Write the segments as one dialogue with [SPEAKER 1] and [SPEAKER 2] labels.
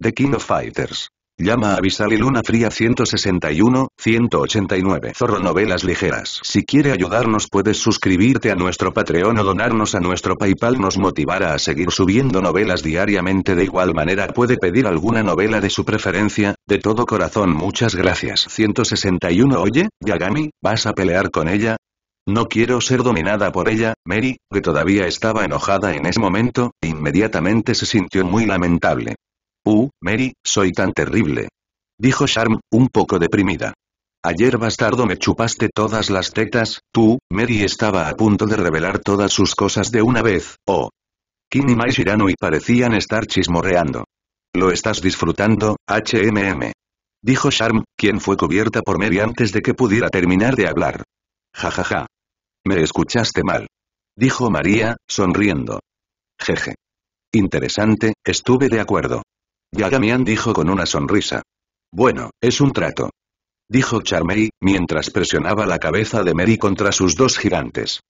[SPEAKER 1] The King of Fighters. Llama a y Luna Fría 161, 189. Zorro Novelas Ligeras. Si quiere ayudarnos puedes suscribirte a nuestro Patreon o donarnos a nuestro Paypal nos motivará a seguir subiendo novelas diariamente de igual manera puede pedir alguna novela de su preferencia, de todo corazón muchas gracias. 161 Oye, Yagami, ¿vas a pelear con ella? No quiero ser dominada por ella, Mary, que todavía estaba enojada en ese momento, e inmediatamente se sintió muy lamentable. Uh, Mary, soy tan terrible. Dijo Sharm, un poco deprimida. Ayer bastardo me chupaste todas las tetas, tú, Mary estaba a punto de revelar todas sus cosas de una vez, oh. Kinima y parecían estar chismorreando. Lo estás disfrutando, HMM. Dijo Sharm, quien fue cubierta por Mary antes de que pudiera terminar de hablar. Ja Ja, ja. Me escuchaste mal. Dijo María, sonriendo. Jeje. Interesante, estuve de acuerdo. Yagamian dijo con una sonrisa. Bueno, es un trato. Dijo Charmey, mientras presionaba la cabeza de Mary contra sus dos gigantes.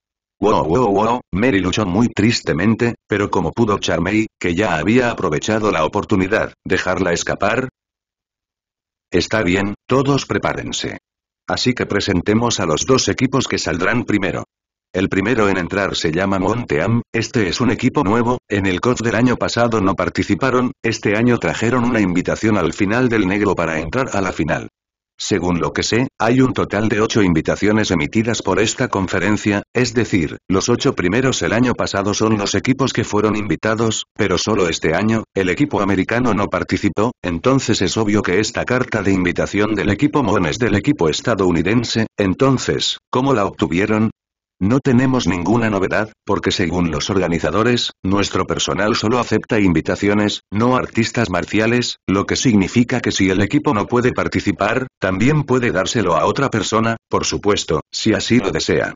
[SPEAKER 1] Wow wow wow, Mary luchó muy tristemente, pero como pudo Charmey, que ya había aprovechado la oportunidad, dejarla escapar. Está bien, todos prepárense. Así que presentemos a los dos equipos que saldrán primero. El primero en entrar se llama Monteam, este es un equipo nuevo, en el coach del año pasado no participaron, este año trajeron una invitación al final del negro para entrar a la final. Según lo que sé, hay un total de ocho invitaciones emitidas por esta conferencia, es decir, los ocho primeros el año pasado son los equipos que fueron invitados, pero solo este año, el equipo americano no participó, entonces es obvio que esta carta de invitación del equipo Mon es del equipo estadounidense, entonces, ¿cómo la obtuvieron? No tenemos ninguna novedad, porque según los organizadores, nuestro personal solo acepta invitaciones, no artistas marciales, lo que significa que si el equipo no puede participar, también puede dárselo a otra persona, por supuesto, si así lo desea.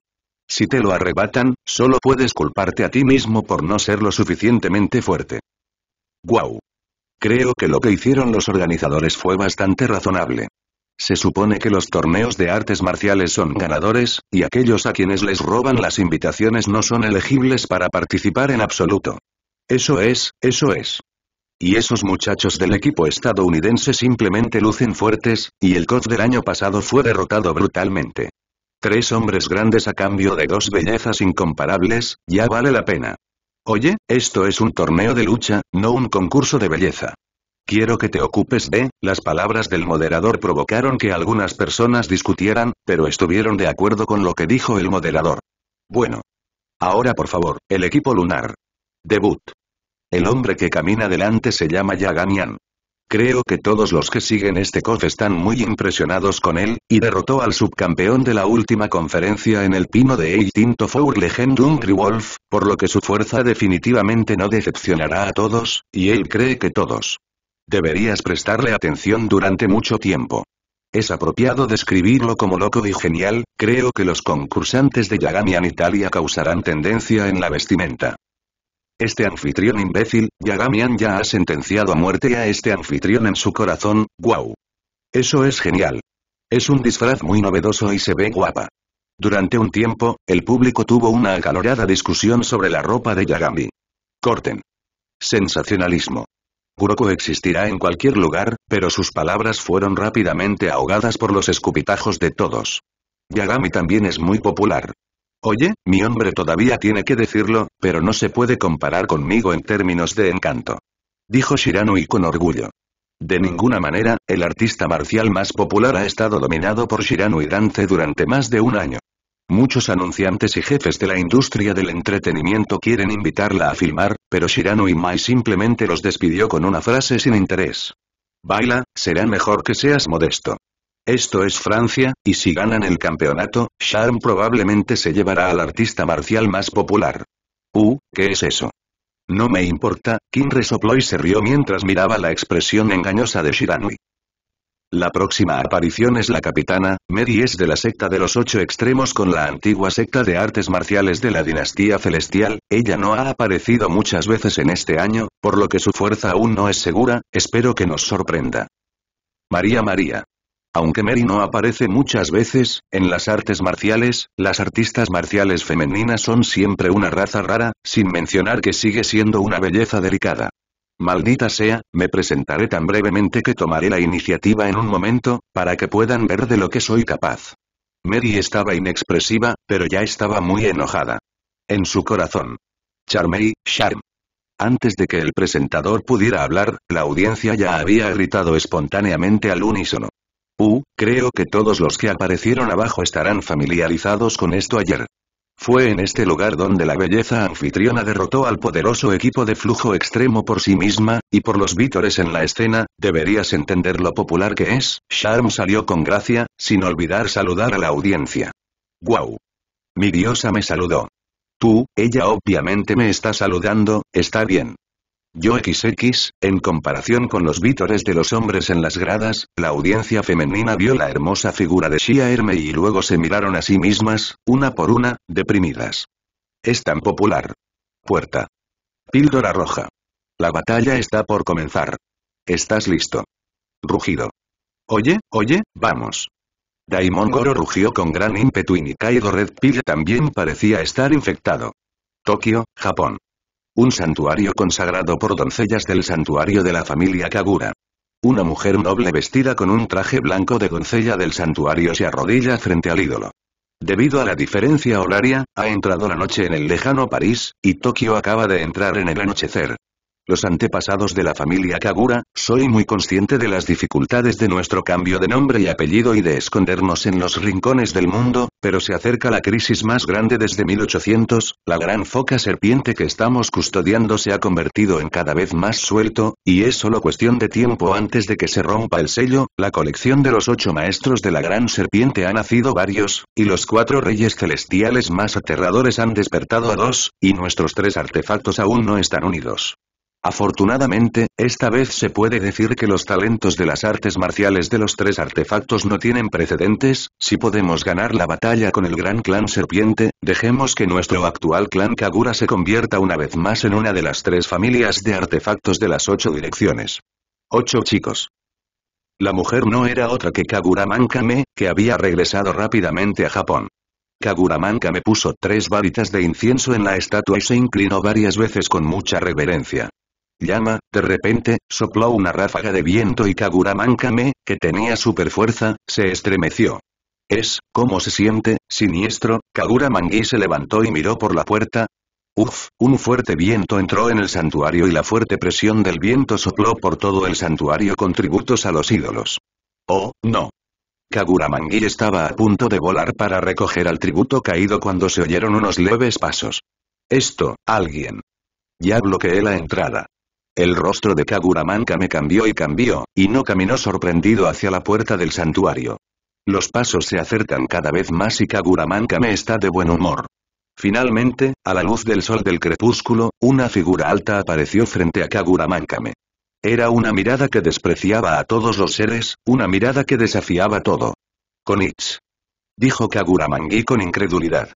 [SPEAKER 1] Si te lo arrebatan, solo puedes culparte a ti mismo por no ser lo suficientemente fuerte. Guau. Creo que lo que hicieron los organizadores fue bastante razonable. Se supone que los torneos de artes marciales son ganadores, y aquellos a quienes les roban las invitaciones no son elegibles para participar en absoluto. Eso es, eso es. Y esos muchachos del equipo estadounidense simplemente lucen fuertes, y el coach del año pasado fue derrotado brutalmente. Tres hombres grandes a cambio de dos bellezas incomparables, ya vale la pena. Oye, esto es un torneo de lucha, no un concurso de belleza. Quiero que te ocupes de, las palabras del moderador provocaron que algunas personas discutieran, pero estuvieron de acuerdo con lo que dijo el moderador. Bueno. Ahora por favor, el equipo lunar. Debut. El hombre que camina delante se llama Yaganian. Creo que todos los que siguen este COF están muy impresionados con él, y derrotó al subcampeón de la última conferencia en el pino de Tinto Four Legendum Wolf, por lo que su fuerza definitivamente no decepcionará a todos, y él cree que todos Deberías prestarle atención durante mucho tiempo. Es apropiado describirlo como loco y genial, creo que los concursantes de Yagami en Italia causarán tendencia en la vestimenta. Este anfitrión imbécil, Yagamian ya ha sentenciado a muerte a este anfitrión en su corazón, wow. Eso es genial. Es un disfraz muy novedoso y se ve guapa. Durante un tiempo, el público tuvo una acalorada discusión sobre la ropa de Yagami. Corten. Sensacionalismo. Kuroko existirá en cualquier lugar, pero sus palabras fueron rápidamente ahogadas por los escupitajos de todos. Yagami también es muy popular. Oye, mi hombre todavía tiene que decirlo, pero no se puede comparar conmigo en términos de encanto. Dijo Shiranui con orgullo. De ninguna manera, el artista marcial más popular ha estado dominado por Shiranui Dance durante más de un año. Muchos anunciantes y jefes de la industria del entretenimiento quieren invitarla a filmar, pero Shirano Mai simplemente los despidió con una frase sin interés. Baila, será mejor que seas modesto. Esto es Francia, y si ganan el campeonato, Sharm probablemente se llevará al artista marcial más popular. Uh, ¿qué es eso? No me importa, Kim resopló y se rió mientras miraba la expresión engañosa de Shiranui. La próxima aparición es la capitana, Mary es de la secta de los ocho extremos con la antigua secta de artes marciales de la dinastía celestial, ella no ha aparecido muchas veces en este año, por lo que su fuerza aún no es segura, espero que nos sorprenda. María María. Aunque Mary no aparece muchas veces, en las artes marciales, las artistas marciales femeninas son siempre una raza rara, sin mencionar que sigue siendo una belleza delicada. Maldita sea, me presentaré tan brevemente que tomaré la iniciativa en un momento, para que puedan ver de lo que soy capaz. Mary estaba inexpresiva, pero ya estaba muy enojada. En su corazón. Charmey, Charm. Antes de que el presentador pudiera hablar, la audiencia ya había gritado espontáneamente al unísono. Uh, creo que todos los que aparecieron abajo estarán familiarizados con esto ayer. Fue en este lugar donde la belleza anfitriona derrotó al poderoso equipo de flujo extremo por sí misma, y por los vítores en la escena, deberías entender lo popular que es, Charm salió con gracia, sin olvidar saludar a la audiencia. ¡Guau! Mi diosa me saludó. Tú, ella obviamente me está saludando, está bien. Yo XX, en comparación con los vítores de los hombres en las gradas, la audiencia femenina vio la hermosa figura de Shia Herme y luego se miraron a sí mismas, una por una, deprimidas. Es tan popular. Puerta. Píldora roja. La batalla está por comenzar. ¿Estás listo? Rugido. Oye, oye, vamos. Daimon Goro rugió con gran ímpetu y Nikaido Red Pill también parecía estar infectado. Tokio, Japón. Un santuario consagrado por doncellas del santuario de la familia Kagura. Una mujer noble vestida con un traje blanco de doncella del santuario se arrodilla frente al ídolo. Debido a la diferencia horaria, ha entrado la noche en el lejano París, y Tokio acaba de entrar en el anochecer los antepasados de la familia Kagura, soy muy consciente de las dificultades de nuestro cambio de nombre y apellido y de escondernos en los rincones del mundo, pero se acerca la crisis más grande desde 1800, la gran foca serpiente que estamos custodiando se ha convertido en cada vez más suelto, y es solo cuestión de tiempo antes de que se rompa el sello, la colección de los ocho maestros de la gran serpiente ha nacido varios, y los cuatro reyes celestiales más aterradores han despertado a dos, y nuestros tres artefactos aún no están unidos. Afortunadamente, esta vez se puede decir que los talentos de las artes marciales de los tres artefactos no tienen precedentes, si podemos ganar la batalla con el gran clan serpiente, dejemos que nuestro actual clan Kagura se convierta una vez más en una de las tres familias de artefactos de las ocho direcciones. Ocho chicos. La mujer no era otra que kagura mankame que había regresado rápidamente a Japón. kagura mankame puso tres varitas de incienso en la estatua y se inclinó varias veces con mucha reverencia. Llama, de repente, sopló una ráfaga de viento y Kagura Mankame, que tenía superfuerza, se estremeció. Es, como se siente, siniestro? Kagura Mangui se levantó y miró por la puerta. Uf, un fuerte viento entró en el santuario y la fuerte presión del viento sopló por todo el santuario con tributos a los ídolos. Oh, no. Kagura Mangui estaba a punto de volar para recoger al tributo caído cuando se oyeron unos leves pasos. Esto, alguien. Ya bloqueé la entrada. El rostro de Kaguramanka me cambió y cambió, y no caminó sorprendido hacia la puerta del santuario. Los pasos se acercan cada vez más y Kaguramanka me está de buen humor. Finalmente, a la luz del sol del crepúsculo, una figura alta apareció frente a Kaguramankame. Era una mirada que despreciaba a todos los seres, una mirada que desafiaba todo. Konich. Dijo Kaguramangi con incredulidad.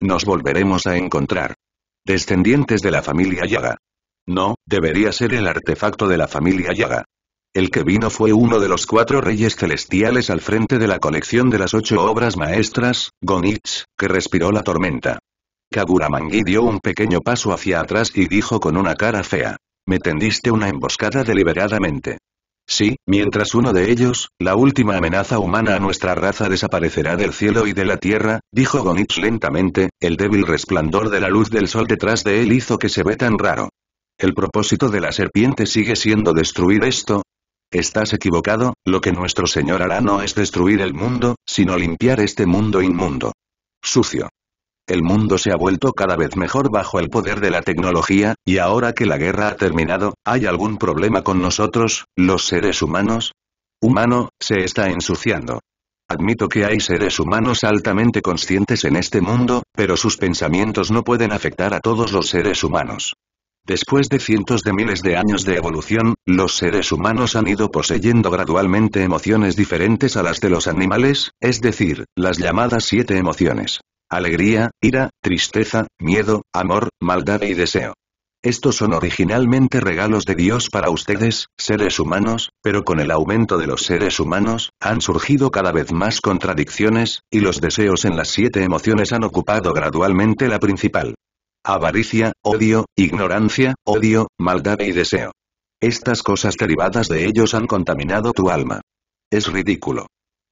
[SPEAKER 1] Nos volveremos a encontrar. Descendientes de la familia Yaga. No, debería ser el artefacto de la familia Yaga. El que vino fue uno de los cuatro reyes celestiales al frente de la colección de las ocho obras maestras, Gonitz, que respiró la tormenta. Kaguramangi dio un pequeño paso hacia atrás y dijo con una cara fea. Me tendiste una emboscada deliberadamente. Sí, mientras uno de ellos, la última amenaza humana a nuestra raza desaparecerá del cielo y de la tierra, dijo Gonitz lentamente, el débil resplandor de la luz del sol detrás de él hizo que se ve tan raro. El propósito de la serpiente sigue siendo destruir esto. Estás equivocado, lo que nuestro Señor hará no es destruir el mundo, sino limpiar este mundo inmundo. Sucio. El mundo se ha vuelto cada vez mejor bajo el poder de la tecnología, y ahora que la guerra ha terminado, ¿hay algún problema con nosotros, los seres humanos? Humano, se está ensuciando. Admito que hay seres humanos altamente conscientes en este mundo, pero sus pensamientos no pueden afectar a todos los seres humanos. Después de cientos de miles de años de evolución, los seres humanos han ido poseyendo gradualmente emociones diferentes a las de los animales, es decir, las llamadas siete emociones. Alegría, ira, tristeza, miedo, amor, maldad y deseo. Estos son originalmente regalos de Dios para ustedes, seres humanos, pero con el aumento de los seres humanos, han surgido cada vez más contradicciones, y los deseos en las siete emociones han ocupado gradualmente la principal avaricia, odio, ignorancia, odio, maldad y deseo. Estas cosas derivadas de ellos han contaminado tu alma. Es ridículo.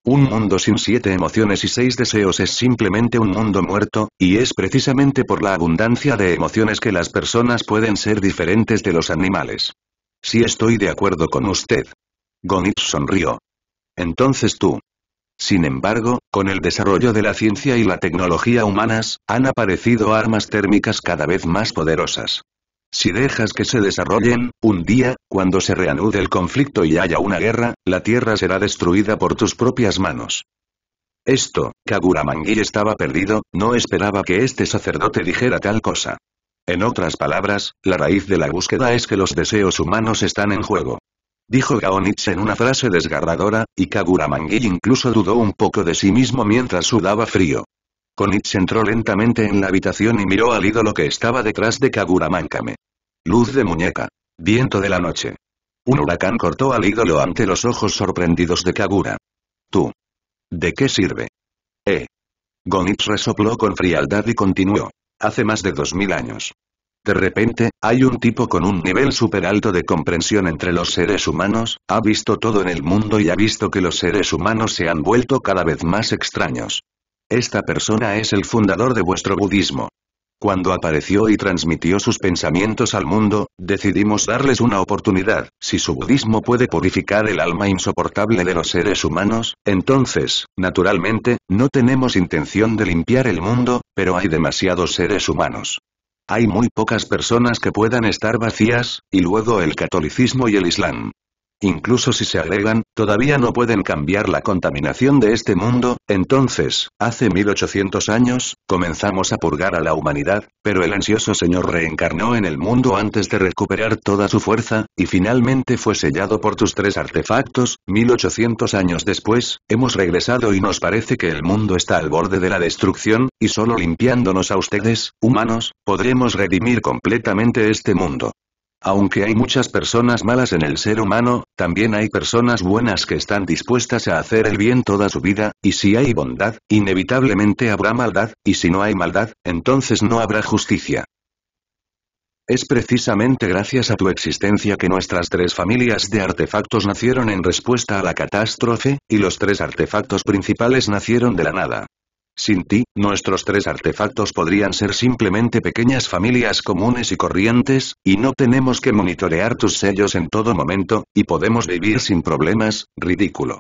[SPEAKER 1] Un mundo sin siete emociones y seis deseos es simplemente un mundo muerto, y es precisamente por la abundancia de emociones que las personas pueden ser diferentes de los animales. Si sí estoy de acuerdo con usted. Gonitz sonrió. Entonces tú, sin embargo, con el desarrollo de la ciencia y la tecnología humanas, han aparecido armas térmicas cada vez más poderosas. Si dejas que se desarrollen, un día, cuando se reanude el conflicto y haya una guerra, la Tierra será destruida por tus propias manos. Esto, Kagura estaba perdido, no esperaba que este sacerdote dijera tal cosa. En otras palabras, la raíz de la búsqueda es que los deseos humanos están en juego dijo Gaonitz en una frase desgarradora, y Kagura incluso dudó un poco de sí mismo mientras sudaba frío. Gonitz entró lentamente en la habitación y miró al ídolo que estaba detrás de Kagura Luz de muñeca. Viento de la noche. Un huracán cortó al ídolo ante los ojos sorprendidos de Kagura. Tú. ¿De qué sirve? Eh. Gonitz resopló con frialdad y continuó. Hace más de dos mil años. De repente, hay un tipo con un nivel super alto de comprensión entre los seres humanos, ha visto todo en el mundo y ha visto que los seres humanos se han vuelto cada vez más extraños. Esta persona es el fundador de vuestro budismo. Cuando apareció y transmitió sus pensamientos al mundo, decidimos darles una oportunidad. Si su budismo puede purificar el alma insoportable de los seres humanos, entonces, naturalmente, no tenemos intención de limpiar el mundo, pero hay demasiados seres humanos. Hay muy pocas personas que puedan estar vacías, y luego el catolicismo y el islam. Incluso si se agregan, todavía no pueden cambiar la contaminación de este mundo, entonces, hace 1800 años, comenzamos a purgar a la humanidad, pero el ansioso señor reencarnó en el mundo antes de recuperar toda su fuerza, y finalmente fue sellado por tus tres artefactos, 1800 años después, hemos regresado y nos parece que el mundo está al borde de la destrucción, y solo limpiándonos a ustedes, humanos, podremos redimir completamente este mundo. Aunque hay muchas personas malas en el ser humano, también hay personas buenas que están dispuestas a hacer el bien toda su vida, y si hay bondad, inevitablemente habrá maldad, y si no hay maldad, entonces no habrá justicia. Es precisamente gracias a tu existencia que nuestras tres familias de artefactos nacieron en respuesta a la catástrofe, y los tres artefactos principales nacieron de la nada. Sin ti, nuestros tres artefactos podrían ser simplemente pequeñas familias comunes y corrientes, y no tenemos que monitorear tus sellos en todo momento, y podemos vivir sin problemas, ridículo.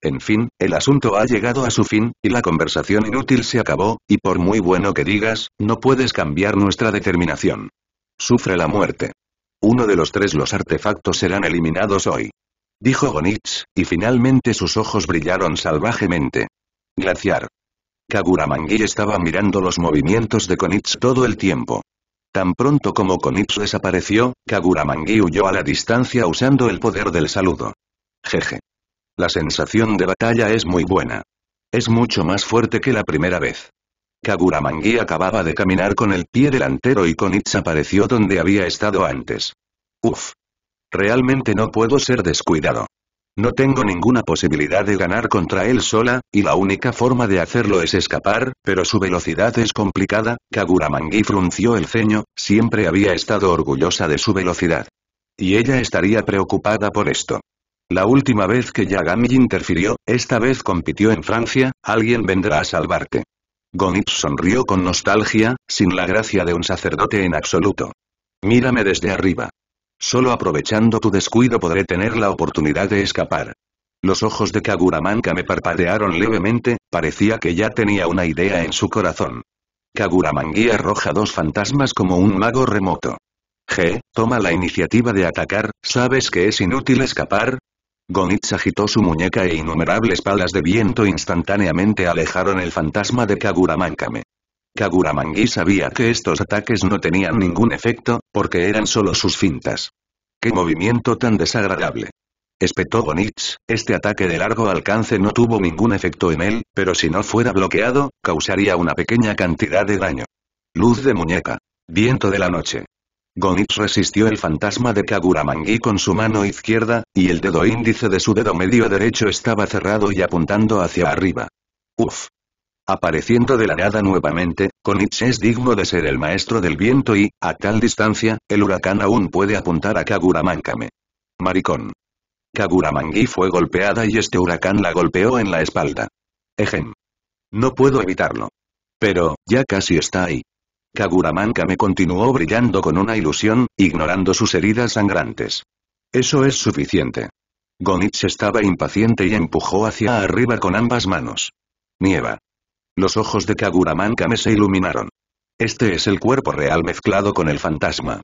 [SPEAKER 1] En fin, el asunto ha llegado a su fin, y la conversación inútil se acabó, y por muy bueno que digas, no puedes cambiar nuestra determinación. Sufre la muerte. Uno de los tres los artefactos serán eliminados hoy. Dijo Gonitz, y finalmente sus ojos brillaron salvajemente. Glaciar. Kaguramangi estaba mirando los movimientos de Konitz todo el tiempo. Tan pronto como Konitz desapareció, Kaguramangi huyó a la distancia usando el poder del saludo. Jeje. La sensación de batalla es muy buena. Es mucho más fuerte que la primera vez. Kaguramangi acababa de caminar con el pie delantero y Konitz apareció donde había estado antes. Uf. Realmente no puedo ser descuidado. No tengo ninguna posibilidad de ganar contra él sola, y la única forma de hacerlo es escapar, pero su velocidad es complicada, Kaguramangui frunció el ceño, siempre había estado orgullosa de su velocidad. Y ella estaría preocupada por esto. La última vez que Yagami interfirió, esta vez compitió en Francia, alguien vendrá a salvarte. Gonitz sonrió con nostalgia, sin la gracia de un sacerdote en absoluto. Mírame desde arriba. Solo aprovechando tu descuido podré tener la oportunidad de escapar. Los ojos de Kaguramanka me parpadearon levemente, parecía que ya tenía una idea en su corazón. Kaguramangui arroja dos fantasmas como un mago remoto. G, toma la iniciativa de atacar, ¿sabes que es inútil escapar? Gonitz agitó su muñeca e innumerables palas de viento instantáneamente alejaron el fantasma de Kaguramankame. Kaguramangui sabía que estos ataques no tenían ningún efecto, porque eran solo sus fintas. ¡Qué movimiento tan desagradable! Espetó Gonitz, este ataque de largo alcance no tuvo ningún efecto en él, pero si no fuera bloqueado, causaría una pequeña cantidad de daño. Luz de muñeca. Viento de la noche. Gonitz resistió el fantasma de kaguramangui con su mano izquierda, y el dedo índice de su dedo medio derecho estaba cerrado y apuntando hacia arriba. Uf, apareciendo de la nada nuevamente, Konitz es digno de ser el maestro del viento y, a tal distancia, el huracán aún puede apuntar a Kaguramankame. Maricón. Kaguramangi fue golpeada y este huracán la golpeó en la espalda. Ejem. No puedo evitarlo. Pero, ya casi está ahí. Kaguramankame continuó brillando con una ilusión, ignorando sus heridas sangrantes. Eso es suficiente. Gonitz estaba impaciente y empujó hacia arriba con ambas manos. Nieva. Los ojos de Kaguraman Kame se iluminaron. Este es el cuerpo real mezclado con el fantasma.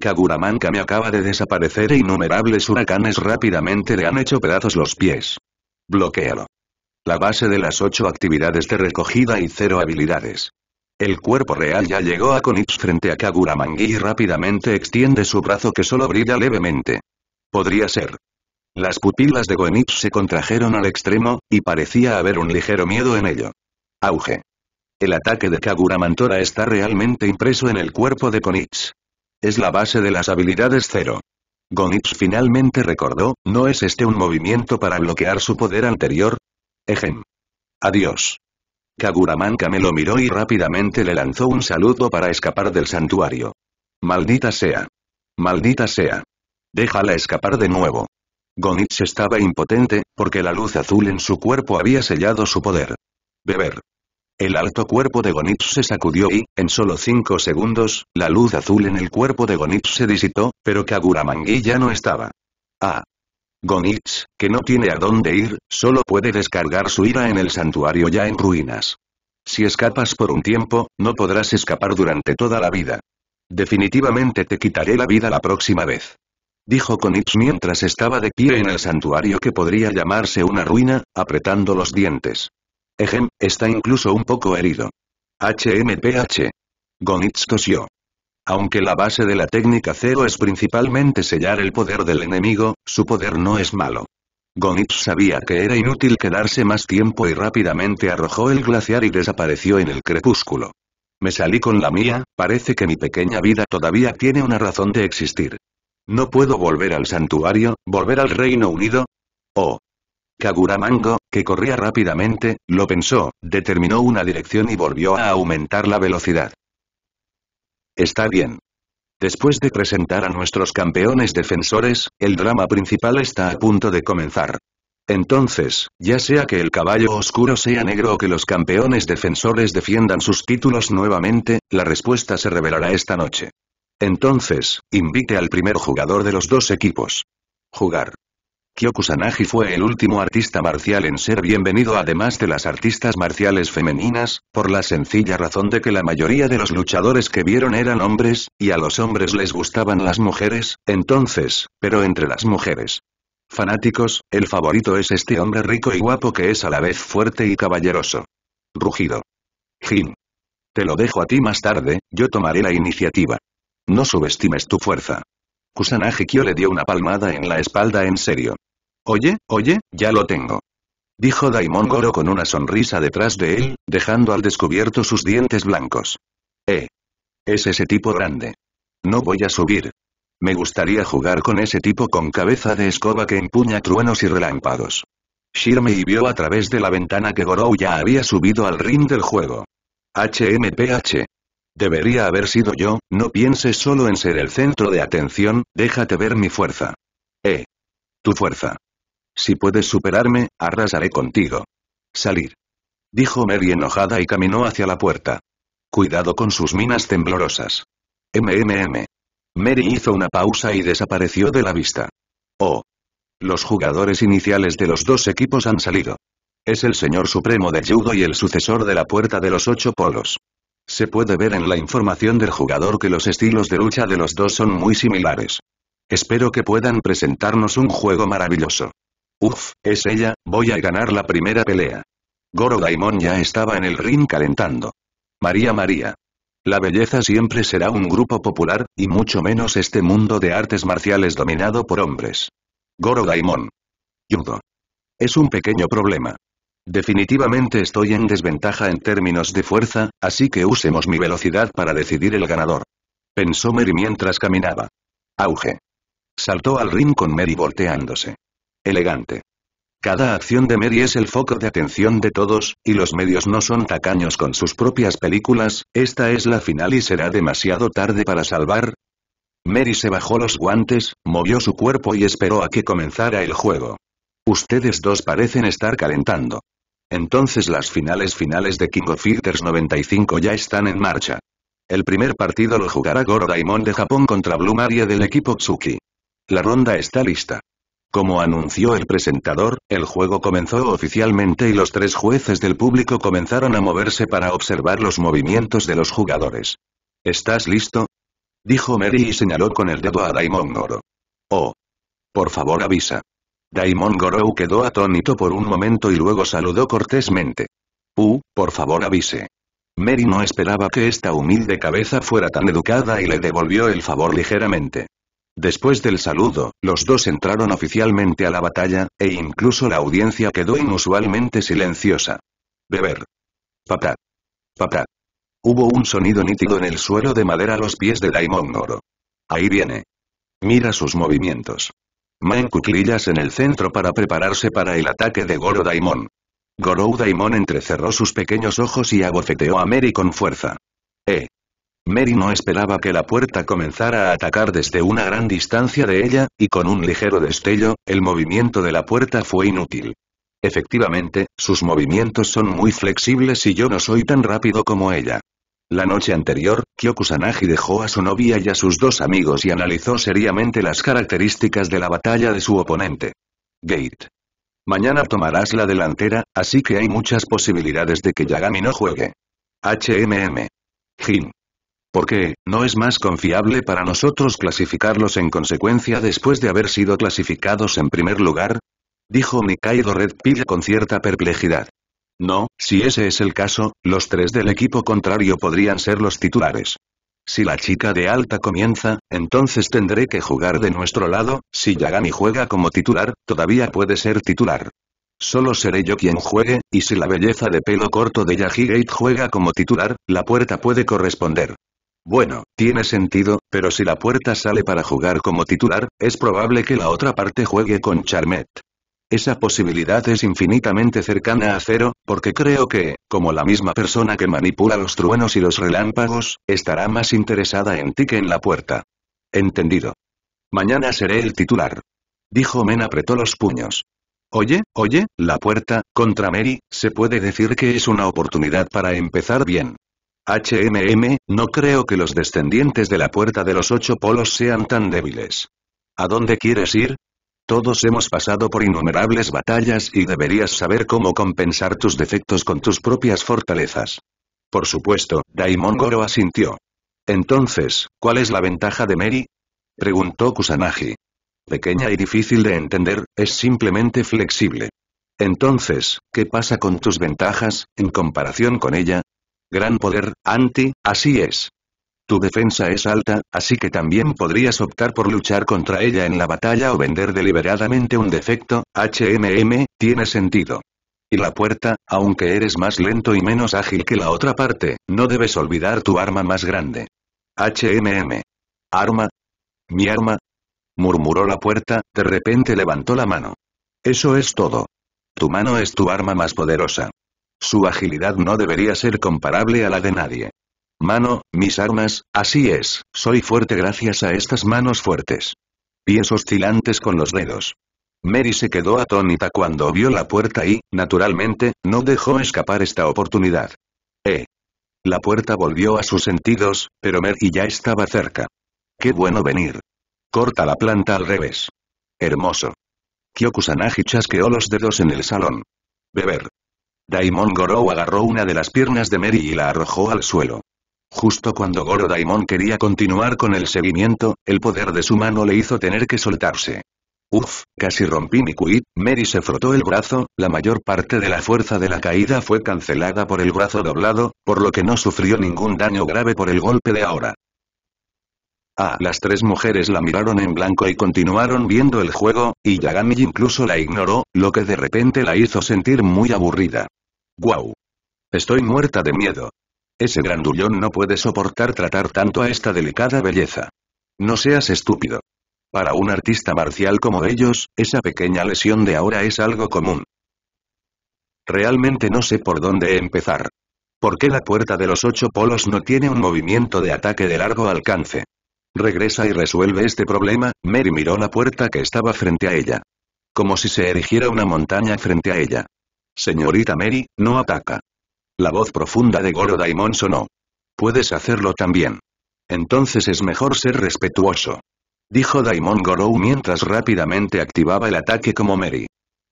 [SPEAKER 1] Kaguraman me acaba de desaparecer e innumerables huracanes rápidamente le han hecho pedazos los pies. Bloquealo. La base de las ocho actividades de recogida y cero habilidades. El cuerpo real ya llegó a Konits frente a kaguramangui y rápidamente extiende su brazo que solo brilla levemente. Podría ser. Las pupilas de Konits se contrajeron al extremo, y parecía haber un ligero miedo en ello. Auge. El ataque de Kaguramantora está realmente impreso en el cuerpo de Konitz. Es la base de las habilidades cero. Gonix finalmente recordó, ¿no es este un movimiento para bloquear su poder anterior? Ejem. Adiós. Kaguramanka me lo miró y rápidamente le lanzó un saludo para escapar del santuario. Maldita sea. Maldita sea. Déjala escapar de nuevo. Gonix estaba impotente, porque la luz azul en su cuerpo había sellado su poder beber. El alto cuerpo de Gonitz se sacudió y, en solo cinco segundos, la luz azul en el cuerpo de Gonitz se disitó, pero Kaguramangi ya no estaba. Ah. Gonitz, que no tiene a dónde ir, solo puede descargar su ira en el santuario ya en ruinas. Si escapas por un tiempo, no podrás escapar durante toda la vida. Definitivamente te quitaré la vida la próxima vez. Dijo Gonitz mientras estaba de pie en el santuario que podría llamarse una ruina, apretando los dientes. Ejem, está incluso un poco herido. HMPH. Gonitz tosió. Aunque la base de la técnica cero es principalmente sellar el poder del enemigo, su poder no es malo. Gonitz sabía que era inútil quedarse más tiempo y rápidamente arrojó el glaciar y desapareció en el crepúsculo. Me salí con la mía, parece que mi pequeña vida todavía tiene una razón de existir. No puedo volver al santuario, volver al Reino Unido. Oh, Kaguramango, que corría rápidamente, lo pensó, determinó una dirección y volvió a aumentar la velocidad. Está bien. Después de presentar a nuestros campeones defensores, el drama principal está a punto de comenzar. Entonces, ya sea que el caballo oscuro sea negro o que los campeones defensores defiendan sus títulos nuevamente, la respuesta se revelará esta noche. Entonces, invite al primer jugador de los dos equipos. Jugar. Kyokusanagi fue el último artista marcial en ser bienvenido además de las artistas marciales femeninas, por la sencilla razón de que la mayoría de los luchadores que vieron eran hombres, y a los hombres les gustaban las mujeres, entonces, pero entre las mujeres. Fanáticos, el favorito es este hombre rico y guapo que es a la vez fuerte y caballeroso. Rugido. Jin. Te lo dejo a ti más tarde, yo tomaré la iniciativa. No subestimes tu fuerza. Kusanagi Kyo le dio una palmada en la espalda en serio. Oye, oye, ya lo tengo. Dijo Daimon Goro con una sonrisa detrás de él, dejando al descubierto sus dientes blancos. Eh. Es ese tipo grande. No voy a subir. Me gustaría jugar con ese tipo con cabeza de escoba que empuña truenos y relámpagos. y vio a través de la ventana que Goro ya había subido al ring del juego. HMPH. Debería haber sido yo, no pienses solo en ser el centro de atención, déjate ver mi fuerza. Eh. Tu fuerza. Si puedes superarme, arrasaré contigo. Salir. Dijo Mary enojada y caminó hacia la puerta. Cuidado con sus minas temblorosas. MMM. Mary hizo una pausa y desapareció de la vista. Oh. Los jugadores iniciales de los dos equipos han salido. Es el señor supremo de judo y el sucesor de la puerta de los ocho polos. Se puede ver en la información del jugador que los estilos de lucha de los dos son muy similares. Espero que puedan presentarnos un juego maravilloso. Uf, es ella, voy a ganar la primera pelea. Goro Daimon ya estaba en el ring calentando. María María. La belleza siempre será un grupo popular, y mucho menos este mundo de artes marciales dominado por hombres. Goro Daimon. Judo. Es un pequeño problema. Definitivamente estoy en desventaja en términos de fuerza, así que usemos mi velocidad para decidir el ganador. Pensó Mary mientras caminaba. Auge. Saltó al ring con Mary volteándose. Elegante. Cada acción de Mary es el foco de atención de todos, y los medios no son tacaños con sus propias películas, esta es la final y será demasiado tarde para salvar. Mary se bajó los guantes, movió su cuerpo y esperó a que comenzara el juego. Ustedes dos parecen estar calentando. Entonces las finales finales de King of Fighters 95 ya están en marcha. El primer partido lo jugará Goro Daimon de Japón contra Blue Maria del equipo Tsuki. La ronda está lista. Como anunció el presentador, el juego comenzó oficialmente y los tres jueces del público comenzaron a moverse para observar los movimientos de los jugadores. ¿Estás listo? Dijo Mary y señaló con el dedo a Daimon Goro. Oh. Por favor avisa. Daimon Goro quedó atónito por un momento y luego saludó cortésmente. Uh, por favor avise. Mary no esperaba que esta humilde cabeza fuera tan educada y le devolvió el favor ligeramente. Después del saludo, los dos entraron oficialmente a la batalla, e incluso la audiencia quedó inusualmente silenciosa. Beber. Papá. Papá. Hubo un sonido nítido en el suelo de madera a los pies de Daimon Goro. Ahí viene. Mira sus movimientos. Ma cuclillas en el centro para prepararse para el ataque de Goro Daimon. Goro Daimon entrecerró sus pequeños ojos y abofeteó a Mary con fuerza. Eh. Mary no esperaba que la puerta comenzara a atacar desde una gran distancia de ella, y con un ligero destello, el movimiento de la puerta fue inútil. Efectivamente, sus movimientos son muy flexibles y yo no soy tan rápido como ella. La noche anterior, Kyokusanagi dejó a su novia y a sus dos amigos y analizó seriamente las características de la batalla de su oponente. Gate. Mañana tomarás la delantera, así que hay muchas posibilidades de que Yagami no juegue. HMM. Jin porque, no es más confiable para nosotros clasificarlos en consecuencia después de haber sido clasificados en primer lugar? Dijo Mikaido Red Pill con cierta perplejidad. No, si ese es el caso, los tres del equipo contrario podrían ser los titulares. Si la chica de alta comienza, entonces tendré que jugar de nuestro lado, si Yagami juega como titular, todavía puede ser titular. Solo seré yo quien juegue, y si la belleza de pelo corto de Yagigate juega como titular, la puerta puede corresponder. Bueno, tiene sentido, pero si la puerta sale para jugar como titular, es probable que la otra parte juegue con Charmet. Esa posibilidad es infinitamente cercana a cero, porque creo que, como la misma persona que manipula los truenos y los relámpagos, estará más interesada en ti que en la puerta. Entendido. Mañana seré el titular. Dijo Men apretó los puños. Oye, oye, la puerta, contra Mary, se puede decir que es una oportunidad para empezar bien. HMM, no creo que los descendientes de la Puerta de los Ocho Polos sean tan débiles. ¿A dónde quieres ir? Todos hemos pasado por innumerables batallas y deberías saber cómo compensar tus defectos con tus propias fortalezas. Por supuesto, Daimon Goro asintió. Entonces, ¿cuál es la ventaja de Mary? Preguntó Kusanagi. Pequeña y difícil de entender, es simplemente flexible. Entonces, ¿qué pasa con tus ventajas, en comparación con ella? gran poder, Anti, así es. Tu defensa es alta, así que también podrías optar por luchar contra ella en la batalla o vender deliberadamente un defecto, HMM, tiene sentido. Y la puerta, aunque eres más lento y menos ágil que la otra parte, no debes olvidar tu arma más grande. HMM. ¿Arma? ¿Mi arma? murmuró la puerta, de repente levantó la mano. Eso es todo. Tu mano es tu arma más poderosa. Su agilidad no debería ser comparable a la de nadie. Mano, mis armas, así es, soy fuerte gracias a estas manos fuertes. Pies oscilantes con los dedos. Mary se quedó atónita cuando vio la puerta y, naturalmente, no dejó escapar esta oportunidad. Eh. La puerta volvió a sus sentidos, pero Mary ya estaba cerca. Qué bueno venir. Corta la planta al revés. Hermoso. Kyokusanagi chasqueó los dedos en el salón. Beber. Daimon Goro agarró una de las piernas de Mary y la arrojó al suelo. Justo cuando Goro Daimon quería continuar con el seguimiento, el poder de su mano le hizo tener que soltarse. Uf, casi rompí mi cuit. Mary se frotó el brazo, la mayor parte de la fuerza de la caída fue cancelada por el brazo doblado, por lo que no sufrió ningún daño grave por el golpe de ahora. Ah, las tres mujeres la miraron en blanco y continuaron viendo el juego, y Yagami incluso la ignoró, lo que de repente la hizo sentir muy aburrida. ¡Guau! Estoy muerta de miedo. Ese grandullón no puede soportar tratar tanto a esta delicada belleza. No seas estúpido. Para un artista marcial como ellos, esa pequeña lesión de ahora es algo común. Realmente no sé por dónde empezar. ¿Por qué la puerta de los ocho polos no tiene un movimiento de ataque de largo alcance? Regresa y resuelve este problema, Mary miró la puerta que estaba frente a ella. Como si se erigiera una montaña frente a ella. Señorita Mary, no ataca. La voz profunda de Goro Daimon sonó. Puedes hacerlo también. Entonces es mejor ser respetuoso. Dijo Daimon Goro mientras rápidamente activaba el ataque como Mary.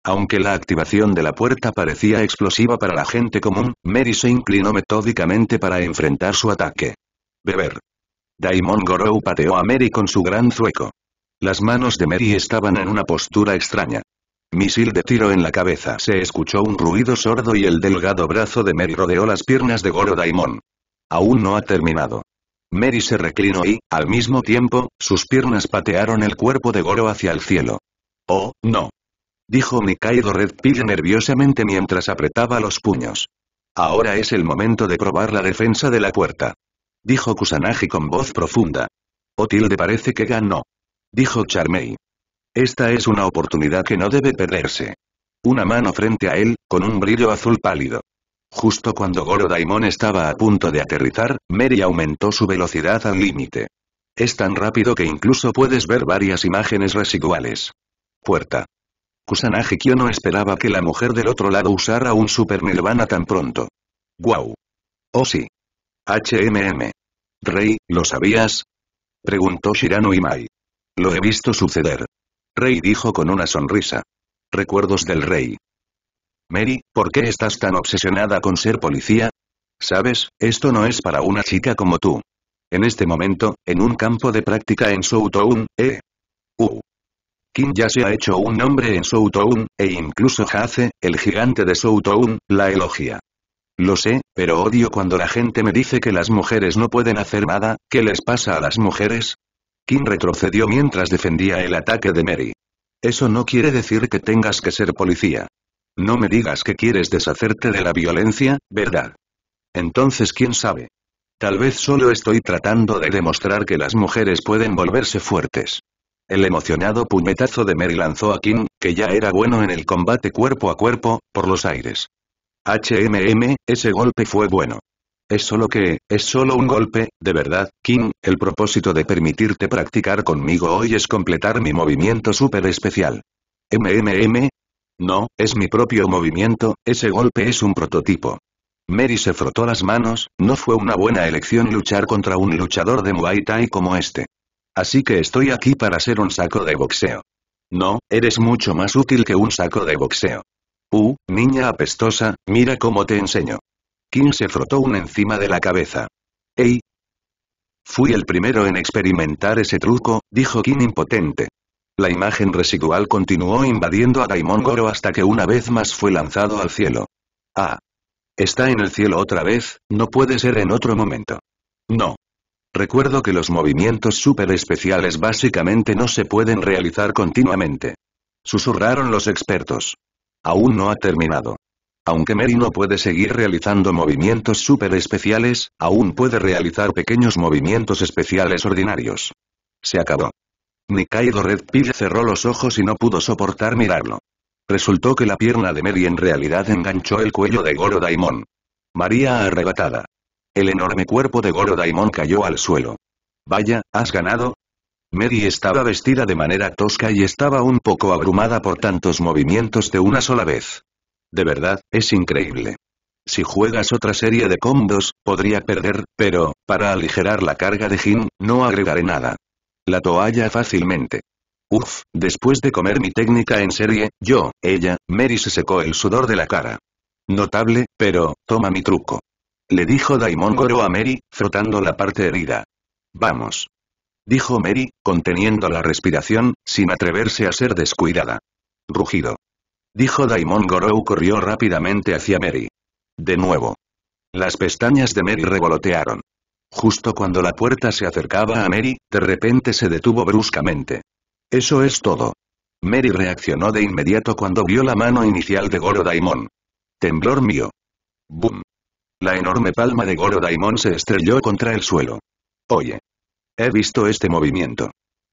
[SPEAKER 1] Aunque la activación de la puerta parecía explosiva para la gente común, Mary se inclinó metódicamente para enfrentar su ataque. Beber. Daimon Goro pateó a Mary con su gran zueco. Las manos de Mary estaban en una postura extraña. Misil de tiro en la cabeza. Se escuchó un ruido sordo y el delgado brazo de Mary rodeó las piernas de Goro Daimon. Aún no ha terminado. Mary se reclinó y, al mismo tiempo, sus piernas patearon el cuerpo de Goro hacia el cielo. Oh, no. Dijo Mikaido Red nerviosamente mientras apretaba los puños. Ahora es el momento de probar la defensa de la puerta. Dijo Kusanagi con voz profunda. Otilde parece que ganó. Dijo Charmey. Esta es una oportunidad que no debe perderse. Una mano frente a él, con un brillo azul pálido. Justo cuando Goro Daimon estaba a punto de aterrizar, Mary aumentó su velocidad al límite. Es tan rápido que incluso puedes ver varias imágenes residuales. Puerta. Kusanagi Kyo no esperaba que la mujer del otro lado usara un super nirvana tan pronto. Guau. Oh sí. HMM. Rey, ¿lo sabías? Preguntó Shirano Imai. Lo he visto suceder. Rey dijo con una sonrisa. Recuerdos del rey. Mary, ¿por qué estás tan obsesionada con ser policía? Sabes, esto no es para una chica como tú. En este momento, en un campo de práctica en Soutoun, eh. Uh. Kim ya se ha hecho un nombre en Soutown, e incluso Hace, el gigante de Soutoun, la elogia. Lo sé, pero odio cuando la gente me dice que las mujeres no pueden hacer nada, ¿qué les pasa a las mujeres? Kim retrocedió mientras defendía el ataque de Mary. Eso no quiere decir que tengas que ser policía. No me digas que quieres deshacerte de la violencia, ¿verdad? Entonces quién sabe. Tal vez solo estoy tratando de demostrar que las mujeres pueden volverse fuertes. El emocionado puñetazo de Mary lanzó a Kim, que ya era bueno en el combate cuerpo a cuerpo, por los aires. HMM, ese golpe fue bueno. Es solo que, es solo un golpe, de verdad, Kim, el propósito de permitirte practicar conmigo hoy es completar mi movimiento súper especial. MMM. No, es mi propio movimiento, ese golpe es un prototipo. Mary se frotó las manos, no fue una buena elección luchar contra un luchador de Muay Thai como este. Así que estoy aquí para ser un saco de boxeo. No, eres mucho más útil que un saco de boxeo. Uh, niña apestosa, mira cómo te enseño. Kim se frotó una encima de la cabeza. ¡Ey! Fui el primero en experimentar ese truco, dijo Kim impotente. La imagen residual continuó invadiendo a Daimon Goro hasta que una vez más fue lanzado al cielo. Ah. Está en el cielo otra vez, no puede ser en otro momento. No. Recuerdo que los movimientos super especiales básicamente no se pueden realizar continuamente. Susurraron los expertos. Aún no ha terminado. Aunque Mary no puede seguir realizando movimientos súper especiales, aún puede realizar pequeños movimientos especiales ordinarios. Se acabó. Nikaido Red Pill cerró los ojos y no pudo soportar mirarlo. Resultó que la pierna de Mary en realidad enganchó el cuello de Goro Daimon. María arrebatada. El enorme cuerpo de Goro Daimon cayó al suelo. Vaya, has ganado, Mary estaba vestida de manera tosca y estaba un poco abrumada por tantos movimientos de una sola vez. De verdad, es increíble. Si juegas otra serie de combos, podría perder, pero, para aligerar la carga de Jin, no agregaré nada. La toalla fácilmente. Uf, después de comer mi técnica en serie, yo, ella, Mary se secó el sudor de la cara. Notable, pero, toma mi truco. Le dijo Daimon Goro a Mary, frotando la parte herida. Vamos. Dijo Mary, conteniendo la respiración, sin atreverse a ser descuidada. Rugido dijo Daimon Gorou corrió rápidamente hacia Mary. De nuevo. Las pestañas de Mary revolotearon. Justo cuando la puerta se acercaba a Mary, de repente se detuvo bruscamente. Eso es todo. Mary reaccionó de inmediato cuando vio la mano inicial de Goro Daimon. Temblor mío. Boom. La enorme palma de Goro Daimon se estrelló contra el suelo. Oye. He visto este movimiento.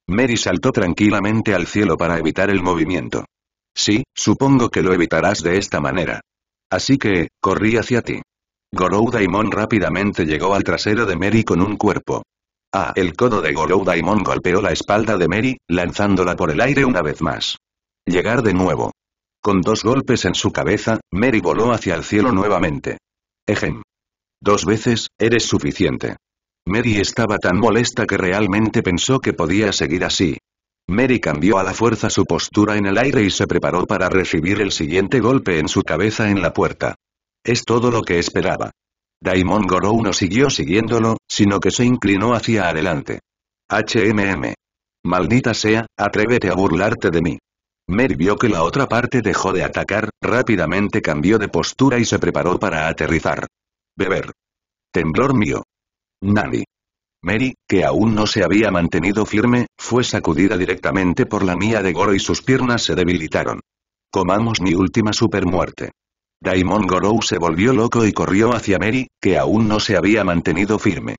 [SPEAKER 1] Mary saltó tranquilamente al cielo para evitar el movimiento. Sí, supongo que lo evitarás de esta manera. Así que, corrí hacia ti. Gorou Daimon rápidamente llegó al trasero de Mary con un cuerpo. Ah, el codo de Gorou Daimon golpeó la espalda de Mary, lanzándola por el aire una vez más. Llegar de nuevo. Con dos golpes en su cabeza, Mary voló hacia el cielo nuevamente. Ejem. Dos veces, eres suficiente. Mary estaba tan molesta que realmente pensó que podía seguir así, Mary cambió a la fuerza su postura en el aire y se preparó para recibir el siguiente golpe en su cabeza en la puerta. Es todo lo que esperaba. Daimon Gorou no siguió siguiéndolo, sino que se inclinó hacia adelante. HMM. Maldita sea, atrévete a burlarte de mí. Mary vio que la otra parte dejó de atacar, rápidamente cambió de postura y se preparó para aterrizar. Beber. Temblor mío. Nani. Mary, que aún no se había mantenido firme, fue sacudida directamente por la mía de Goro y sus piernas se debilitaron. Comamos mi última supermuerte. Daimon Goro se volvió loco y corrió hacia Mary, que aún no se había mantenido firme.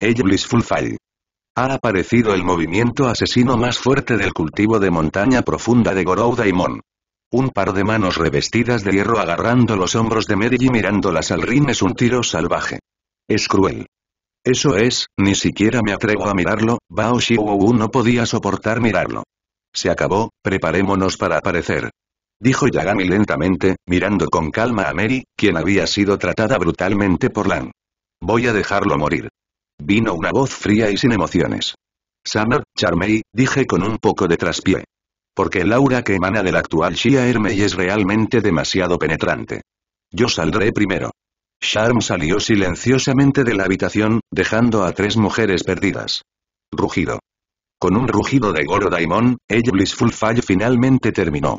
[SPEAKER 1] Ella Blissful Ha aparecido el movimiento asesino más fuerte del cultivo de montaña profunda de Gorou Daimon. Un par de manos revestidas de hierro agarrando los hombros de Mary y mirándolas al rin es un tiro salvaje. Es cruel. Eso es, ni siquiera me atrevo a mirarlo, Bao Wu no podía soportar mirarlo. Se acabó, preparémonos para aparecer. Dijo Yagami lentamente, mirando con calma a Mary, quien había sido tratada brutalmente por Lan. Voy a dejarlo morir. Vino una voz fría y sin emociones. Summer, Charmei, dije con un poco de traspié. Porque el aura que emana del actual Shia Hermei es realmente demasiado penetrante. Yo saldré primero. Sharm salió silenciosamente de la habitación, dejando a tres mujeres perdidas. Rugido. Con un rugido de Goro Daimon, el Blissful Fall finalmente terminó.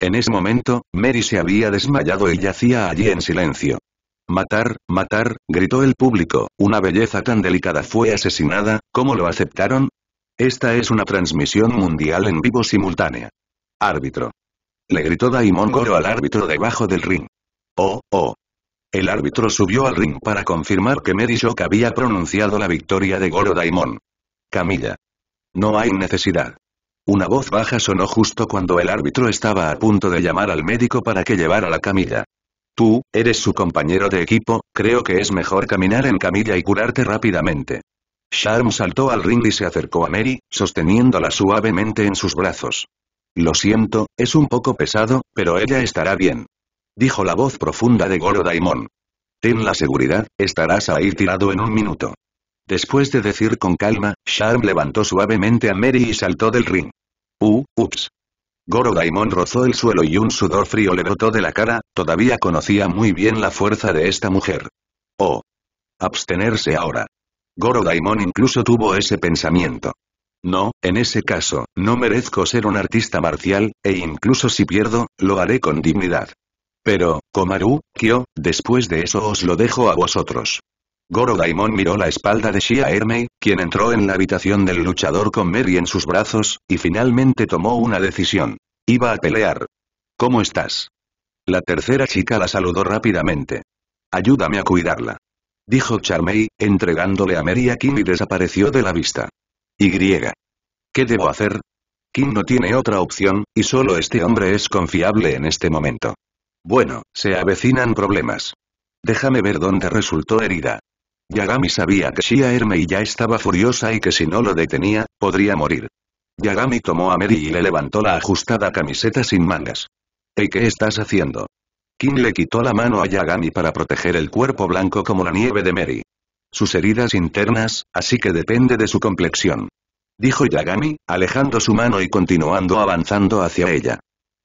[SPEAKER 1] En ese momento, Mary se había desmayado y yacía allí en silencio. Matar, matar, gritó el público, una belleza tan delicada fue asesinada, ¿cómo lo aceptaron? Esta es una transmisión mundial en vivo simultánea. Árbitro. Le gritó Daimon Goro al árbitro debajo del ring. Oh, oh, el árbitro subió al ring para confirmar que Shock había pronunciado la victoria de Goro Daimon. Camilla. No hay necesidad. Una voz baja sonó justo cuando el árbitro estaba a punto de llamar al médico para que llevara la camilla. Tú, eres su compañero de equipo, creo que es mejor caminar en camilla y curarte rápidamente. Charm saltó al ring y se acercó a Mary, sosteniéndola suavemente en sus brazos. Lo siento, es un poco pesado, pero ella estará bien. Dijo la voz profunda de Goro Daimon. Ten la seguridad, estarás ahí tirado en un minuto. Después de decir con calma, Charm levantó suavemente a Mary y saltó del ring. Uh, ups. Goro Daimon rozó el suelo y un sudor frío le brotó de la cara, todavía conocía muy bien la fuerza de esta mujer. Oh. Abstenerse ahora. Goro Daimon incluso tuvo ese pensamiento. No, en ese caso, no merezco ser un artista marcial, e incluso si pierdo, lo haré con dignidad. Pero, Komaru, Kyo, después de eso os lo dejo a vosotros. Goro Daimon miró la espalda de Shia Hermei, quien entró en la habitación del luchador con Mary en sus brazos, y finalmente tomó una decisión. Iba a pelear. ¿Cómo estás? La tercera chica la saludó rápidamente. Ayúdame a cuidarla. Dijo Charmei, entregándole a Mary a Kim y desapareció de la vista. Y. ¿Qué debo hacer? Kim no tiene otra opción, y solo este hombre es confiable en este momento. Bueno, se avecinan problemas. Déjame ver dónde resultó herida. Yagami sabía que Shia y ya estaba furiosa y que si no lo detenía, podría morir. Yagami tomó a Mary y le levantó la ajustada camiseta sin mangas. ¿Y qué estás haciendo? Kim le quitó la mano a Yagami para proteger el cuerpo blanco como la nieve de Mary. Sus heridas internas, así que depende de su complexión. Dijo Yagami, alejando su mano y continuando avanzando hacia ella.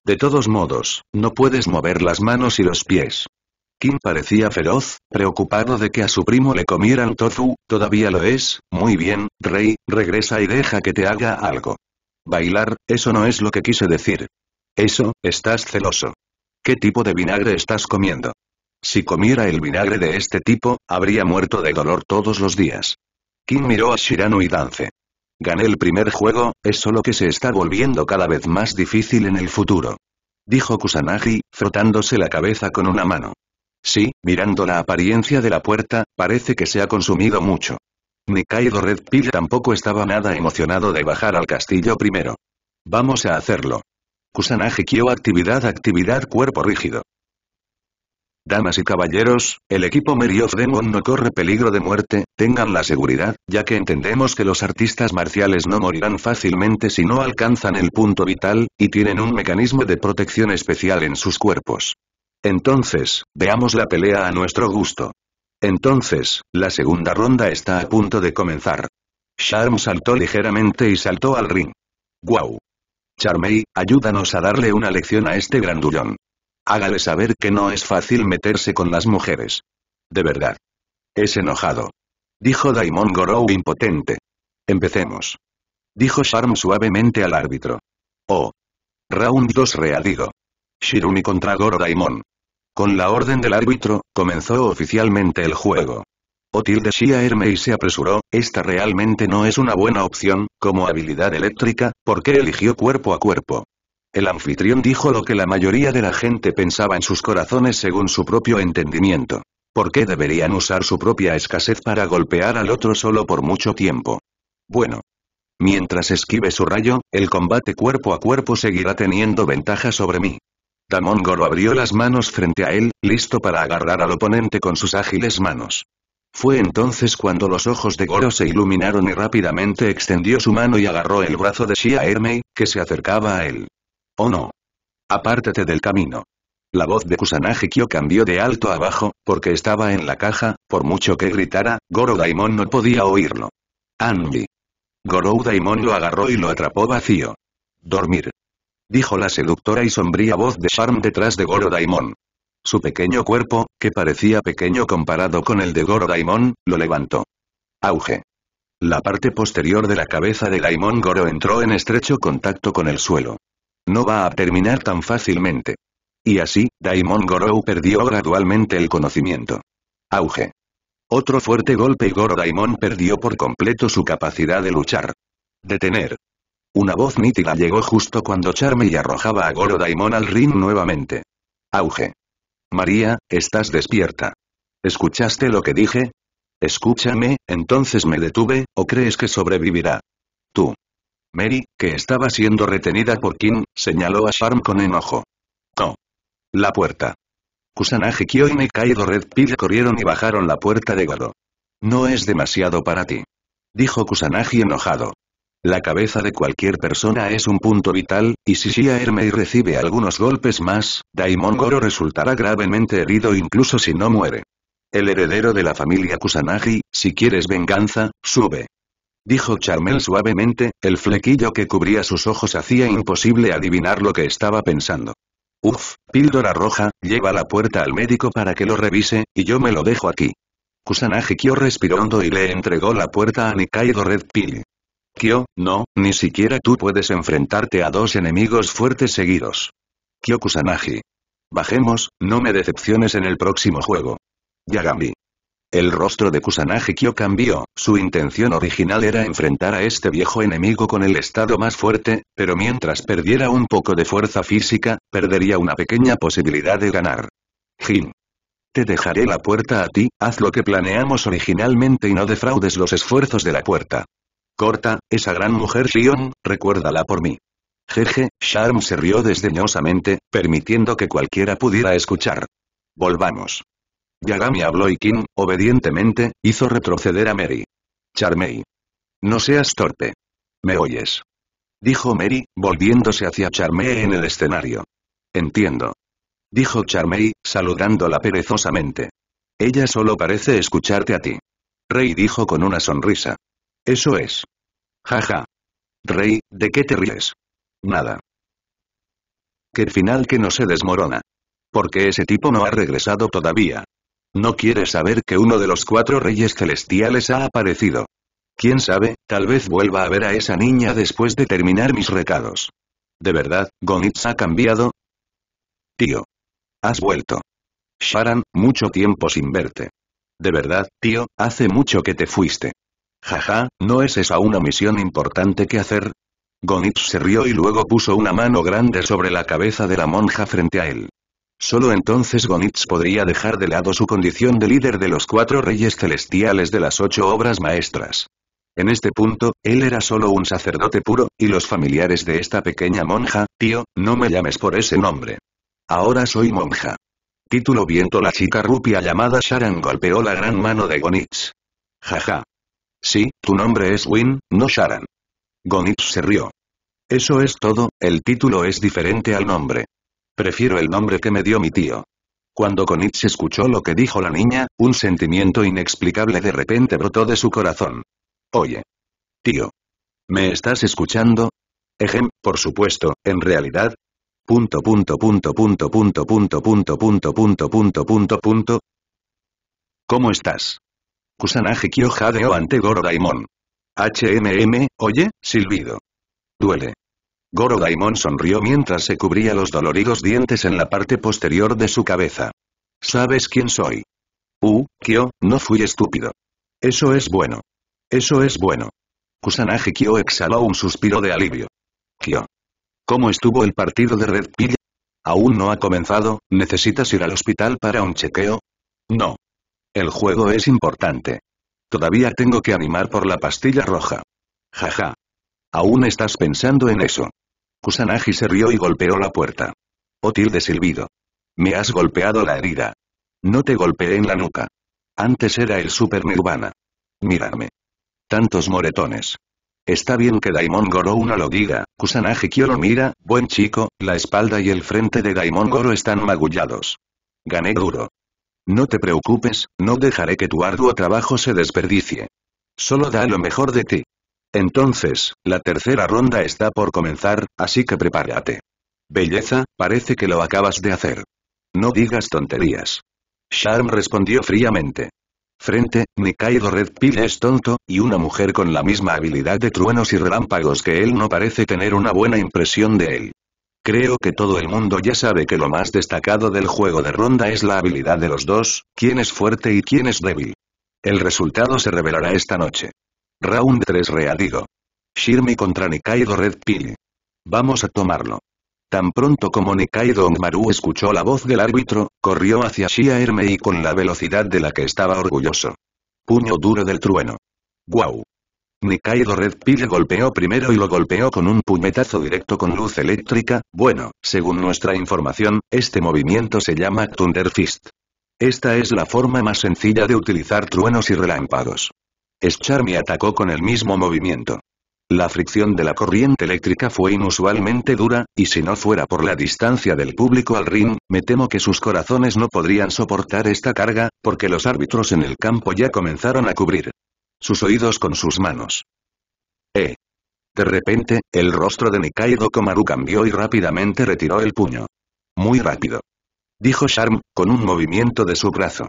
[SPEAKER 1] De todos modos, no puedes mover las manos y los pies. Kim parecía feroz, preocupado de que a su primo le comieran tofu, todavía lo es, muy bien, rey, regresa y deja que te haga algo. Bailar, eso no es lo que quise decir. Eso, estás celoso. ¿Qué tipo de vinagre estás comiendo? Si comiera el vinagre de este tipo, habría muerto de dolor todos los días. Kim miró a Shirano y Dance. Gané el primer juego, es solo que se está volviendo cada vez más difícil en el futuro. Dijo Kusanagi, frotándose la cabeza con una mano. Sí, mirando la apariencia de la puerta, parece que se ha consumido mucho. Nikaido Red Pill tampoco estaba nada emocionado de bajar al castillo primero. Vamos a hacerlo. Kusanagi Kyo actividad actividad cuerpo rígido. Damas y caballeros, el equipo Mary of Demon no corre peligro de muerte, tengan la seguridad, ya que entendemos que los artistas marciales no morirán fácilmente si no alcanzan el punto vital, y tienen un mecanismo de protección especial en sus cuerpos. Entonces, veamos la pelea a nuestro gusto. Entonces, la segunda ronda está a punto de comenzar. Charm saltó ligeramente y saltó al ring. ¡Guau! Charmey, ayúdanos a darle una lección a este grandullón. Hágale saber que no es fácil meterse con las mujeres. De verdad. Es enojado. Dijo Daimon Gorou impotente. Empecemos. Dijo Sharm suavemente al árbitro. Oh. Round 2 readido. Shirumi contra Goro Daimon. Con la orden del árbitro, comenzó oficialmente el juego. Otilde Shia y se apresuró, esta realmente no es una buena opción, como habilidad eléctrica, porque eligió cuerpo a cuerpo. El anfitrión dijo lo que la mayoría de la gente pensaba en sus corazones según su propio entendimiento. ¿Por qué deberían usar su propia escasez para golpear al otro solo por mucho tiempo? Bueno. Mientras esquive su rayo, el combate cuerpo a cuerpo seguirá teniendo ventaja sobre mí. Damon Goro abrió las manos frente a él, listo para agarrar al oponente con sus ágiles manos. Fue entonces cuando los ojos de Goro se iluminaron y rápidamente extendió su mano y agarró el brazo de Shia Hermey, que se acercaba a él. ¡Oh no! ¡Apártate del camino! La voz de Kyo cambió de alto a bajo, porque estaba en la caja, por mucho que gritara, Goro Daimon no podía oírlo. Andy. Goro Daimon lo agarró y lo atrapó vacío. Dormir. Dijo la seductora y sombría voz de Charm detrás de Goro Daimon. Su pequeño cuerpo, que parecía pequeño comparado con el de Goro Daimon, lo levantó. Auge. La parte posterior de la cabeza de Daimon Goro entró en estrecho contacto con el suelo. No va a terminar tan fácilmente. Y así, Daimon Gorou perdió gradualmente el conocimiento. Auge. Otro fuerte golpe y Goro Daimon perdió por completo su capacidad de luchar. Detener. Una voz nítida llegó justo cuando y arrojaba a Goro Daimon al ring nuevamente. Auge. María, estás despierta. ¿Escuchaste lo que dije? Escúchame, entonces me detuve, ¿o crees que sobrevivirá? Tú. Mary, que estaba siendo retenida por Kim, señaló a Sharm con enojo. No. La puerta. Kusanagi Kyo y Kaido Red Pill corrieron y bajaron la puerta de Goro. No es demasiado para ti. Dijo Kusanagi enojado. La cabeza de cualquier persona es un punto vital, y si Shia recibe algunos golpes más, Daimon Goro resultará gravemente herido incluso si no muere. El heredero de la familia Kusanagi, si quieres venganza, sube dijo Charmel suavemente, el flequillo que cubría sus ojos hacía imposible adivinar lo que estaba pensando. Uf, píldora roja, lleva la puerta al médico para que lo revise, y yo me lo dejo aquí. Kusanagi Kyo respiró hondo y le entregó la puerta a Nikaido Red Pill. Kyo, no, ni siquiera tú puedes enfrentarte a dos enemigos fuertes seguidos. Kyo Kusanagi. Bajemos, no me decepciones en el próximo juego. Yagami. El rostro de Kyo cambió, su intención original era enfrentar a este viejo enemigo con el estado más fuerte, pero mientras perdiera un poco de fuerza física, perdería una pequeña posibilidad de ganar. Jin. Te dejaré la puerta a ti, haz lo que planeamos originalmente y no defraudes los esfuerzos de la puerta. Corta, esa gran mujer Shion, recuérdala por mí. Jeje, Sharm se rió desdeñosamente, permitiendo que cualquiera pudiera escuchar. Volvamos. Yagami habló y Kim, obedientemente, hizo retroceder a Mary. Charmey. No seas torpe. ¿Me oyes? Dijo Mary, volviéndose hacia Charmey en el escenario. Entiendo. Dijo Charmey, saludándola perezosamente. Ella solo parece escucharte a ti. Rey dijo con una sonrisa. Eso es. Jaja. Ja. Rey, ¿de qué te ríes? Nada. Que final que no se desmorona. Porque ese tipo no ha regresado todavía. No quiere saber que uno de los cuatro reyes celestiales ha aparecido. Quién sabe, tal vez vuelva a ver a esa niña después de terminar mis recados. ¿De verdad, Gonitz ha cambiado? Tío. Has vuelto. Sharan, mucho tiempo sin verte. De verdad, tío, hace mucho que te fuiste. Jaja, ¿no es esa una misión importante que hacer? Gonitz se rió y luego puso una mano grande sobre la cabeza de la monja frente a él. Solo entonces Gonitz podría dejar de lado su condición de líder de los cuatro reyes celestiales de las ocho obras maestras. En este punto, él era solo un sacerdote puro, y los familiares de esta pequeña monja, tío, no me llames por ese nombre. Ahora soy monja. Título Viento La chica rupia llamada Sharan golpeó la gran mano de Gonitz. Jaja. Sí, tu nombre es Win, no Sharan. Gonitz se rió. Eso es todo, el título es diferente al nombre. Prefiero el nombre que me dio mi tío. Cuando Konitz escuchó lo que dijo la niña, un sentimiento inexplicable de repente brotó de su corazón. Oye. Tío. ¿Me estás escuchando? Ejem, por supuesto, en realidad. Punto punto punto punto punto punto punto punto punto punto punto ¿Cómo estás? Kusanagi Kyo ante Goro Daimon. HMM, oye, silbido. Duele. Goro Daimon sonrió mientras se cubría los doloridos dientes en la parte posterior de su cabeza. ¿Sabes quién soy? Uh, Kyo, no fui estúpido. Eso es bueno. Eso es bueno. Kusanagi Kyo exhaló un suspiro de alivio. Kyo. ¿Cómo estuvo el partido de Red Pill? Aún no ha comenzado, ¿necesitas ir al hospital para un chequeo? No. El juego es importante. Todavía tengo que animar por la pastilla roja. Jaja. Aún estás pensando en eso. Kusanagi se rió y golpeó la puerta. Oh, de silbido. Me has golpeado la herida. No te golpeé en la nuca. Antes era el super nirvana. Mírame. Tantos moretones. Está bien que Daimon Goro uno lo diga, Kusanagi lo mira, buen chico, la espalda y el frente de Daimon Goro están magullados. Gané duro. No te preocupes, no dejaré que tu arduo trabajo se desperdicie. Solo da lo mejor de ti. Entonces, la tercera ronda está por comenzar, así que prepárate. Belleza, parece que lo acabas de hacer. No digas tonterías. Charm respondió fríamente. Frente, Nikaido Red Pill es tonto, y una mujer con la misma habilidad de truenos y relámpagos que él no parece tener una buena impresión de él. Creo que todo el mundo ya sabe que lo más destacado del juego de ronda es la habilidad de los dos, quién es fuerte y quién es débil. El resultado se revelará esta noche. Round 3 readigo. Shirme contra Nikaido Red Pill. Vamos a tomarlo. Tan pronto como Nikaido Onmaru escuchó la voz del árbitro, corrió hacia Shia y con la velocidad de la que estaba orgulloso. Puño duro del trueno. ¡Guau! Nikaido Red Pill golpeó primero y lo golpeó con un puñetazo directo con luz eléctrica, bueno, según nuestra información, este movimiento se llama Thunder Fist. Esta es la forma más sencilla de utilizar truenos y relámpagos y atacó con el mismo movimiento. La fricción de la corriente eléctrica fue inusualmente dura, y si no fuera por la distancia del público al ring, me temo que sus corazones no podrían soportar esta carga, porque los árbitros en el campo ya comenzaron a cubrir sus oídos con sus manos. Eh. De repente, el rostro de Nikaido Komaru cambió y rápidamente retiró el puño. Muy rápido. Dijo Charm, con un movimiento de su brazo.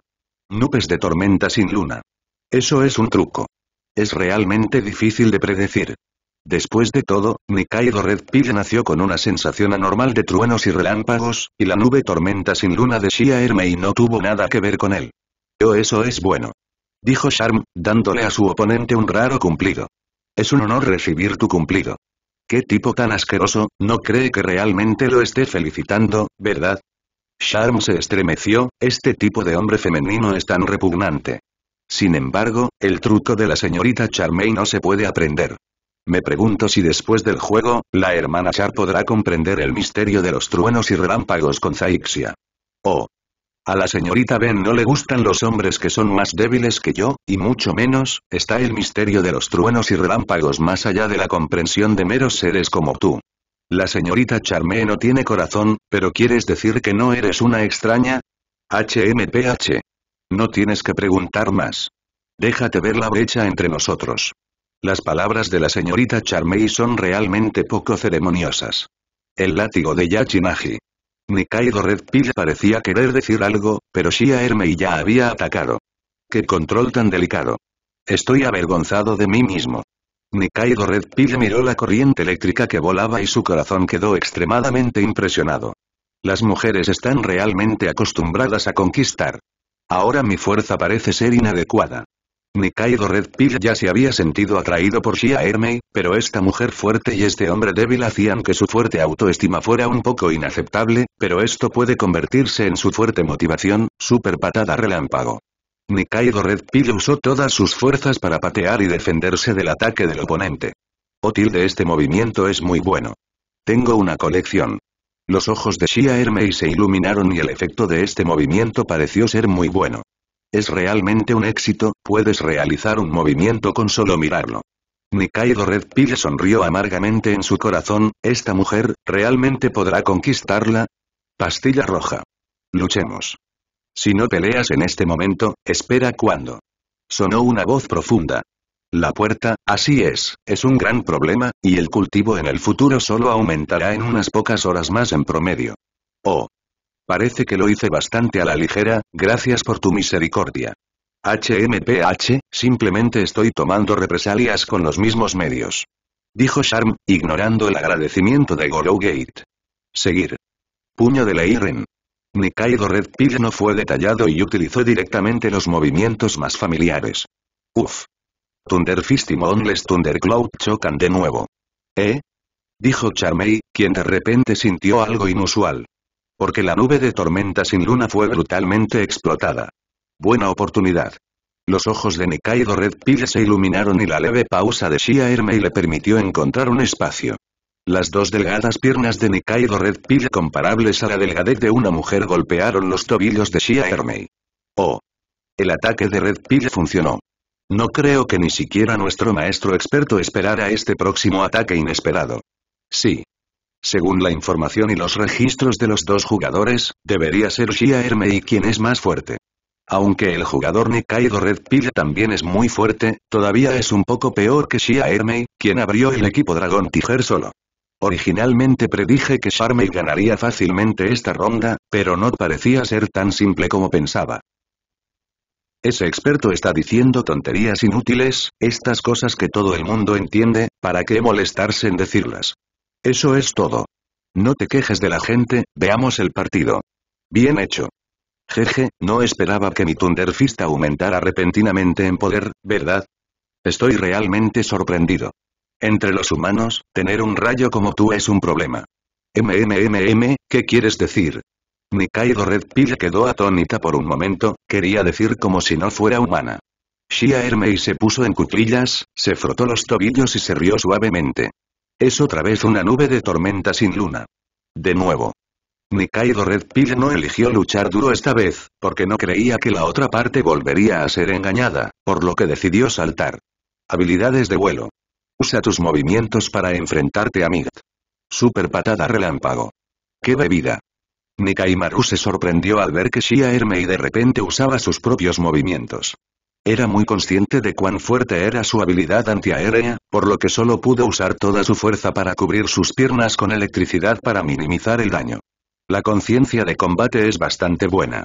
[SPEAKER 1] Nubes de tormenta sin luna. Eso es un truco es realmente difícil de predecir. Después de todo, Red Pill nació con una sensación anormal de truenos y relámpagos, y la nube tormenta sin luna de Shia y no tuvo nada que ver con él. Yo oh, eso es bueno. Dijo Charm, dándole a su oponente un raro cumplido. Es un honor recibir tu cumplido. Qué tipo tan asqueroso, no cree que realmente lo esté felicitando, ¿verdad? Charm se estremeció, este tipo de hombre femenino es tan repugnante. Sin embargo, el truco de la señorita Charmé no se puede aprender. Me pregunto si después del juego, la hermana Char podrá comprender el misterio de los truenos y relámpagos con Zaixia. Oh. A la señorita Ben no le gustan los hombres que son más débiles que yo, y mucho menos, está el misterio de los truenos y relámpagos más allá de la comprensión de meros seres como tú. La señorita Charmé no tiene corazón, pero ¿quieres decir que no eres una extraña? HMPH. No tienes que preguntar más. Déjate ver la brecha entre nosotros. Las palabras de la señorita Charmey son realmente poco ceremoniosas. El látigo de Yachinagi. Nikaido Red Pill parecía querer decir algo, pero Shia Hermey ya había atacado. ¡Qué control tan delicado! Estoy avergonzado de mí mismo. Nikaido Red Pill miró la corriente eléctrica que volaba y su corazón quedó extremadamente impresionado. Las mujeres están realmente acostumbradas a conquistar. Ahora mi fuerza parece ser inadecuada. Nikaido Red Pill ya se había sentido atraído por Shia Hermey, pero esta mujer fuerte y este hombre débil hacían que su fuerte autoestima fuera un poco inaceptable, pero esto puede convertirse en su fuerte motivación, super patada relámpago. Nikaido Red Pill usó todas sus fuerzas para patear y defenderse del ataque del oponente. Otil de este movimiento es muy bueno. Tengo una colección. Los ojos de Shia Hermey se iluminaron y el efecto de este movimiento pareció ser muy bueno. Es realmente un éxito, puedes realizar un movimiento con solo mirarlo. Nikaido Red Pill sonrió amargamente en su corazón, ¿esta mujer, realmente podrá conquistarla? Pastilla roja. Luchemos. Si no peleas en este momento, espera cuando. Sonó una voz profunda, la puerta, así es, es un gran problema, y el cultivo en el futuro solo aumentará en unas pocas horas más en promedio. Oh. Parece que lo hice bastante a la ligera, gracias por tu misericordia. HMPH, simplemente estoy tomando represalias con los mismos medios. Dijo Sharm, ignorando el agradecimiento de Gorogate. Seguir. Puño de Leiren. Nikaido Red Pill no fue detallado y utilizó directamente los movimientos más familiares. Uf. Thunder Fist y Moonless Thundercloud chocan de nuevo. ¿Eh? Dijo Charmey, quien de repente sintió algo inusual. Porque la nube de tormenta sin luna fue brutalmente explotada. Buena oportunidad. Los ojos de Nikaido Red Pill se iluminaron y la leve pausa de Shia Hermey le permitió encontrar un espacio. Las dos delgadas piernas de Nikaido Red Pill comparables a la delgadez de una mujer golpearon los tobillos de Shia Hermey. Oh. El ataque de Red Pill funcionó. No creo que ni siquiera nuestro maestro experto esperara este próximo ataque inesperado. Sí. Según la información y los registros de los dos jugadores, debería ser Shia Hermei quien es más fuerte. Aunque el jugador Nikaido Red Pill también es muy fuerte, todavía es un poco peor que Shia Hermei, quien abrió el equipo Dragon Tiger solo. Originalmente predije que Sharmei ganaría fácilmente esta ronda, pero no parecía ser tan simple como pensaba. Ese experto está diciendo tonterías inútiles, estas cosas que todo el mundo entiende, ¿para qué molestarse en decirlas? Eso es todo. No te quejes de la gente, veamos el partido. Bien hecho. Jeje, no esperaba que mi Thunderfist aumentara repentinamente en poder, ¿verdad? Estoy realmente sorprendido. Entre los humanos, tener un rayo como tú es un problema. MMMM, ¿qué quieres decir? Nikaido Red Pill quedó atónita por un momento, quería decir como si no fuera humana. Shia Hermey se puso en cuclillas, se frotó los tobillos y se rió suavemente. Es otra vez una nube de tormenta sin luna. De nuevo. Nikaido Red Pill no eligió luchar duro esta vez, porque no creía que la otra parte volvería a ser engañada, por lo que decidió saltar. Habilidades de vuelo. Usa tus movimientos para enfrentarte a Mid. Super patada relámpago. ¡Qué bebida! Nikaimaru se sorprendió al ver que Shia y de repente usaba sus propios movimientos. Era muy consciente de cuán fuerte era su habilidad antiaérea, por lo que solo pudo usar toda su fuerza para cubrir sus piernas con electricidad para minimizar el daño. La conciencia de combate es bastante buena.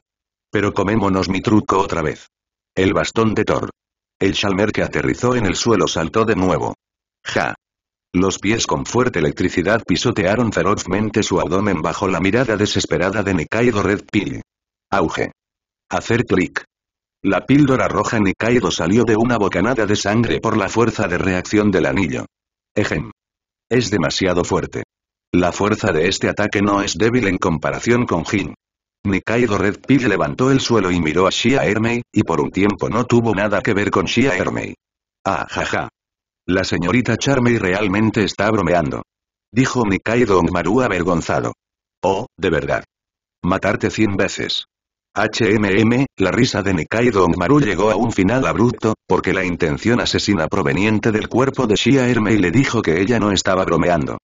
[SPEAKER 1] Pero comémonos mi truco otra vez. El bastón de Thor. El Shalmer que aterrizó en el suelo saltó de nuevo. Ja. Los pies con fuerte electricidad pisotearon ferozmente su abdomen bajo la mirada desesperada de Nikaido Red Pill. Auge. Hacer clic. La píldora roja Nikaido salió de una bocanada de sangre por la fuerza de reacción del anillo. Ejem. Es demasiado fuerte. La fuerza de este ataque no es débil en comparación con Jin. Nikaido Red Pill levantó el suelo y miró a Shia Hermey, y por un tiempo no tuvo nada que ver con Shia Hermey. Ah jaja. La señorita Charmey realmente está bromeando. Dijo Mikai Maru avergonzado. Oh, de verdad. Matarte cien veces. HMM, la risa de Nikaido Maru llegó a un final abrupto, porque la intención asesina proveniente del cuerpo de Shia Hermey le dijo que ella no estaba bromeando.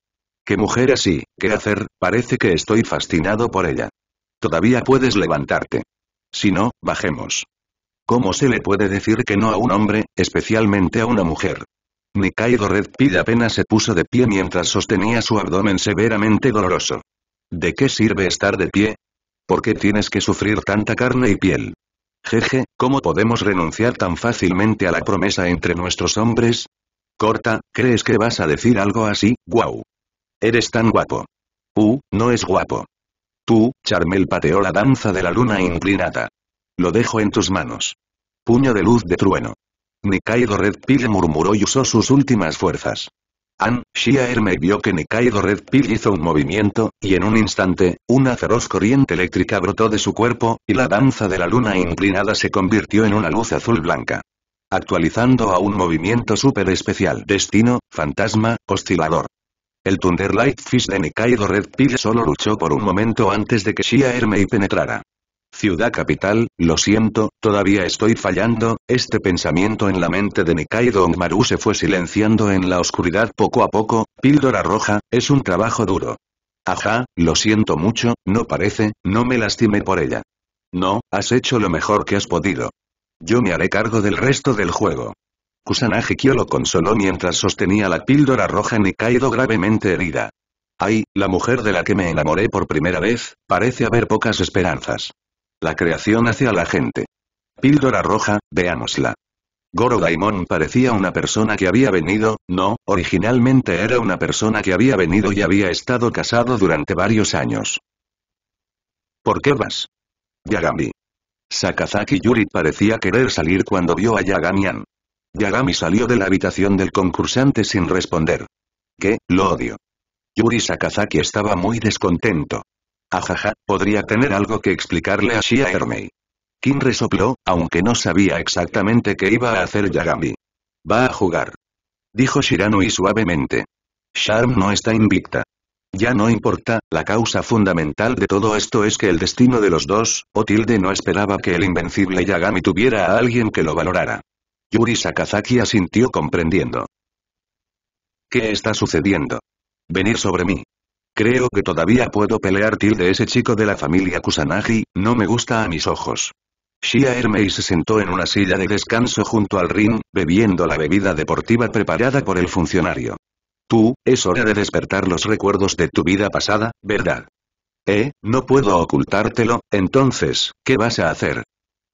[SPEAKER 1] Qué mujer así, qué hacer, parece que estoy fascinado por ella. Todavía puedes levantarte. Si no, bajemos. ¿Cómo se le puede decir que no a un hombre, especialmente a una mujer? Nikaido Red pide apenas se puso de pie mientras sostenía su abdomen severamente doloroso. ¿De qué sirve estar de pie? ¿Por qué tienes que sufrir tanta carne y piel? Jeje, ¿cómo podemos renunciar tan fácilmente a la promesa entre nuestros hombres? Corta, ¿crees que vas a decir algo así? ¡Guau! Eres tan guapo. Uh, no es guapo. Tú, Charmel pateó la danza de la luna inclinada. Lo dejo en tus manos. Puño de luz de trueno. Nikaido Red Pill murmuró y usó sus últimas fuerzas. An Shia Herme vio que Nikaido Red Pill hizo un movimiento, y en un instante, una feroz corriente eléctrica brotó de su cuerpo, y la danza de la luna inclinada se convirtió en una luz azul blanca. Actualizando a un movimiento súper especial. Destino, fantasma, oscilador. El Thunder Lightfish de Nikaido Red Pill solo luchó por un momento antes de que Shia Hermei penetrara ciudad capital, lo siento, todavía estoy fallando, este pensamiento en la mente de Nikai Maru se fue silenciando en la oscuridad poco a poco, píldora roja, es un trabajo duro. Ajá, lo siento mucho, no parece, no me lastimé por ella. No, has hecho lo mejor que has podido. Yo me haré cargo del resto del juego. Kusanagi Kyo lo consoló mientras sostenía la píldora roja Nikaido gravemente herida. Ay, la mujer de la que me enamoré por primera vez, parece haber pocas esperanzas. La creación hacia la gente. Píldora roja, veámosla. Goro Daimon parecía una persona que había venido, no, originalmente era una persona que había venido y había estado casado durante varios años. ¿Por qué vas? Yagami. Sakazaki Yuri parecía querer salir cuando vio a Yagamian. Yagami salió de la habitación del concursante sin responder. ¿Qué? Lo odio. Yuri Sakazaki estaba muy descontento. Ajaja, podría tener algo que explicarle a Shia Hermey. Kim resopló, aunque no sabía exactamente qué iba a hacer Yagami. Va a jugar. Dijo Shiranui suavemente. Sharm no está invicta. Ya no importa, la causa fundamental de todo esto es que el destino de los dos, Otilde no esperaba que el invencible Yagami tuviera a alguien que lo valorara. Yuri Sakazaki asintió comprendiendo. ¿Qué está sucediendo? Venir sobre mí. Creo que todavía puedo pelear de ese chico de la familia Kusanagi, no me gusta a mis ojos. Shia Hermes se sentó en una silla de descanso junto al ring, bebiendo la bebida deportiva preparada por el funcionario. Tú, es hora de despertar los recuerdos de tu vida pasada, ¿verdad? Eh, no puedo ocultártelo, entonces, ¿qué vas a hacer?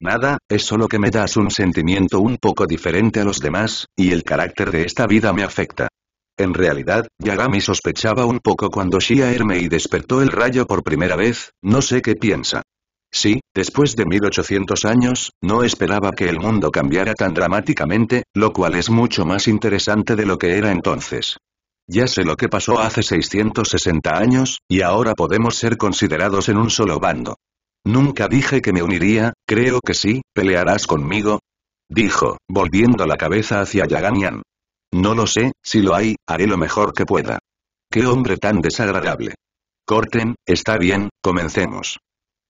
[SPEAKER 1] Nada, es solo que me das un sentimiento un poco diferente a los demás, y el carácter de esta vida me afecta. En realidad, Yagami sospechaba un poco cuando Shia y despertó el rayo por primera vez, no sé qué piensa. Sí, después de 1800 años, no esperaba que el mundo cambiara tan dramáticamente, lo cual es mucho más interesante de lo que era entonces. Ya sé lo que pasó hace 660 años, y ahora podemos ser considerados en un solo bando. Nunca dije que me uniría, creo que sí, pelearás conmigo. Dijo, volviendo la cabeza hacia Yaganian. No lo sé, si lo hay, haré lo mejor que pueda. ¡Qué hombre tan desagradable! Corten, está bien, comencemos.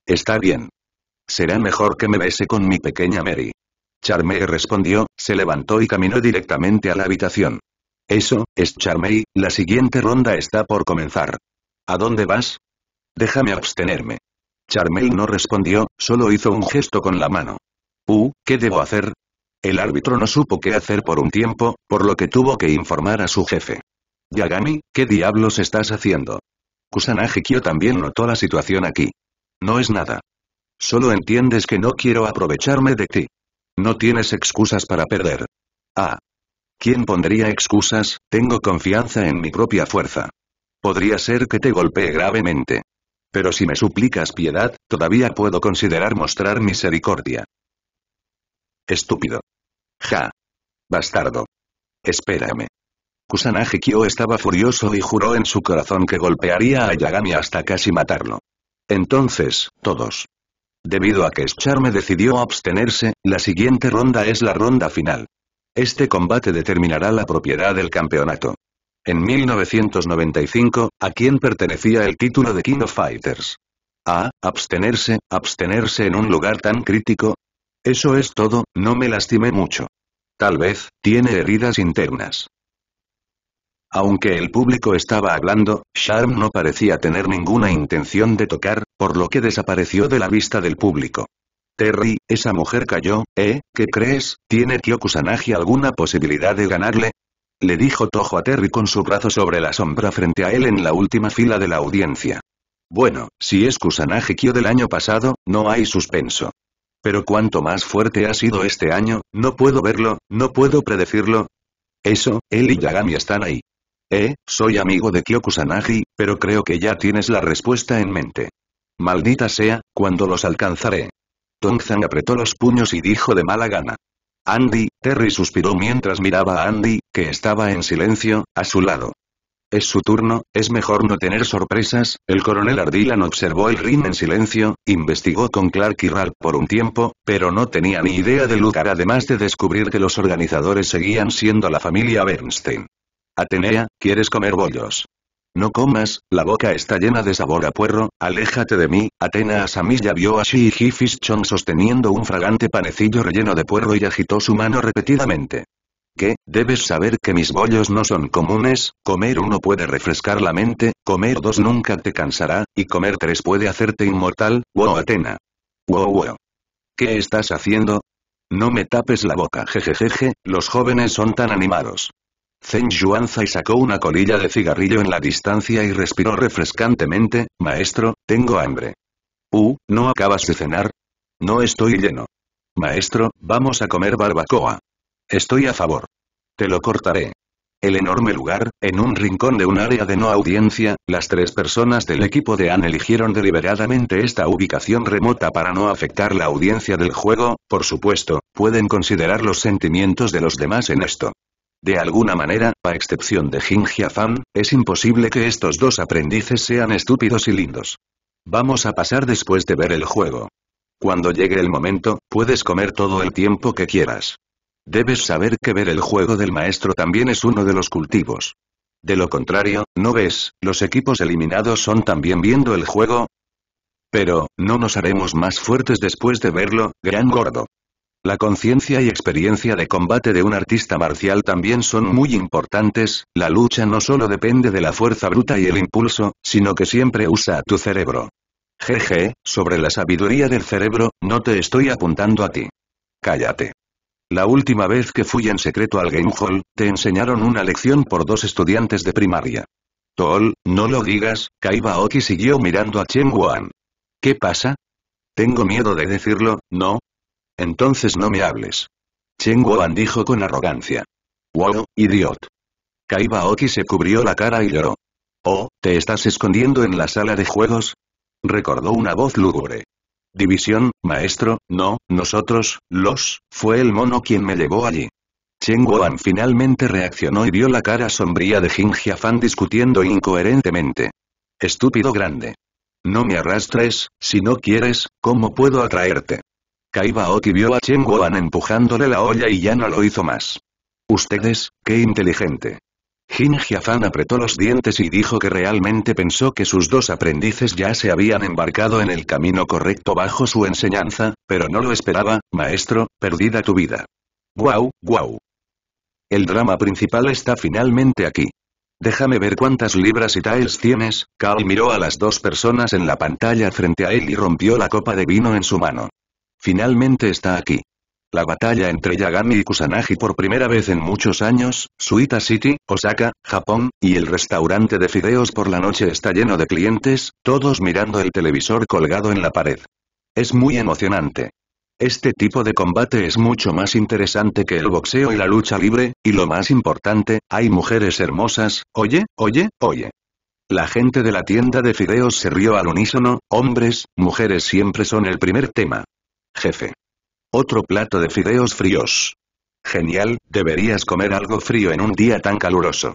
[SPEAKER 1] Está bien. Será mejor que me bese con mi pequeña Mary. Charmé respondió, se levantó y caminó directamente a la habitación. Eso, es Charmay, la siguiente ronda está por comenzar. ¿A dónde vas? Déjame abstenerme. Charmay no respondió, solo hizo un gesto con la mano. Uh, ¿qué debo hacer? El árbitro no supo qué hacer por un tiempo, por lo que tuvo que informar a su jefe. Yagami, ¿qué diablos estás haciendo? Kusanagi Kyo también notó la situación aquí. No es nada. Solo entiendes que no quiero aprovecharme de ti. No tienes excusas para perder. Ah. ¿Quién pondría excusas? Tengo confianza en mi propia fuerza. Podría ser que te golpee gravemente. Pero si me suplicas piedad, todavía puedo considerar mostrar misericordia. Estúpido. Ja. Bastardo. Espérame. Kusanagi Kyo estaba furioso y juró en su corazón que golpearía a Yagami hasta casi matarlo. Entonces, todos. Debido a que Charme decidió abstenerse, la siguiente ronda es la ronda final. Este combate determinará la propiedad del campeonato. En 1995, ¿a quién pertenecía el título de King of Fighters? A. Abstenerse, abstenerse en un lugar tan crítico, eso es todo, no me lastimé mucho. Tal vez, tiene heridas internas. Aunque el público estaba hablando, Charm no parecía tener ninguna intención de tocar, por lo que desapareció de la vista del público. Terry, esa mujer cayó, ¿eh? ¿Qué crees? ¿Tiene Kusanagi alguna posibilidad de ganarle? Le dijo Tojo a Terry con su brazo sobre la sombra frente a él en la última fila de la audiencia. Bueno, si es Kusanagi Kyo del año pasado, no hay suspenso. Pero cuanto más fuerte ha sido este año, no puedo verlo, no puedo predecirlo. Eso, él y Yagami están ahí. Eh, soy amigo de Kyokusanagi, pero creo que ya tienes la respuesta en mente. Maldita sea, cuando los alcanzaré. Tongzan apretó los puños y dijo de mala gana. Andy, Terry suspiró mientras miraba a Andy, que estaba en silencio, a su lado es su turno, es mejor no tener sorpresas, el coronel Ardilan observó el ring en silencio, investigó con Clark y Ralph por un tiempo, pero no tenía ni idea del lugar además de descubrir que los organizadores seguían siendo la familia Bernstein. Atenea, ¿quieres comer bollos? No comas, la boca está llena de sabor a puerro, aléjate de mí, Atena Asamilla vio a Shi y sosteniendo un fragante panecillo relleno de puerro y agitó su mano repetidamente. ¿Qué, debes saber que mis bollos no son comunes, comer uno puede refrescar la mente, comer dos nunca te cansará, y comer tres puede hacerte inmortal, wow Atena. Wow wow. ¿Qué estás haciendo? No me tapes la boca jejejeje, los jóvenes son tan animados. Zen Yuanzai sacó una colilla de cigarrillo en la distancia y respiró refrescantemente, maestro, tengo hambre. Uh, ¿no acabas de cenar? No estoy lleno. Maestro, vamos a comer barbacoa. Estoy a favor. Te lo cortaré. El enorme lugar, en un rincón de un área de no audiencia, las tres personas del equipo de Anne eligieron deliberadamente esta ubicación remota para no afectar la audiencia del juego, por supuesto, pueden considerar los sentimientos de los demás en esto. De alguna manera, a excepción de Jinja Fan, es imposible que estos dos aprendices sean estúpidos y lindos. Vamos a pasar después de ver el juego. Cuando llegue el momento, puedes comer todo el tiempo que quieras. Debes saber que ver el juego del maestro también es uno de los cultivos. De lo contrario, ¿no ves? Los equipos eliminados son también viendo el juego. Pero, no nos haremos más fuertes después de verlo, gran gordo. La conciencia y experiencia de combate de un artista marcial también son muy importantes, la lucha no solo depende de la fuerza bruta y el impulso, sino que siempre usa tu cerebro. Jeje, sobre la sabiduría del cerebro, no te estoy apuntando a ti. Cállate. La última vez que fui en secreto al Game Hall, te enseñaron una lección por dos estudiantes de primaria. Tol, no lo digas, Kaiba Oki siguió mirando a Chen Wan. ¿Qué pasa? Tengo miedo de decirlo, ¿no? Entonces no me hables. Chen Wan dijo con arrogancia. Wow, idiot. Kaiba Oki se cubrió la cara y lloró. Oh, ¿te estás escondiendo en la sala de juegos? Recordó una voz lúgubre. División, maestro, no, nosotros, los, fue el mono quien me llevó allí. Chen Guan finalmente reaccionó y vio la cara sombría de Jing Fan discutiendo incoherentemente. Estúpido grande. No me arrastres, si no quieres, ¿cómo puedo atraerte? Kaibaoki vio a Chen Guan empujándole la olla y ya no lo hizo más. Ustedes, qué inteligente. Jin Jiafan apretó los dientes y dijo que realmente pensó que sus dos aprendices ya se habían embarcado en el camino correcto bajo su enseñanza, pero no lo esperaba, maestro, perdida tu vida. Guau, guau. El drama principal está finalmente aquí. Déjame ver cuántas libras y taels tienes, Carl miró a las dos personas en la pantalla frente a él y rompió la copa de vino en su mano. Finalmente está aquí. La batalla entre Yagami y Kusanagi por primera vez en muchos años, Suita City, Osaka, Japón, y el restaurante de fideos por la noche está lleno de clientes, todos mirando el televisor colgado en la pared. Es muy emocionante. Este tipo de combate es mucho más interesante que el boxeo y la lucha libre, y lo más importante, hay mujeres hermosas, oye, oye, oye. La gente de la tienda de fideos se rió al unísono, hombres, mujeres siempre son el primer tema. Jefe. Otro plato de fideos fríos. Genial, deberías comer algo frío en un día tan caluroso.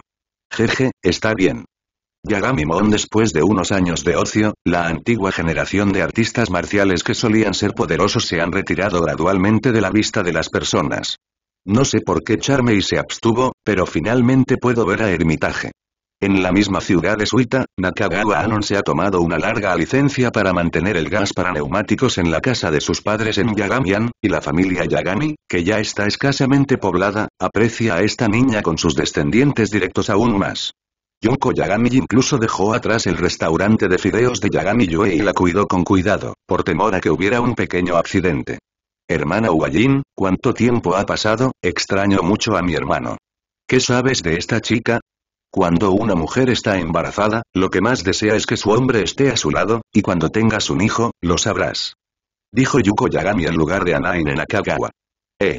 [SPEAKER 1] Jeje, está bien. Yagami Mon después de unos años de ocio, la antigua generación de artistas marciales que solían ser poderosos se han retirado gradualmente de la vista de las personas. No sé por qué y se abstuvo, pero finalmente puedo ver a Ermitaje. En la misma ciudad de Suita, Nakagawa Anon se ha tomado una larga licencia para mantener el gas para neumáticos en la casa de sus padres en Yagamian, y la familia Yagami, que ya está escasamente poblada, aprecia a esta niña con sus descendientes directos aún más. Yoko Yagami incluso dejó atrás el restaurante de fideos de Yagami Yue y la cuidó con cuidado, por temor a que hubiera un pequeño accidente. Hermana Uwajin, ¿cuánto tiempo ha pasado? Extraño mucho a mi hermano. ¿Qué sabes de esta chica? Cuando una mujer está embarazada, lo que más desea es que su hombre esté a su lado, y cuando tengas un hijo, lo sabrás. Dijo Yuko Yagami en lugar de Anain en Akagawa. Eh.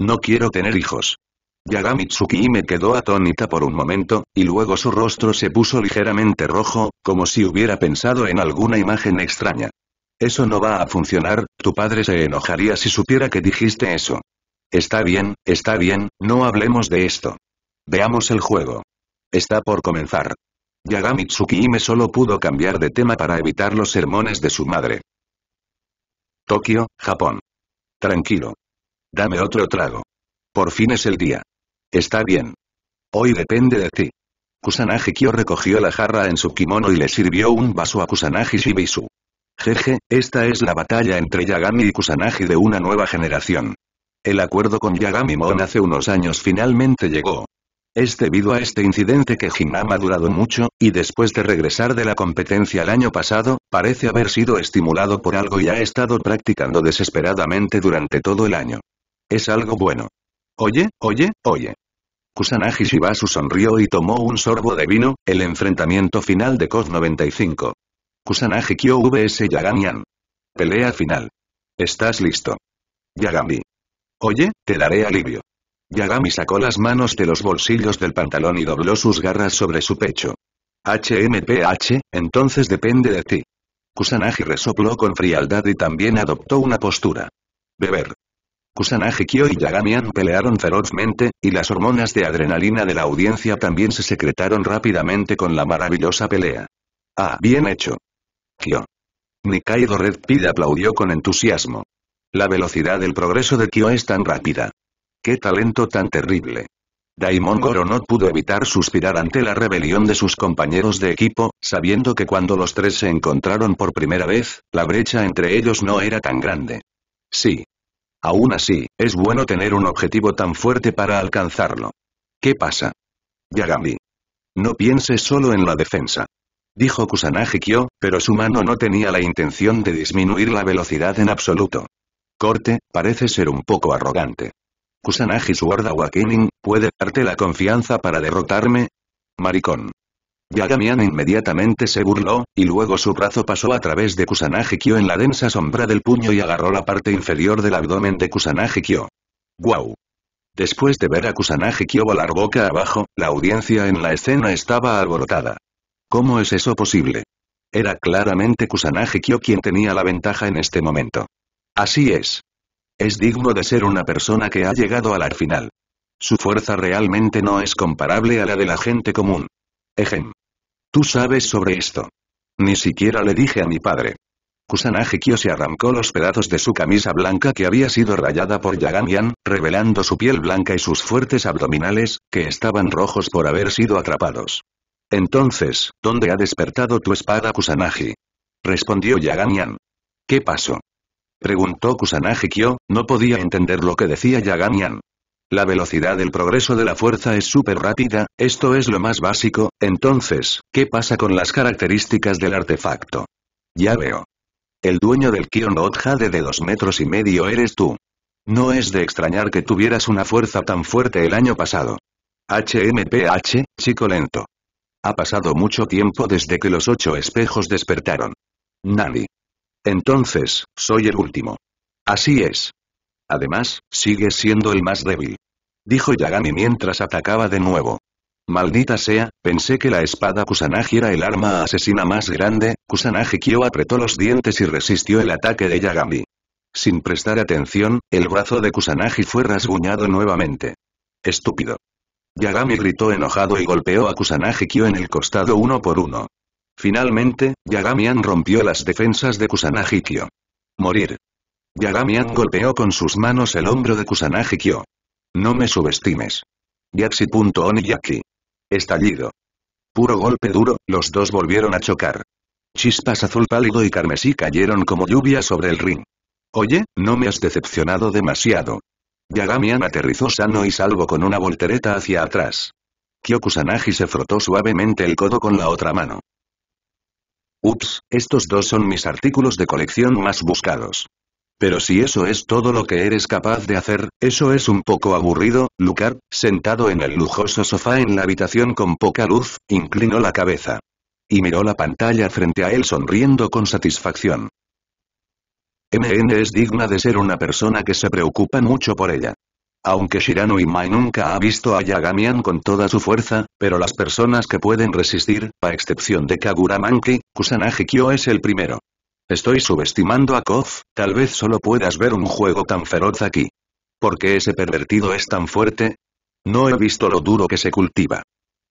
[SPEAKER 1] No quiero tener hijos. Yagami me quedó atónita por un momento, y luego su rostro se puso ligeramente rojo, como si hubiera pensado en alguna imagen extraña. Eso no va a funcionar, tu padre se enojaría si supiera que dijiste eso. Está bien, está bien, no hablemos de esto. Veamos el juego. Está por comenzar. Yagami Tsukihime solo pudo cambiar de tema para evitar los sermones de su madre. Tokio, Japón. Tranquilo. Dame otro trago. Por fin es el día. Está bien. Hoy depende de ti. Kusanagi Kyo recogió la jarra en su kimono y le sirvió un vaso a Kusanagi Shibisu. Jeje, esta es la batalla entre Yagami y Kusanagi de una nueva generación. El acuerdo con Yagami Mon hace unos años finalmente llegó. Es debido a este incidente que Jim ha durado mucho, y después de regresar de la competencia el año pasado, parece haber sido estimulado por algo y ha estado practicando desesperadamente durante todo el año. Es algo bueno. Oye, oye, oye. Kusanagi Shibasu sonrió y tomó un sorbo de vino, el enfrentamiento final de COD 95. Kusanagi Kyo vs Yaganian. Pelea final. ¿Estás listo? Yagami. Oye, te daré alivio. Yagami sacó las manos de los bolsillos del pantalón y dobló sus garras sobre su pecho. HMPH, entonces depende de ti. Kusanagi resopló con frialdad y también adoptó una postura. Beber. Kusanagi Kyo y Yagamian pelearon ferozmente, y las hormonas de adrenalina de la audiencia también se secretaron rápidamente con la maravillosa pelea. Ah, bien hecho. Kyo. Nikaido Red Pid aplaudió con entusiasmo. La velocidad del progreso de Kyo es tan rápida. ¡Qué talento tan terrible! Daimon Goro no pudo evitar suspirar ante la rebelión de sus compañeros de equipo, sabiendo que cuando los tres se encontraron por primera vez, la brecha entre ellos no era tan grande. Sí. Aún así, es bueno tener un objetivo tan fuerte para alcanzarlo. ¿Qué pasa? Yagami. No pienses solo en la defensa. Dijo Kusanagi Kyo, pero su mano no tenía la intención de disminuir la velocidad en absoluto. Corte, parece ser un poco arrogante. Kusanagi Sword Awakening, ¿puede darte la confianza para derrotarme? Maricón. Yagamian inmediatamente se burló, y luego su brazo pasó a través de Kusanagi Kyo en la densa sombra del puño y agarró la parte inferior del abdomen de Kusanagi Kyo. ¡Guau! Después de ver a Kusanagi Kyo volar boca abajo, la audiencia en la escena estaba alborotada. ¿Cómo es eso posible? Era claramente Kusanagi Kyo quien tenía la ventaja en este momento. Así es. Es digno de ser una persona que ha llegado al la final. Su fuerza realmente no es comparable a la de la gente común. Ejem. Tú sabes sobre esto. Ni siquiera le dije a mi padre. Kusanagi Kyo se arrancó los pedazos de su camisa blanca que había sido rayada por Yagamian, revelando su piel blanca y sus fuertes abdominales, que estaban rojos por haber sido atrapados. Entonces, ¿dónde ha despertado tu espada Kusanagi? Respondió Yagamian. ¿Qué pasó? Preguntó Kusanagi-kyo, no podía entender lo que decía Yaganian. La velocidad del progreso de la fuerza es súper rápida, esto es lo más básico, entonces, ¿qué pasa con las características del artefacto? Ya veo. El dueño del Kion Jade de dos metros y medio eres tú. No es de extrañar que tuvieras una fuerza tan fuerte el año pasado. HMPH, chico lento. Ha pasado mucho tiempo desde que los ocho espejos despertaron. Nani. Entonces, soy el último. Así es. Además, sigue siendo el más débil. Dijo Yagami mientras atacaba de nuevo. Maldita sea, pensé que la espada Kusanagi era el arma asesina más grande, Kusanagi Kyo apretó los dientes y resistió el ataque de Yagami. Sin prestar atención, el brazo de Kusanagi fue rasguñado nuevamente. Estúpido. Yagami gritó enojado y golpeó a Kusanagi Kyo en el costado uno por uno. Finalmente, Yagamian rompió las defensas de Kyo. Morir. Yagamian golpeó con sus manos el hombro de Kyo. No me subestimes. Yaxi.oniyaki. Estallido. Puro golpe duro, los dos volvieron a chocar. Chispas azul pálido y carmesí cayeron como lluvia sobre el ring. Oye, no me has decepcionado demasiado. Yagamian aterrizó sano y salvo con una voltereta hacia atrás. Kyo Kusanagi se frotó suavemente el codo con la otra mano. Ups, estos dos son mis artículos de colección más buscados. Pero si eso es todo lo que eres capaz de hacer, eso es un poco aburrido, Lucar, sentado en el lujoso sofá en la habitación con poca luz, inclinó la cabeza. Y miró la pantalla frente a él sonriendo con satisfacción. MN es digna de ser una persona que se preocupa mucho por ella. Aunque Shirano Mai nunca ha visto a Yagamian con toda su fuerza, pero las personas que pueden resistir, a excepción de Kagura Manki, Kusanagi Kyo es el primero. Estoy subestimando a Kof, tal vez solo puedas ver un juego tan feroz aquí. ¿Por qué ese pervertido es tan fuerte? No he visto lo duro que se cultiva.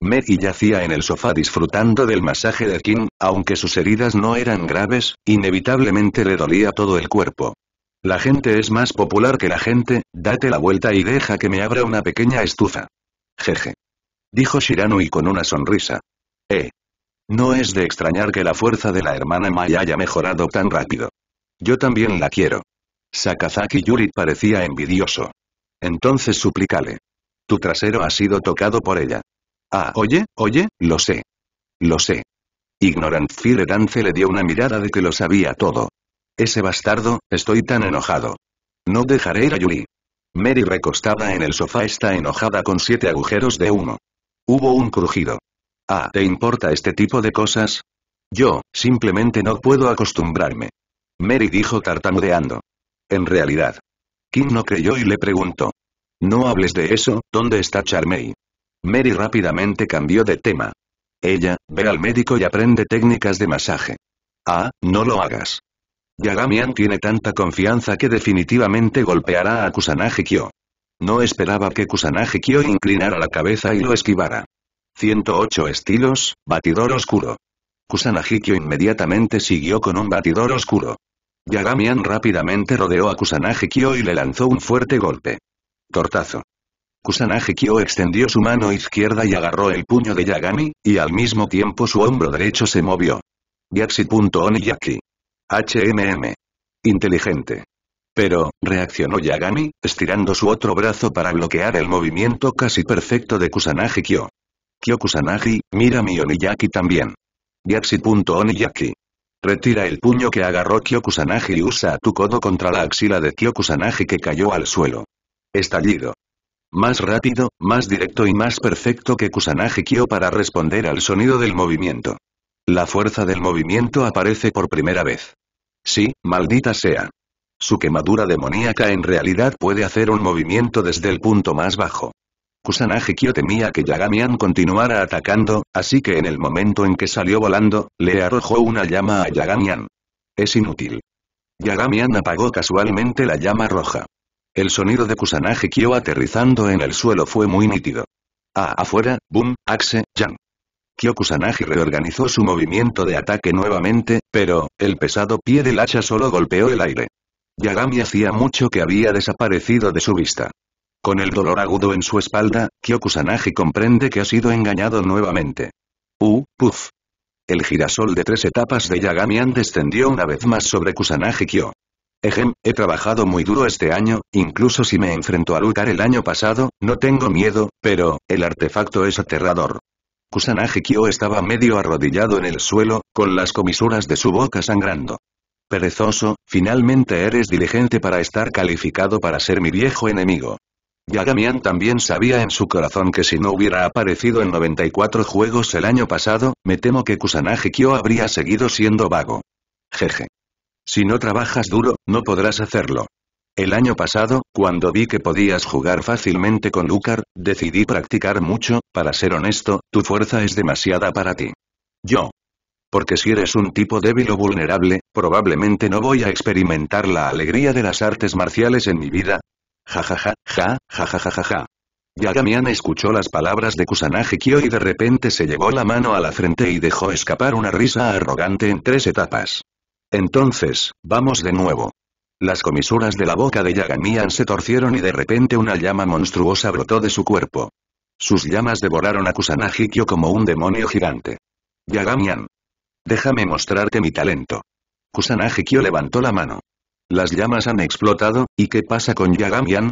[SPEAKER 1] Meki yacía en el sofá disfrutando del masaje de Kim, aunque sus heridas no eran graves, inevitablemente le dolía todo el cuerpo. La gente es más popular que la gente, date la vuelta y deja que me abra una pequeña estufa. Jeje. Dijo Shiranui con una sonrisa. Eh. No es de extrañar que la fuerza de la hermana Mai haya mejorado tan rápido. Yo también la quiero. Sakazaki Yuri parecía envidioso. Entonces suplícale. Tu trasero ha sido tocado por ella. Ah, oye, oye, lo sé. Lo sé. Ignorant Fire Dance le dio una mirada de que lo sabía todo. Ese bastardo, estoy tan enojado. No dejaré ir a Yuri. Mary recostada en el sofá está enojada con siete agujeros de humo. Hubo un crujido. Ah, ¿te importa este tipo de cosas? Yo, simplemente no puedo acostumbrarme. Mary dijo tartamudeando. En realidad. Kim no creyó y le preguntó. No hables de eso, ¿dónde está Charmay? Mary rápidamente cambió de tema. Ella, ve al médico y aprende técnicas de masaje. Ah, no lo hagas. Yagamian tiene tanta confianza que definitivamente golpeará a Kusanagi Kyo. No esperaba que Kusanagi Kyo inclinara la cabeza y lo esquivara. 108 estilos, batidor oscuro. Kusanagi Kyo inmediatamente siguió con un batidor oscuro. Yagamian rápidamente rodeó a Kusanagi Kyo y le lanzó un fuerte golpe. Tortazo. Kusanagi Kyo extendió su mano izquierda y agarró el puño de Yagami, y al mismo tiempo su hombro derecho se movió. Yaxi.oniyaki. HMM. Inteligente. Pero, reaccionó Yagami, estirando su otro brazo para bloquear el movimiento casi perfecto de Kusanagi Kyo. Kyo Kusanagi, mira mi Oniyaki también. Yaxi.oniyaki. Retira el puño que agarró Kyo Kusanagi y usa tu codo contra la axila de Kyo Kusanagi que cayó al suelo. Estallido. Más rápido, más directo y más perfecto que Kusanagi Kyo para responder al sonido del movimiento. La fuerza del movimiento aparece por primera vez. Sí, maldita sea. Su quemadura demoníaca en realidad puede hacer un movimiento desde el punto más bajo. Kusanagi Kyo temía que Yagamian continuara atacando, así que en el momento en que salió volando, le arrojó una llama a Yagamian. Es inútil. Yagamian apagó casualmente la llama roja. El sonido de Kusanagi Kyo aterrizando en el suelo fue muy nítido. Ah, afuera, boom, axe, yang. Kyokusanagi reorganizó su movimiento de ataque nuevamente, pero, el pesado pie del hacha solo golpeó el aire. Yagami hacía mucho que había desaparecido de su vista. Con el dolor agudo en su espalda, Kyokusanagi comprende que ha sido engañado nuevamente. ¡Uh, puff. El girasol de tres etapas de Yagamian descendió una vez más sobre Kusanagi Kyo. Ejem, he trabajado muy duro este año, incluso si me enfrento a Lutar el año pasado, no tengo miedo, pero, el artefacto es aterrador. Kusanagi Kyo estaba medio arrodillado en el suelo, con las comisuras de su boca sangrando. Perezoso, finalmente eres diligente para estar calificado para ser mi viejo enemigo. Yagamian también sabía en su corazón que si no hubiera aparecido en 94 juegos el año pasado, me temo que Kusanagi Kyo habría seguido siendo vago. Jeje. Si no trabajas duro, no podrás hacerlo. El año pasado, cuando vi que podías jugar fácilmente con Lucar, decidí practicar mucho, para ser honesto, tu fuerza es demasiada para ti. Yo. Porque si eres un tipo débil o vulnerable, probablemente no voy a experimentar la alegría de las artes marciales en mi vida. Ja ja ja, ja, ja ja ja ja ja. Yagamian escuchó las palabras de Kusanagi Kyo y de repente se llevó la mano a la frente y dejó escapar una risa arrogante en tres etapas. Entonces, vamos de nuevo. Las comisuras de la boca de Yagamiyan se torcieron y de repente una llama monstruosa brotó de su cuerpo. Sus llamas devoraron a Kyo como un demonio gigante. Yagamian. Déjame mostrarte mi talento. Kyo levantó la mano. Las llamas han explotado, ¿y qué pasa con Yagamian?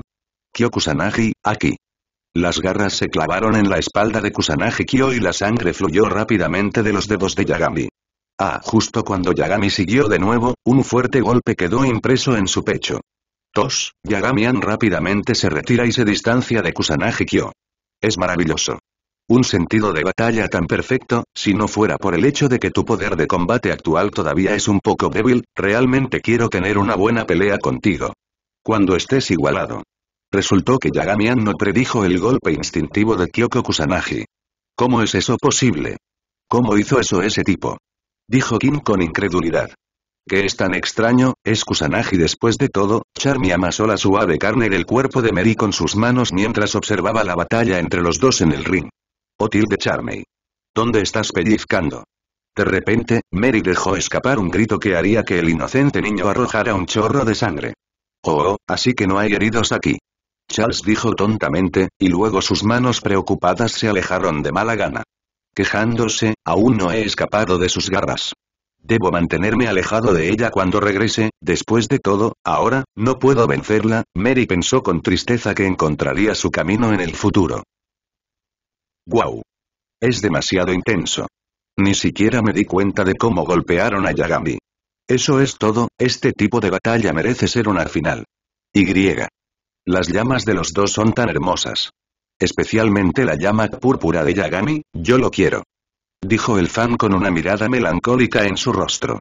[SPEAKER 1] Kusanagi, aquí. Las garras se clavaron en la espalda de Kusanagi Kyo y la sangre fluyó rápidamente de los dedos de Yagami. Ah, justo cuando Yagami siguió de nuevo, un fuerte golpe quedó impreso en su pecho. Tos, yagami rápidamente se retira y se distancia de Kusanagi-kyo. Es maravilloso. Un sentido de batalla tan perfecto, si no fuera por el hecho de que tu poder de combate actual todavía es un poco débil, realmente quiero tener una buena pelea contigo. Cuando estés igualado. Resultó que yagami no predijo el golpe instintivo de Kyoko Kusanagi. ¿Cómo es eso posible? ¿Cómo hizo eso ese tipo? Dijo Kim con incredulidad. ¿Qué es tan extraño? Es Kusanagi después de todo, Charmy amasó la suave carne del cuerpo de Mary con sus manos mientras observaba la batalla entre los dos en el ring. Otil de Charmy. ¿Dónde estás pellizcando? De repente, Mary dejó escapar un grito que haría que el inocente niño arrojara un chorro de sangre. oh así que no hay heridos aquí. Charles dijo tontamente, y luego sus manos preocupadas se alejaron de mala gana quejándose, aún no he escapado de sus garras. Debo mantenerme alejado de ella cuando regrese, después de todo, ahora, no puedo vencerla, Mary pensó con tristeza que encontraría su camino en el futuro. ¡Guau! Es demasiado intenso. Ni siquiera me di cuenta de cómo golpearon a Yagami. Eso es todo, este tipo de batalla merece ser una final. Y. Las llamas de los dos son tan hermosas especialmente la llama púrpura de Yagami, yo lo quiero. Dijo el fan con una mirada melancólica en su rostro.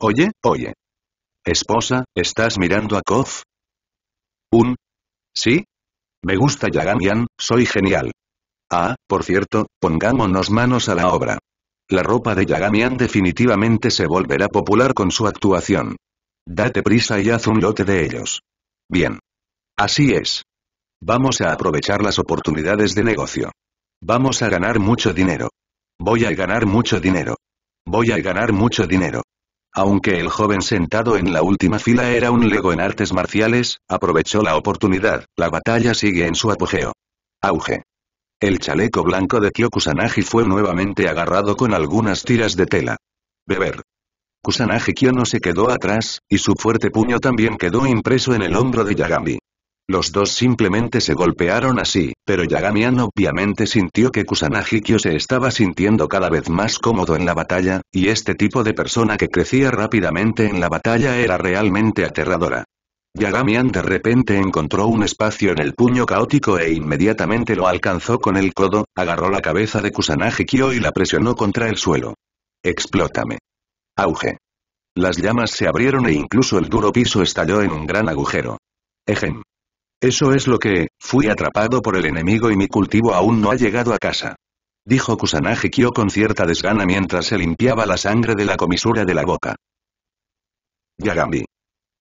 [SPEAKER 1] Oye, oye. Esposa, ¿estás mirando a Kof? ¿Un? ¿Sí? Me gusta Yagamian, soy genial. Ah, por cierto, pongámonos manos a la obra. La ropa de Yagamian definitivamente se volverá popular con su actuación. Date prisa y haz un lote de ellos. Bien. Así es. Vamos a aprovechar las oportunidades de negocio. Vamos a ganar mucho dinero. Voy a ganar mucho dinero. Voy a ganar mucho dinero. Aunque el joven sentado en la última fila era un lego en artes marciales, aprovechó la oportunidad, la batalla sigue en su apogeo. Auge. El chaleco blanco de Kyo Kusanagi fue nuevamente agarrado con algunas tiras de tela. Beber. Kusanagi Kyo no se quedó atrás, y su fuerte puño también quedó impreso en el hombro de Yagami. Los dos simplemente se golpearon así, pero Yagamian obviamente sintió que Kyo se estaba sintiendo cada vez más cómodo en la batalla, y este tipo de persona que crecía rápidamente en la batalla era realmente aterradora. Yagamian de repente encontró un espacio en el puño caótico e inmediatamente lo alcanzó con el codo, agarró la cabeza de Kusanagikyo y la presionó contra el suelo. Explótame. Auge. Las llamas se abrieron e incluso el duro piso estalló en un gran agujero. Ejem. Eso es lo que, fui atrapado por el enemigo y mi cultivo aún no ha llegado a casa. Dijo Kusanagi Kyo con cierta desgana mientras se limpiaba la sangre de la comisura de la boca. Yagami.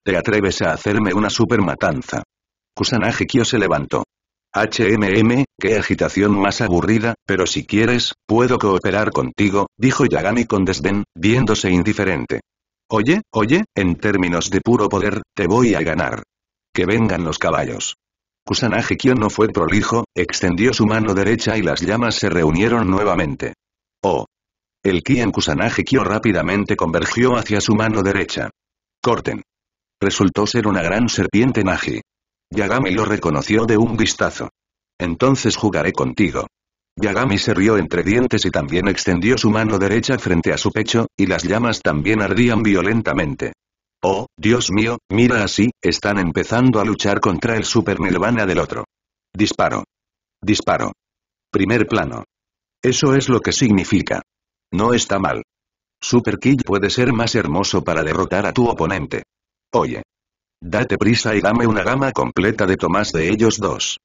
[SPEAKER 1] ¿Te atreves a hacerme una super matanza? Kusanagi Kyo se levantó. HMM, qué agitación más aburrida, pero si quieres, puedo cooperar contigo, dijo Yagami con desdén, viéndose indiferente. Oye, oye, en términos de puro poder, te voy a ganar que vengan los caballos. Kusanagi-kyo no fue prolijo, extendió su mano derecha y las llamas se reunieron nuevamente. ¡Oh! El ki en Kusanagi-kyo rápidamente convergió hacia su mano derecha. ¡Corten! Resultó ser una gran serpiente Nagi. Yagami lo reconoció de un vistazo. Entonces jugaré contigo. Yagami se rió entre dientes y también extendió su mano derecha frente a su pecho, y las llamas también ardían violentamente. Oh, Dios mío, mira así, están empezando a luchar contra el super nirvana del otro. Disparo. Disparo. Primer plano. Eso es lo que significa. No está mal. Super Kid puede ser más hermoso para derrotar a tu oponente. Oye. Date prisa y dame una gama completa de tomás de ellos dos.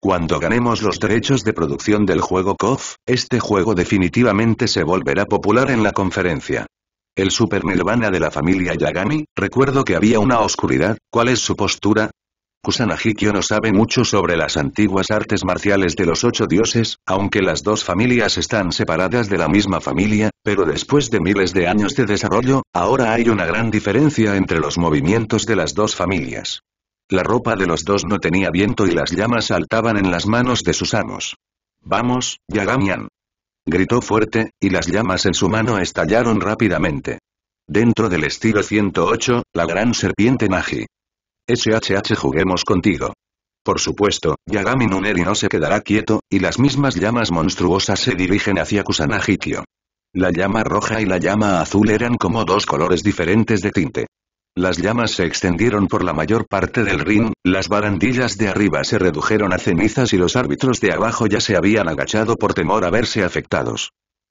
[SPEAKER 1] Cuando ganemos los derechos de producción del juego KOF, este juego definitivamente se volverá popular en la conferencia. El super nirvana de la familia Yagami, recuerdo que había una oscuridad, ¿cuál es su postura? Kusanagikyo no sabe mucho sobre las antiguas artes marciales de los ocho dioses, aunque las dos familias están separadas de la misma familia, pero después de miles de años de desarrollo, ahora hay una gran diferencia entre los movimientos de las dos familias. La ropa de los dos no tenía viento y las llamas saltaban en las manos de sus amos. Vamos, Yagamian gritó fuerte, y las llamas en su mano estallaron rápidamente. Dentro del estilo 108, la gran serpiente Magi. SHH juguemos contigo. Por supuesto, Yagami Nuneri no se quedará quieto, y las mismas llamas monstruosas se dirigen hacia Kusanagikyo. La llama roja y la llama azul eran como dos colores diferentes de tinte. Las llamas se extendieron por la mayor parte del ring, las barandillas de arriba se redujeron a cenizas y los árbitros de abajo ya se habían agachado por temor a verse afectados.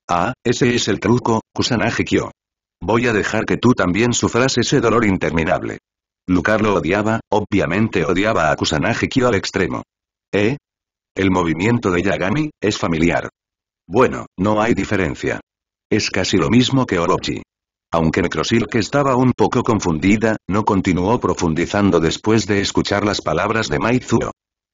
[SPEAKER 1] Ah, ese es el truco, Kusanagi Kyo. Voy a dejar que tú también sufras ese dolor interminable. Lucar lo odiaba, obviamente odiaba a Kusanagi Kyo al extremo. ¿Eh? El movimiento de Yagami, es familiar. Bueno, no hay diferencia. Es casi lo mismo que Orochi. Aunque que estaba un poco confundida, no continuó profundizando después de escuchar las palabras de Maizuo.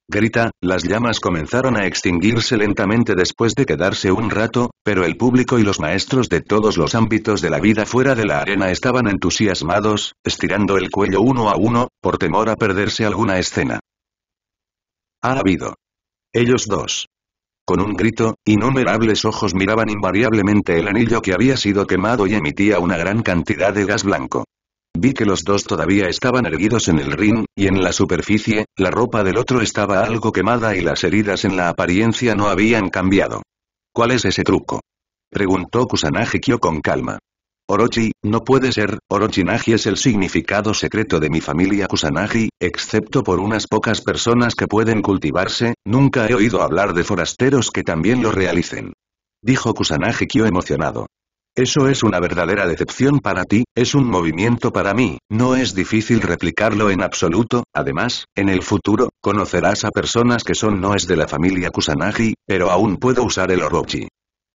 [SPEAKER 1] Grita, las llamas comenzaron a extinguirse lentamente después de quedarse un rato, pero el público y los maestros de todos los ámbitos de la vida fuera de la arena estaban entusiasmados, estirando el cuello uno a uno, por temor a perderse alguna escena. Ha habido. Ellos dos. Con un grito, innumerables ojos miraban invariablemente el anillo que había sido quemado y emitía una gran cantidad de gas blanco. Vi que los dos todavía estaban erguidos en el ring, y en la superficie, la ropa del otro estaba algo quemada y las heridas en la apariencia no habían cambiado. ¿Cuál es ese truco? Preguntó Kusanagi Kyo con calma. Orochi, no puede ser, Orochinagi es el significado secreto de mi familia Kusanagi, excepto por unas pocas personas que pueden cultivarse, nunca he oído hablar de forasteros que también lo realicen. Dijo Kusanagi Kyo emocionado. Eso es una verdadera decepción para ti, es un movimiento para mí, no es difícil replicarlo en absoluto, además, en el futuro, conocerás a personas que son no es de la familia Kusanagi, pero aún puedo usar el Orochi.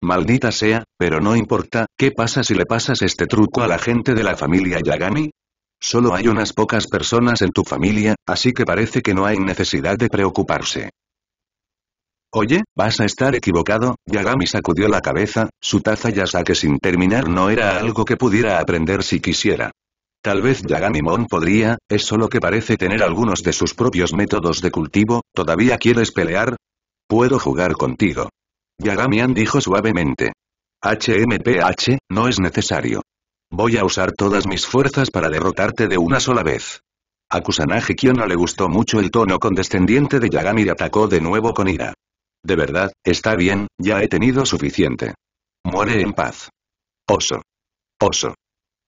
[SPEAKER 1] Maldita sea, pero no importa, ¿qué pasa si le pasas este truco a la gente de la familia Yagami? Solo hay unas pocas personas en tu familia, así que parece que no hay necesidad de preocuparse. Oye, vas a estar equivocado, Yagami sacudió la cabeza, su taza ya que sin terminar no era algo que pudiera aprender si quisiera. Tal vez Yagami-mon podría, es solo que parece tener algunos de sus propios métodos de cultivo, ¿todavía quieres pelear? Puedo jugar contigo. Yagamian dijo suavemente. HMPH, no es necesario. Voy a usar todas mis fuerzas para derrotarte de una sola vez. A Kusanagi no le gustó mucho el tono condescendiente de Yagami y atacó de nuevo con ira. De verdad, está bien, ya he tenido suficiente. Muere en paz. Oso. Oso.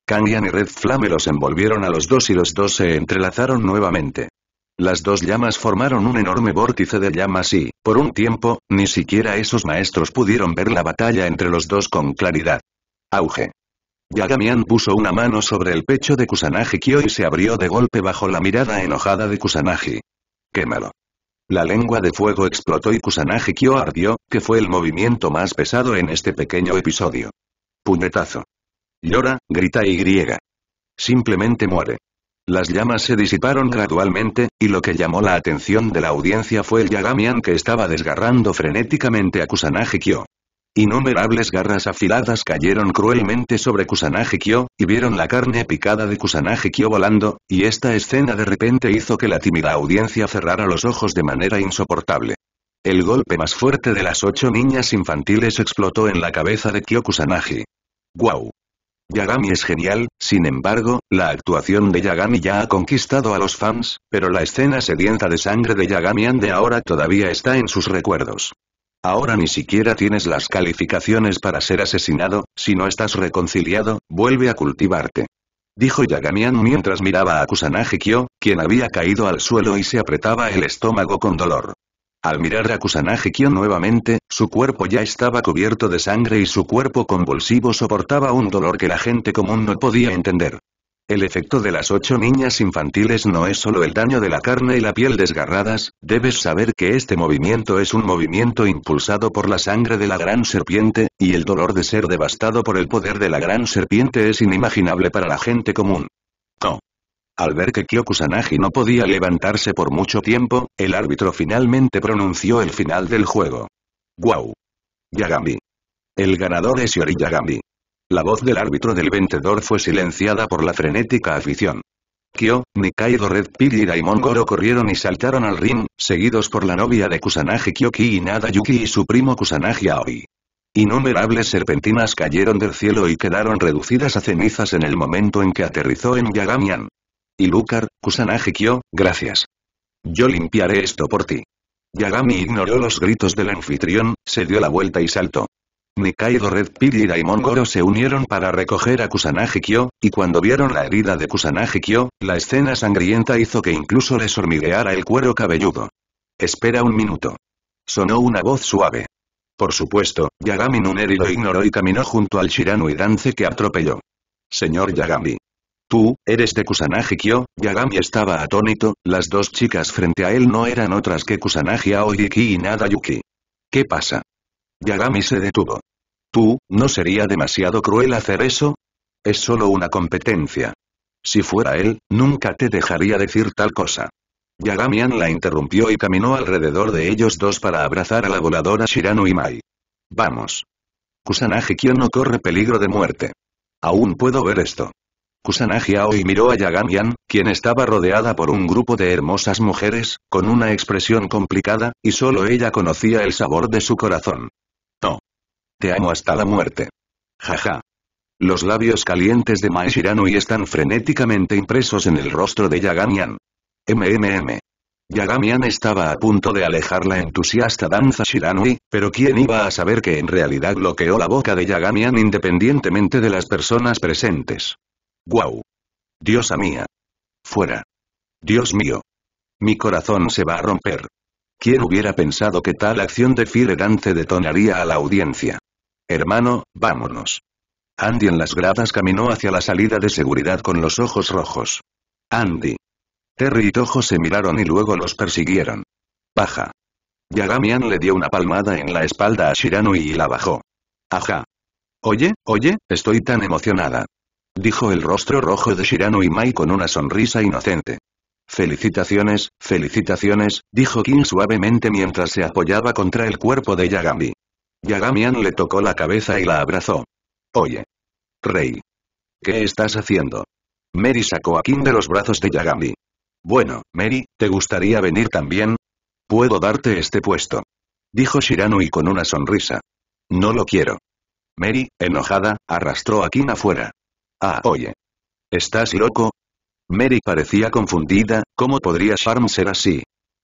[SPEAKER 1] Kanyan y Red Flame los envolvieron a los dos y los dos se entrelazaron nuevamente. Las dos llamas formaron un enorme vórtice de llamas y, por un tiempo, ni siquiera esos maestros pudieron ver la batalla entre los dos con claridad. Auge. Yagamian puso una mano sobre el pecho de Kusanagi Kyo y se abrió de golpe bajo la mirada enojada de Kusanagi. Quémalo. La lengua de fuego explotó y Kusanagi Kyo ardió, que fue el movimiento más pesado en este pequeño episodio. Puñetazo. Llora, grita y griega. Simplemente muere. Las llamas se disiparon gradualmente, y lo que llamó la atención de la audiencia fue el Yagamian que estaba desgarrando frenéticamente a Kusanagi Kyo. Innumerables garras afiladas cayeron cruelmente sobre Kusanagi Kyo, y vieron la carne picada de Kusanagi Kyo volando, y esta escena de repente hizo que la tímida audiencia cerrara los ojos de manera insoportable. El golpe más fuerte de las ocho niñas infantiles explotó en la cabeza de Kyo Kusanagi. ¡Guau! Yagami es genial, sin embargo, la actuación de Yagami ya ha conquistado a los fans, pero la escena sedienta de sangre de Yagami de ahora todavía está en sus recuerdos. Ahora ni siquiera tienes las calificaciones para ser asesinado, si no estás reconciliado, vuelve a cultivarte. Dijo Yagamian mientras miraba a Kusanagi Kyo, quien había caído al suelo y se apretaba el estómago con dolor. Al mirar a Kusanagi-kyo nuevamente, su cuerpo ya estaba cubierto de sangre y su cuerpo convulsivo soportaba un dolor que la gente común no podía entender. El efecto de las ocho niñas infantiles no es solo el daño de la carne y la piel desgarradas, debes saber que este movimiento es un movimiento impulsado por la sangre de la gran serpiente, y el dolor de ser devastado por el poder de la gran serpiente es inimaginable para la gente común. No. Al ver que Kusanagi no podía levantarse por mucho tiempo, el árbitro finalmente pronunció el final del juego. ¡Guau! Yagami. El ganador es Yori Yagami. La voz del árbitro del vencedor fue silenciada por la frenética afición. Kyo, Nikaido Red Pill y Daimon Goro corrieron y saltaron al ring, seguidos por la novia de Kusanagi Kyoki Nada Yuki y su primo Kusanagi Aoi. Innumerables serpentinas cayeron del cielo y quedaron reducidas a cenizas en el momento en que aterrizó en Yagamian y kusanagi kyo gracias. Yo limpiaré esto por ti. Yagami ignoró los gritos del anfitrión, se dio la vuelta y saltó. Nikaido Red Pill y Daimon Goro se unieron para recoger a kyo y cuando vieron la herida de kyo la escena sangrienta hizo que incluso les hormigueara el cuero cabelludo. Espera un minuto. Sonó una voz suave. Por supuesto, Yagami Nuneri lo ignoró y caminó junto al Shirano Dance que atropelló. Señor Yagami. Tú, eres de Kusanagi-kyo, Yagami estaba atónito, las dos chicas frente a él no eran otras que Kusanagi Aoyuki y Nada Yuki. ¿Qué pasa? Yagami se detuvo. Tú, ¿no sería demasiado cruel hacer eso? Es solo una competencia. Si fuera él, nunca te dejaría decir tal cosa. Yagamian la interrumpió y caminó alrededor de ellos dos para abrazar a la voladora Shirano y Mai. Vamos. Kusanagi Kyo no corre peligro de muerte. Aún puedo ver esto. Kusanagi Aoi miró a Yagamian, quien estaba rodeada por un grupo de hermosas mujeres, con una expresión complicada, y solo ella conocía el sabor de su corazón. No. Te amo hasta la muerte. Jaja. Los labios calientes de Shiranui están frenéticamente impresos en el rostro de Yagamian. MMM. Yagamian estaba a punto de alejar la entusiasta danza Shiranui, pero quién iba a saber que en realidad bloqueó la boca de Yagamian independientemente de las personas presentes. ¡Guau! Diosa mía. Fuera. Dios mío. Mi corazón se va a romper. ¿Quién hubiera pensado que tal acción de se detonaría a la audiencia? Hermano, vámonos. Andy en las gradas caminó hacia la salida de seguridad con los ojos rojos. Andy. Terry y Tojo se miraron y luego los persiguieron. Baja. Yagamian le dio una palmada en la espalda a Shiranui y la bajó. Ajá. Oye, oye, estoy tan emocionada. Dijo el rostro rojo de Shirano y Mai con una sonrisa inocente. Felicitaciones, felicitaciones, dijo Kim suavemente mientras se apoyaba contra el cuerpo de Yagami. Yagamian le tocó la cabeza y la abrazó. Oye. Rey. ¿Qué estás haciendo? Mary sacó a King de los brazos de Yagami. Bueno, Mary, ¿te gustaría venir también? Puedo darte este puesto. Dijo Shirano y con una sonrisa. No lo quiero. Mary, enojada, arrastró a King afuera. Ah, oye. ¿Estás loco? Mary parecía confundida, ¿cómo podría Charm ser así?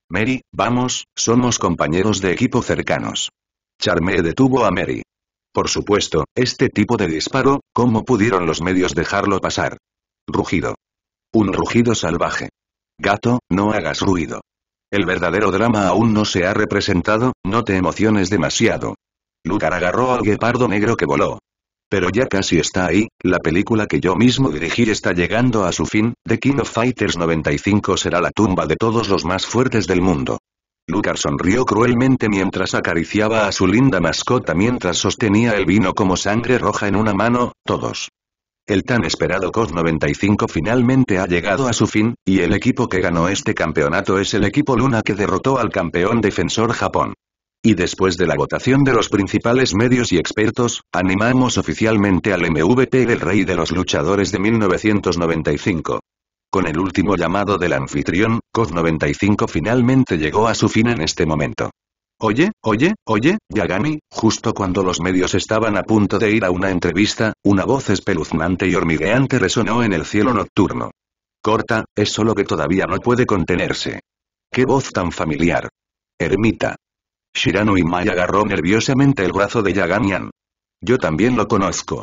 [SPEAKER 1] Mary, vamos, somos compañeros de equipo cercanos. Charmé detuvo a Mary. Por supuesto, este tipo de disparo, ¿cómo pudieron los medios dejarlo pasar? Rugido. Un rugido salvaje. Gato, no hagas ruido. El verdadero drama aún no se ha representado, no te emociones demasiado. Lucar agarró al guepardo negro que voló. Pero ya casi está ahí, la película que yo mismo dirigí está llegando a su fin, The King of Fighters 95 será la tumba de todos los más fuertes del mundo. Lucas sonrió cruelmente mientras acariciaba a su linda mascota mientras sostenía el vino como sangre roja en una mano, todos. El tan esperado COS 95 finalmente ha llegado a su fin, y el equipo que ganó este campeonato es el equipo Luna que derrotó al campeón defensor Japón y después de la votación de los principales medios y expertos, animamos oficialmente al MVP del Rey de los Luchadores de 1995. Con el último llamado del anfitrión, COD 95 finalmente llegó a su fin en este momento. Oye, oye, oye, Yagami, justo cuando los medios estaban a punto de ir a una entrevista, una voz espeluznante y hormigueante resonó en el cielo nocturno. Corta, es solo que todavía no puede contenerse. ¡Qué voz tan familiar! Ermita. Shirano Maya agarró nerviosamente el brazo de Yaganian. Yo también lo conozco.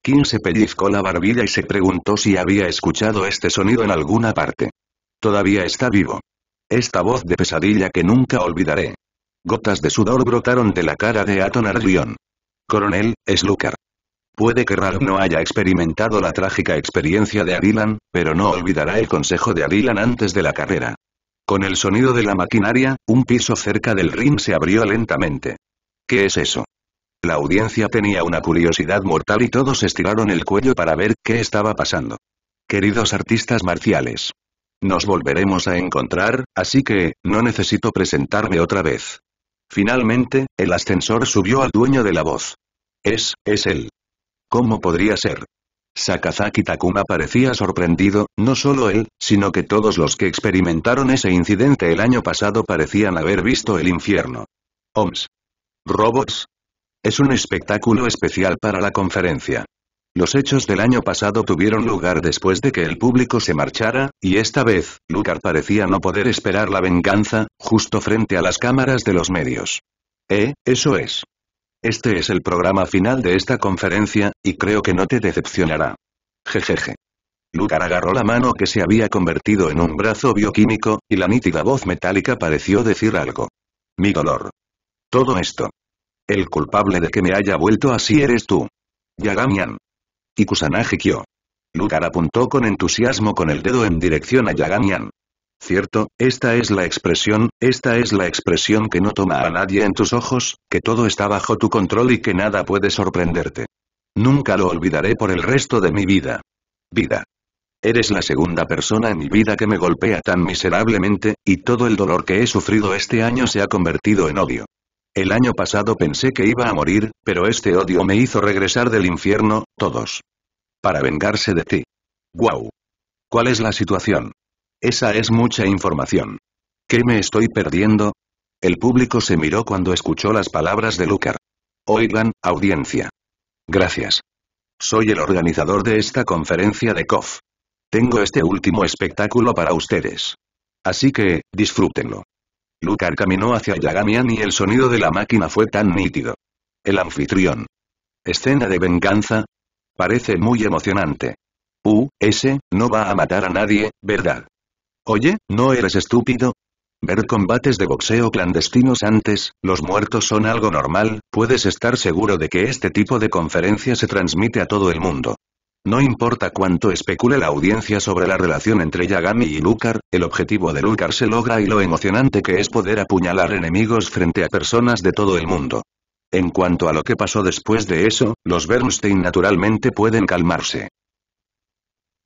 [SPEAKER 1] Kim se pellizcó la barbilla y se preguntó si había escuchado este sonido en alguna parte. Todavía está vivo. Esta voz de pesadilla que nunca olvidaré. Gotas de sudor brotaron de la cara de Aton Ardion. Coronel, es lucar. Puede que Ralph no haya experimentado la trágica experiencia de Adilan, pero no olvidará el consejo de Adilan antes de la carrera. Con el sonido de la maquinaria, un piso cerca del ring se abrió lentamente. ¿Qué es eso? La audiencia tenía una curiosidad mortal y todos estiraron el cuello para ver qué estaba pasando. Queridos artistas marciales. Nos volveremos a encontrar, así que, no necesito presentarme otra vez. Finalmente, el ascensor subió al dueño de la voz. Es, es él. ¿Cómo podría ser? Sakazaki Takuma parecía sorprendido, no solo él, sino que todos los que experimentaron ese incidente el año pasado parecían haber visto el infierno. OMS. Robots. Es un espectáculo especial para la conferencia. Los hechos del año pasado tuvieron lugar después de que el público se marchara, y esta vez, Lucar parecía no poder esperar la venganza, justo frente a las cámaras de los medios. Eh, eso es. Este es el programa final de esta conferencia, y creo que no te decepcionará. Jejeje. Lugar agarró la mano que se había convertido en un brazo bioquímico, y la nítida voz metálica pareció decir algo. Mi dolor. Todo esto. El culpable de que me haya vuelto así eres tú. Yagamian. Y Kusanagi Kyo. apuntó con entusiasmo con el dedo en dirección a Yagamian. Cierto, esta es la expresión, esta es la expresión que no toma a nadie en tus ojos, que todo está bajo tu control y que nada puede sorprenderte. Nunca lo olvidaré por el resto de mi vida. Vida. Eres la segunda persona en mi vida que me golpea tan miserablemente, y todo el dolor que he sufrido este año se ha convertido en odio. El año pasado pensé que iba a morir, pero este odio me hizo regresar del infierno, todos. Para vengarse de ti. ¡Guau! ¿Cuál es la situación? Esa es mucha información. ¿Qué me estoy perdiendo? El público se miró cuando escuchó las palabras de Lucar. Oigan, audiencia. Gracias. Soy el organizador de esta conferencia de KOF. Tengo este último espectáculo para ustedes. Así que, disfrútenlo. Lucar caminó hacia Yagamian y el sonido de la máquina fue tan nítido. El anfitrión. Escena de venganza. Parece muy emocionante. U, ese no va a matar a nadie, ¿verdad? Oye, ¿no eres estúpido? Ver combates de boxeo clandestinos antes, los muertos son algo normal, puedes estar seguro de que este tipo de conferencia se transmite a todo el mundo. No importa cuánto especule la audiencia sobre la relación entre Yagami y Lucar, el objetivo de Lucar se logra y lo emocionante que es poder apuñalar enemigos frente a personas de todo el mundo. En cuanto a lo que pasó después de eso, los Bernstein naturalmente pueden calmarse.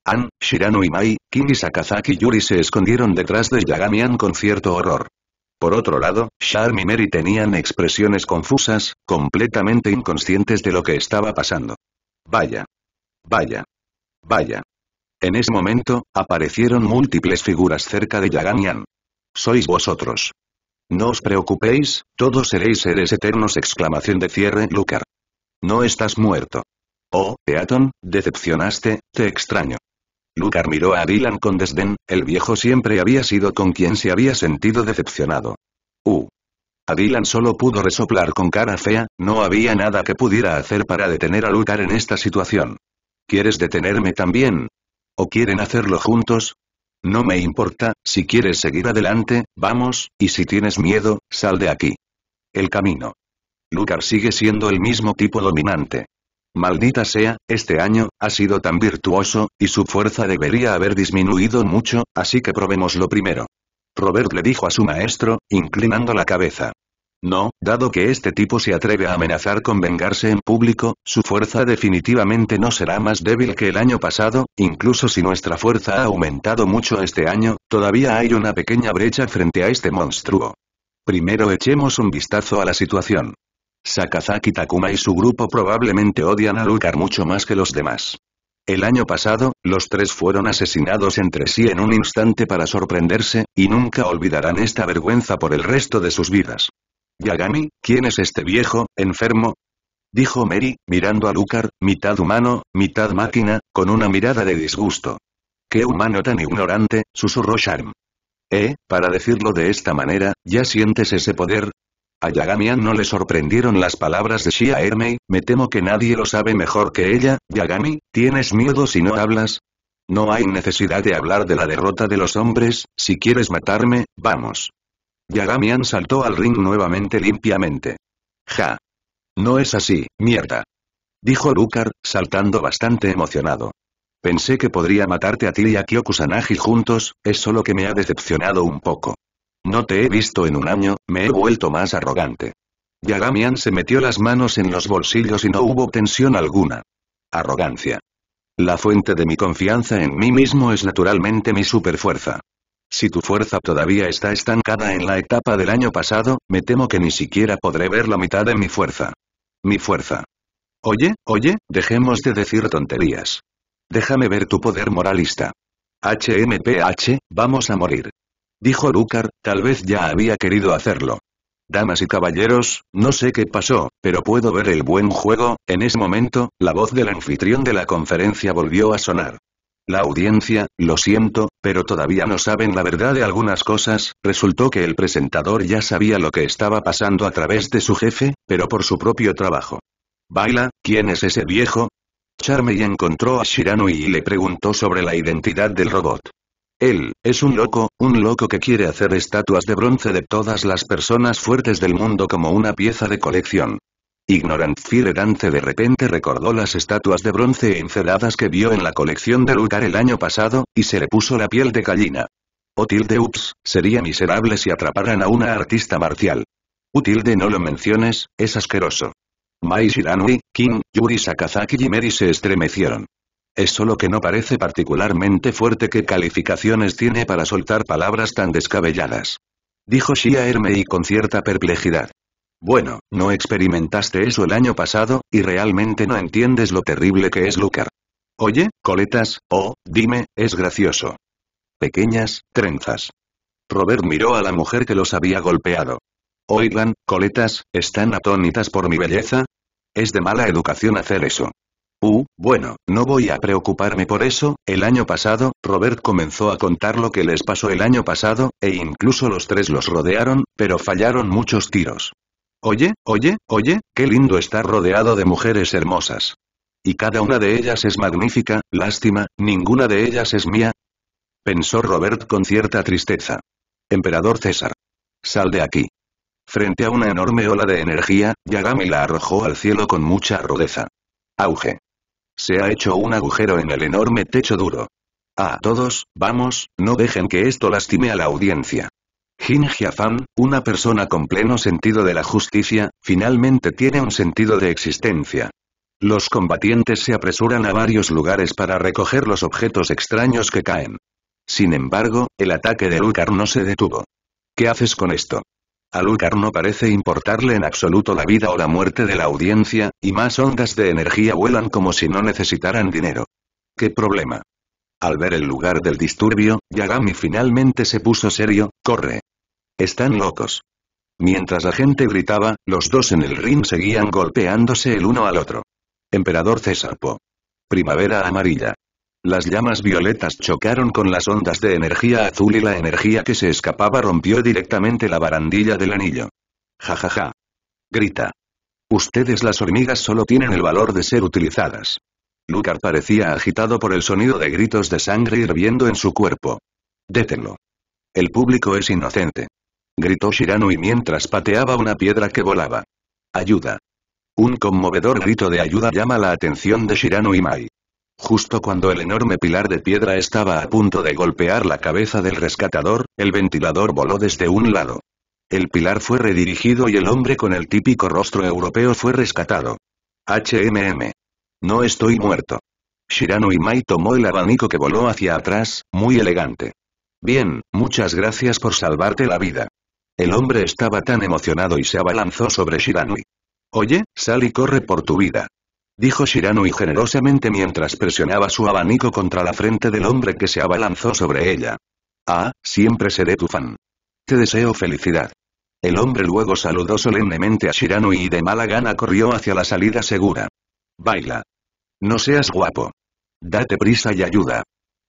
[SPEAKER 1] An, Shirano y Mai, Kimi Sakazaki y Yuri se escondieron detrás de Yagamian con cierto horror. Por otro lado, Charm y Mary tenían expresiones confusas, completamente inconscientes de lo que estaba pasando. Vaya. Vaya. Vaya. En ese momento, aparecieron múltiples figuras cerca de Yagamián. Sois vosotros. No os preocupéis, todos seréis seres eternos exclamación de cierre Lucar. No estás muerto. Oh, Peaton, decepcionaste, te extraño. Lucar miró a Dylan con desdén, el viejo siempre había sido con quien se había sentido decepcionado. Uh. A Dylan solo pudo resoplar con cara fea, no había nada que pudiera hacer para detener a Lucar en esta situación. ¿Quieres detenerme también? ¿O quieren hacerlo juntos? No me importa, si quieres seguir adelante, vamos, y si tienes miedo, sal de aquí. El camino. Lucar sigue siendo el mismo tipo dominante. Maldita sea, este año, ha sido tan virtuoso, y su fuerza debería haber disminuido mucho, así que probemos lo primero. Robert le dijo a su maestro, inclinando la cabeza. No, dado que este tipo se atreve a amenazar con vengarse en público, su fuerza definitivamente no será más débil que el año pasado, incluso si nuestra fuerza ha aumentado mucho este año, todavía hay una pequeña brecha frente a este monstruo. Primero echemos un vistazo a la situación. Sakazaki Takuma y su grupo probablemente odian a Lucar mucho más que los demás. El año pasado, los tres fueron asesinados entre sí en un instante para sorprenderse, y nunca olvidarán esta vergüenza por el resto de sus vidas. Yagami, ¿quién es este viejo, enfermo? Dijo Mary, mirando a Lucar, mitad humano, mitad máquina, con una mirada de disgusto. ¡Qué humano tan ignorante! susurró Charm. Eh, para decirlo de esta manera, ¿ya sientes ese poder? A Yagamian no le sorprendieron las palabras de Shia Ermei. me temo que nadie lo sabe mejor que ella, Yagami, ¿tienes miedo si no hablas? No hay necesidad de hablar de la derrota de los hombres, si quieres matarme, vamos. Yagamian saltó al ring nuevamente limpiamente. Ja. No es así, mierda. Dijo Rukar, saltando bastante emocionado. Pensé que podría matarte a ti y a Kyokusanagi juntos, es solo que me ha decepcionado un poco. No te he visto en un año, me he vuelto más arrogante. Yagamian se metió las manos en los bolsillos y no hubo tensión alguna. Arrogancia. La fuente de mi confianza en mí mismo es naturalmente mi superfuerza. Si tu fuerza todavía está estancada en la etapa del año pasado, me temo que ni siquiera podré ver la mitad de mi fuerza. Mi fuerza. Oye, oye, dejemos de decir tonterías. Déjame ver tu poder moralista. HMPH, vamos a morir dijo Lucar, tal vez ya había querido hacerlo. Damas y caballeros, no sé qué pasó, pero puedo ver el buen juego, en ese momento, la voz del anfitrión de la conferencia volvió a sonar. La audiencia, lo siento, pero todavía no saben la verdad de algunas cosas, resultó que el presentador ya sabía lo que estaba pasando a través de su jefe, pero por su propio trabajo. Baila, ¿quién es ese viejo? Charmey encontró a Shiranui y le preguntó sobre la identidad del robot. Él, es un loco, un loco que quiere hacer estatuas de bronce de todas las personas fuertes del mundo como una pieza de colección. Ignorant Firedance de repente recordó las estatuas de bronce enceradas que vio en la colección de Lugar el año pasado, y se le puso la piel de gallina. Otilde ups, sería miserable si atraparan a una artista marcial. Utilde no lo menciones, es asqueroso. Mai Shiranui, Kim, Yuri Sakazaki y Mary se estremecieron. Es solo que no parece particularmente fuerte qué calificaciones tiene para soltar palabras tan descabelladas. Dijo Shia Hermey con cierta perplejidad. Bueno, no experimentaste eso el año pasado, y realmente no entiendes lo terrible que es Lucar. Oye, coletas, oh, dime, es gracioso. Pequeñas, trenzas. Robert miró a la mujer que los había golpeado. Oigan, coletas, ¿están atónitas por mi belleza? Es de mala educación hacer eso. Uh, bueno, no voy a preocuparme por eso, el año pasado, Robert comenzó a contar lo que les pasó el año pasado, e incluso los tres los rodearon, pero fallaron muchos tiros. Oye, oye, oye, qué lindo estar rodeado de mujeres hermosas. Y cada una de ellas es magnífica, lástima, ninguna de ellas es mía. Pensó Robert con cierta tristeza. Emperador César. Sal de aquí. Frente a una enorme ola de energía, Yagami la arrojó al cielo con mucha rudeza. Auge. Se ha hecho un agujero en el enorme techo duro. A ah, todos, vamos, no dejen que esto lastime a la audiencia. Jin Jiafan, una persona con pleno sentido de la justicia, finalmente tiene un sentido de existencia. Los combatientes se apresuran a varios lugares para recoger los objetos extraños que caen. Sin embargo, el ataque de Lucar no se detuvo. ¿Qué haces con esto? A no parece importarle en absoluto la vida o la muerte de la audiencia, y más ondas de energía vuelan como si no necesitaran dinero. ¿Qué problema? Al ver el lugar del disturbio, Yagami finalmente se puso serio, corre. Están locos. Mientras la gente gritaba, los dos en el ring seguían golpeándose el uno al otro. Emperador César Po. Primavera amarilla. Las llamas violetas chocaron con las ondas de energía azul y la energía que se escapaba rompió directamente la barandilla del anillo. Ja ja ja. Grita. Ustedes las hormigas solo tienen el valor de ser utilizadas. Lucar parecía agitado por el sonido de gritos de sangre hirviendo en su cuerpo. Détenlo. El público es inocente. Gritó y mientras pateaba una piedra que volaba. Ayuda. Un conmovedor grito de ayuda llama la atención de y Mai. Justo cuando el enorme pilar de piedra estaba a punto de golpear la cabeza del rescatador, el ventilador voló desde un lado. El pilar fue redirigido y el hombre con el típico rostro europeo fue rescatado. HMM. No estoy muerto. Shirano Mai tomó el abanico que voló hacia atrás, muy elegante. Bien, muchas gracias por salvarte la vida. El hombre estaba tan emocionado y se abalanzó sobre Shiranui. Oye, sal y corre por tu vida dijo Shirano y generosamente mientras presionaba su abanico contra la frente del hombre que se abalanzó sobre ella. Ah, siempre seré tu fan. Te deseo felicidad. El hombre luego saludó solemnemente a Shirano y de mala gana corrió hacia la salida segura. Baila. No seas guapo. Date prisa y ayuda.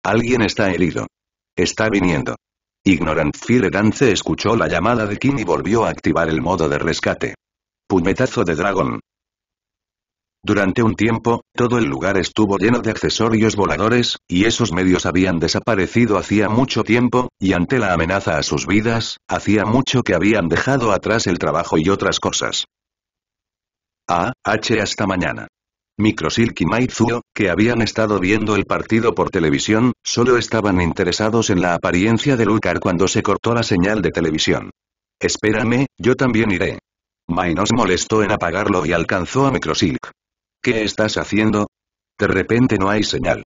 [SPEAKER 1] Alguien está herido. Está viniendo. Ignorant Fire Dance escuchó la llamada de Kim y volvió a activar el modo de rescate. Puñetazo de dragón. Durante un tiempo, todo el lugar estuvo lleno de accesorios voladores, y esos medios habían desaparecido hacía mucho tiempo, y ante la amenaza a sus vidas, hacía mucho que habían dejado atrás el trabajo y otras cosas. Ah, H. Hasta mañana. Microsilk y Maizuo, que habían estado viendo el partido por televisión, solo estaban interesados en la apariencia de Lucar cuando se cortó la señal de televisión. Espérame, yo también iré. Mai molestó en apagarlo y alcanzó a Microsilk. ¿Qué estás haciendo? De repente no hay señal.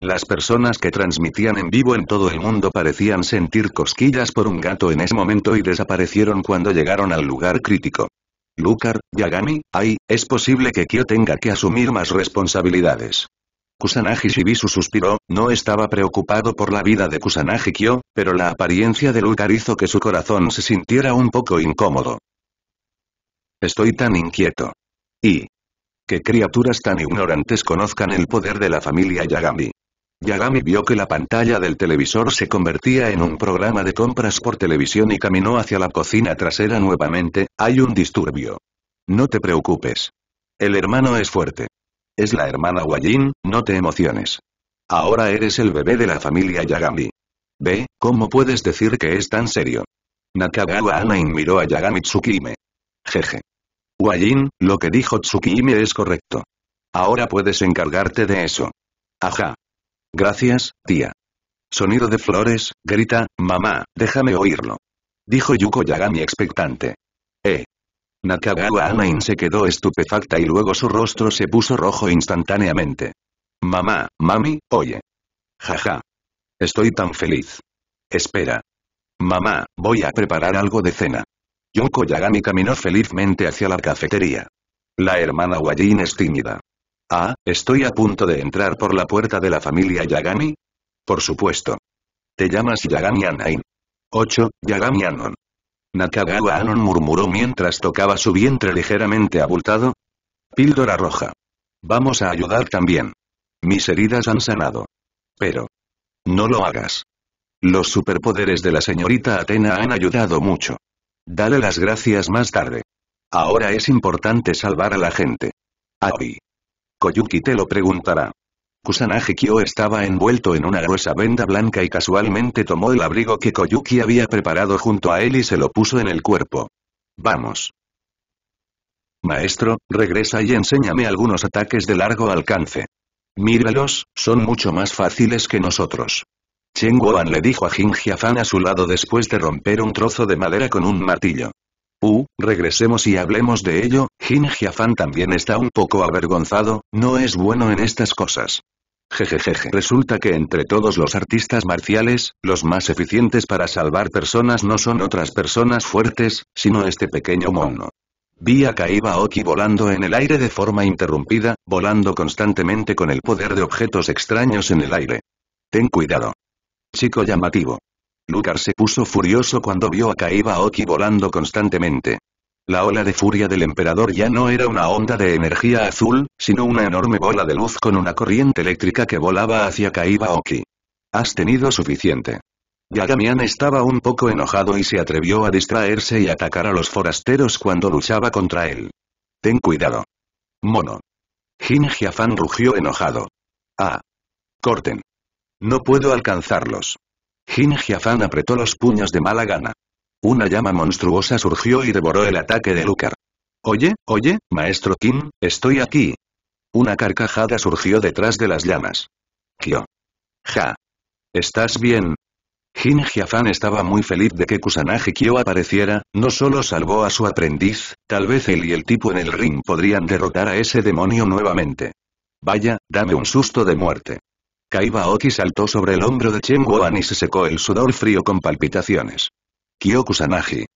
[SPEAKER 1] Las personas que transmitían en vivo en todo el mundo parecían sentir cosquillas por un gato en ese momento y desaparecieron cuando llegaron al lugar crítico. Lucar, Yagami, ay, es posible que Kyo tenga que asumir más responsabilidades. Kusanagi Shibisu suspiró, no estaba preocupado por la vida de Kusanagi Kyo, pero la apariencia de Lucar hizo que su corazón se sintiera un poco incómodo. Estoy tan inquieto. Y, que criaturas tan ignorantes conozcan el poder de la familia Yagami. Yagami vio que la pantalla del televisor se convertía en un programa de compras por televisión y caminó hacia la cocina trasera nuevamente, hay un disturbio. No te preocupes. El hermano es fuerte. Es la hermana Wajin, no te emociones. Ahora eres el bebé de la familia Yagami. Ve, ¿cómo puedes decir que es tan serio? Nakagawa Anain miró a Yagami Tsukime. Jeje. Guayin, lo que dijo Tsukihime es correcto. Ahora puedes encargarte de eso. Ajá. Gracias, tía. Sonido de flores, grita, mamá, déjame oírlo. Dijo Yuko Yagami expectante. Eh. Nakagawa Anain se quedó estupefacta y luego su rostro se puso rojo instantáneamente. Mamá, mami, oye. Jaja. Estoy tan feliz. Espera. Mamá, voy a preparar algo de cena. Yoko Yagami caminó felizmente hacia la cafetería. La hermana Wajin es tímida. Ah, estoy a punto de entrar por la puerta de la familia Yagami. Por supuesto. Te llamas Yagami Anain. 8. Yagami Anon. Nakagawa Anon murmuró mientras tocaba su vientre ligeramente abultado. Píldora roja. Vamos a ayudar también. Mis heridas han sanado. Pero. No lo hagas. Los superpoderes de la señorita Atena han ayudado mucho. Dale las gracias más tarde. Ahora es importante salvar a la gente. Aoi. Koyuki te lo preguntará. Kusanagi Kyo estaba envuelto en una gruesa venda blanca y casualmente tomó el abrigo que Koyuki había preparado junto a él y se lo puso en el cuerpo. Vamos. Maestro, regresa y enséñame algunos ataques de largo alcance. Míralos, son mucho más fáciles que nosotros. Chen Guoan le dijo a Jin Jiafan a su lado después de romper un trozo de madera con un martillo. Uh, regresemos y hablemos de ello, Jin Jiafan también está un poco avergonzado, no es bueno en estas cosas. Jejejeje. Resulta que entre todos los artistas marciales, los más eficientes para salvar personas no son otras personas fuertes, sino este pequeño mono. Vi a Kaiba Oki volando en el aire de forma interrumpida, volando constantemente con el poder de objetos extraños en el aire. Ten cuidado chico llamativo. Lugar se puso furioso cuando vio a Kaiba Oki volando constantemente. La ola de furia del emperador ya no era una onda de energía azul, sino una enorme bola de luz con una corriente eléctrica que volaba hacia Kaiba Oki. Has tenido suficiente. Yagamian estaba un poco enojado y se atrevió a distraerse y atacar a los forasteros cuando luchaba contra él. Ten cuidado. Mono. Jin rugió enojado. Ah. Corten. No puedo alcanzarlos. Jin Jiafan apretó los puños de mala gana. Una llama monstruosa surgió y devoró el ataque de Lucar. Oye, oye, maestro Kim, estoy aquí. Una carcajada surgió detrás de las llamas. Kyo. Ja. ¿Estás bien? Jin Jiafan estaba muy feliz de que Kusanagi Kyo apareciera, no solo salvó a su aprendiz, tal vez él y el tipo en el ring podrían derrotar a ese demonio nuevamente. Vaya, dame un susto de muerte. Kaibaoki saltó sobre el hombro de Chen y se secó el sudor frío con palpitaciones. Kyo Kusanagi.